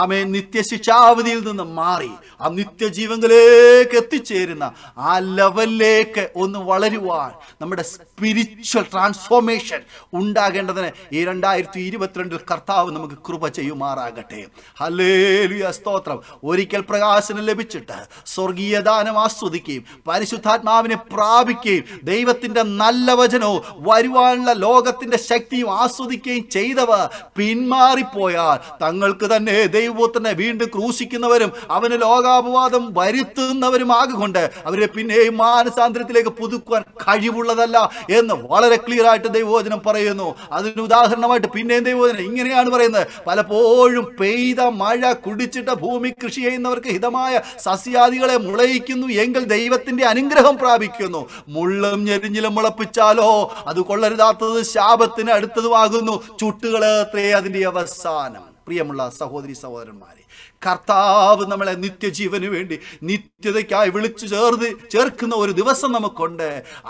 ആമേ നിത്യശിക്ഷാവധിയിൽ നിന്ന് മാറി ആ നിത്യജീവങ്ങളിലേക്ക് എത്തിച്ചേരുന്ന ആ ലെവലിലേക്ക് ഒന്ന് വളരുവാൻ നമ്മുടെ സ്പിരിച്വൽ ട്രാൻസ്ഫോർമേഷൻ ഉണ്ടാകേണ്ടതിന് ഈ രണ്ടായിരത്തി ഇരുപത്തിരണ്ടിൽ കർത്താവ് നമുക്ക് കൃപ ചെയ്യുമാറാകട്ടെ ഹലേലുയ സ്തോത്രം ഒരിക്കൽ പ്രകാശനം ലഭിച്ചിട്ട് സ്വർഗീയ ദാനം ആസ്വദിക്കുകയും പരിശുദ്ധാത്മാവിനെ പ്രാപിക്കുകയും ദൈവത്തിൻ്റെ നല്ല വചനവും വരുവാനുള്ള ലോകത്തിൻ്റെ ശക്തി ഭക്തിയും ആസ്വദിക്കുകയും ചെയ്തവർ പിന്മാറിപ്പോയാൽ തങ്ങൾക്ക് തന്നെ ദൈവത്തിനെ വീണ്ടും ക്രൂശിക്കുന്നവരും അവന് ലോകാപവാദം വരുത്തുന്നവരുമാകൊണ്ട് അവരെ പിന്നെയും മാനസാന്തരത്തിലേക്ക് പുതുക്കുവാൻ കഴിവുള്ളതല്ല എന്ന് വളരെ ക്ലിയർ ആയിട്ട് ദൈവവചനം പറയുന്നു അതിന് ഉദാഹരണമായിട്ട് പിന്നെയും ദൈവോചനം ഇങ്ങനെയാണ് പറയുന്നത് പലപ്പോഴും പെയ്ത മഴ കുടിച്ചിട്ട ഭൂമി കൃഷി ചെയ്യുന്നവർക്ക് ഹിതമായ സസ്യാദികളെ മുളയിക്കുന്നു എങ്കിൽ ദൈവത്തിന്റെ അനുഗ്രഹം പ്രാപിക്കുന്നു മുള്ളും ഞെരിഞ്ഞിലും മുളപ്പിച്ചാലോ അത് കൊള്ളരുതാത്തത് ശാപത്തിന് അടുത്ത് അടുത്തതുമാകുന്നു ചുട്ടുകളത്രേ അതിന്റെ അവസാനം പ്രിയമുള്ള സഹോദരി സഹോദരന്മാരെ കർത്താവ് നമ്മളെ നിത്യജീവന് വേണ്ടി നിത്യതയ്ക്കായി വിളിച്ചു ചേർത്ത് ചേർക്കുന്ന ഒരു ദിവസം നമുക്കുണ്ട്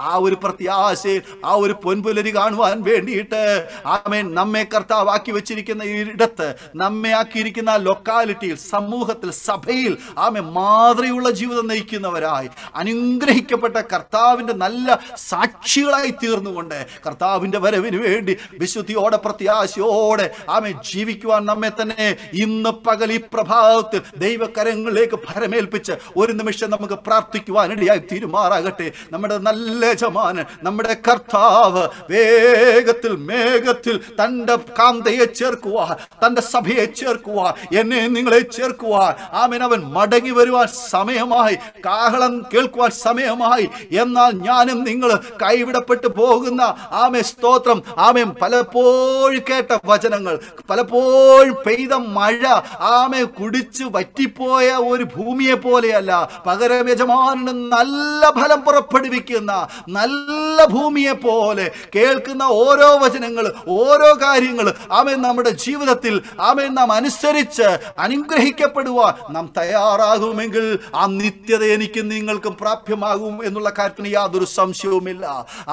ആ ഒരു പ്രത്യാശയിൽ ആ ഒരു പൊൻപുലരി കാണുവാൻ വേണ്ടിയിട്ട് ആമേൻ നമ്മെ കർത്താവാക്കി വെച്ചിരിക്കുന്ന ഇടത്ത് നമ്മെ ആക്കിയിരിക്കുന്ന ലൊക്കാലിറ്റിയിൽ സമൂഹത്തിൽ സഭയിൽ ആമേ മാതൃയുള്ള ജീവിതം നയിക്കുന്നവരായി അനുഗ്രഹിക്കപ്പെട്ട കർത്താവിൻ്റെ നല്ല സാക്ഷികളായി തീർന്നുകൊണ്ട് കർത്താവിൻ്റെ വരവിന് വേണ്ടി വിശുദ്ധിയോടെ പ്രത്യാശയോടെ ആമേ ജീവിക്കുവാൻ നമ്മെ തന്നെ ഇന്ന് പകൽ ഈ പ്രഭാ ഭാഗത്ത് ദൈവകരങ്ങളിലേക്ക് ഭരമേൽപ്പിച്ച് ഒരു നിമിഷം നമുക്ക് പ്രാർത്ഥിക്കുവാനിടയായി തീരുമാറാകട്ടെ നമ്മുടെ നല്ല ജമാന് നമ്മുടെ കർത്താവ് വേഗത്തിൽ മേഘത്തിൽ തൻ്റെ കാന്തയെ ചേർക്കുവാൻ തൻ്റെ സഭയെ ചേർക്കുവാൻ എന്നെ നിങ്ങളെ ചേർക്കുവാൻ ആമേൻ അവൻ മടങ്ങി വരുവാൻ സമയമായി കാഹളം കേൾക്കുവാൻ സമയമായി എന്നാൽ ഞാനും നിങ്ങൾ കൈവിടപ്പെട്ടു പോകുന്ന ആമേ സ്തോത്രം ആമേ പലപ്പോഴും കേട്ട വചനങ്ങൾ പലപ്പോഴും പെയ്ത മഴ ആമേ കുടിച്ചു വറ്റിപ്പോയ ഒരു ഭൂമിയെ പോലെയല്ല പകരം യജമാനന് നല്ല ഫലം പുറപ്പെടുവിക്കുന്ന നല്ല ഭൂമിയെ പോലെ കേൾക്കുന്ന ഓരോ വചനങ്ങൾ ഓരോ കാര്യങ്ങൾ ആമേൻ നമ്മുടെ ജീവിതത്തിൽ ആമേൻ നാം അനുസരിച്ച് അനുഗ്രഹിക്കപ്പെടുവാൻ നാം തയ്യാറാകുമെങ്കിൽ ആ നിത്യത എനിക്ക് നിങ്ങൾക്കും പ്രാപ്യമാകും എന്നുള്ള കാര്യത്തിന് യാതൊരു സംശയവുമില്ല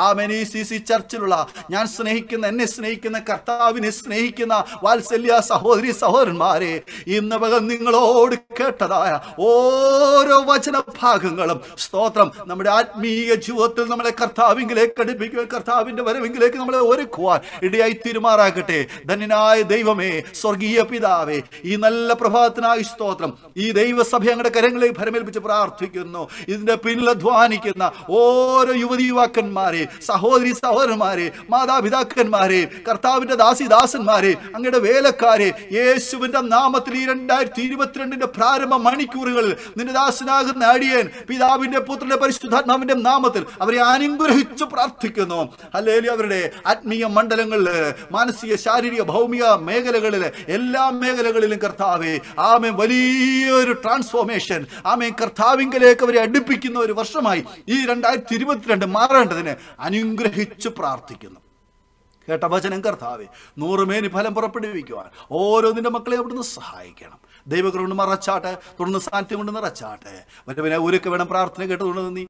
ആമേൻ ഈ സി സി ചർച്ചിലുള്ള ഞാൻ സ്നേഹിക്കുന്ന എന്നെ സ്നേഹിക്കുന്ന കർത്താവിനെ സ്നേഹിക്കുന്ന വാത്സല്യ സഹോദരി സഹോദരന്മാരെ ഇന്ന് പകൽ ദൈവം നിങ്ങളോട് കേട്ടതായ ഓരോ വചനഭാഗങ്ങളും സ്തോത്രം നമ്മുടെ ആത്മീയ ജീവിതത്തിൽ നമ്മളെ കർത്താവിങ്കിലേക്ക് അടുപ്പിക്കുക കർത്താവിന്റെ വരവിങ്കിലേക്ക് നമ്മളെ ഒരുക്കുവാൻ ഇടയായി തീരുമാറാകട്ടെ ധന്യനായ ദൈവമേ സ്വർഗീയ പിതാവേ ഈ നല്ല പ്രഭാതത്തിനായി സ്തോത്രം ഈ ദൈവസഭ ഞങ്ങളുടെ കരങ്ങളെ ഫലമേൽപ്പിച്ച് പ്രാർത്ഥിക്കുന്നു ഇതിന്റെ പിന്നിൽ അധ്വാനിക്കുന്ന ഓരോ യുവതി യുവാക്കന്മാരെ സഹോദരി സഹോദരന്മാരെ മാതാപിതാക്കന്മാരെ കർത്താവിന്റെ ദാസി ദാസന്മാരെ അങ്ങയുടെ വേലക്കാരെ യേശുവിന്റെ നാമത്തിൽ ഈ രണ്ടായിരത്തി രണ്ടായിരത്തി ഇരുപത്തിരണ്ടിന്റെ പ്രാരംഭ മണിക്കൂറുകളിൽ നിന്റെ ദാസനാകുന്ന അടിയൻ പിതാവിന്റെ പുത്രന്റെ പരിശുദ്ധാത്മാവിന്റെ നാമത്തിൽ അവരെ അനുഗ്രഹിച്ച് പ്രാർത്ഥിക്കുന്നു അല്ലെങ്കിൽ അവരുടെ ആത്മീയ മണ്ഡലങ്ങളിൽ മാനസിക ശാരീരിക ഭൗമിക മേഖലകളിൽ എല്ലാ മേഖലകളിലും കർത്താവെ ആമെ വലിയൊരു ട്രാൻസ്ഫോർമേഷൻ ആമെ കർത്താവിങ്കലേക്ക് അവരെ അടുപ്പിക്കുന്ന ഒരു വർഷമായി ഈ രണ്ടായിരത്തി ഇരുപത്തിരണ്ട് മാറേണ്ടതിന് അനുഗ്രഹിച്ചു പ്രാർത്ഥിക്കുന്നു കേട്ട വചനം കർത്താവേ നൂറുമേനി ഫലം പുറപ്പെടുവിക്കുവാൻ ഓരോന്നിൻ്റെ മക്കളെ അവിടുന്ന് സഹായിക്കണം ദൈവകൃപ കൊണ്ട് മറച്ചാട്ടെ തുടർന്ന് സാന്നിധ്യം കൊണ്ട് നിറച്ചാട്ടെ മറ്റേ പിന്നെ ഊരൊക്കെ വേണം പ്രാർത്ഥന കേട്ടതുകൊണ്ട് നീ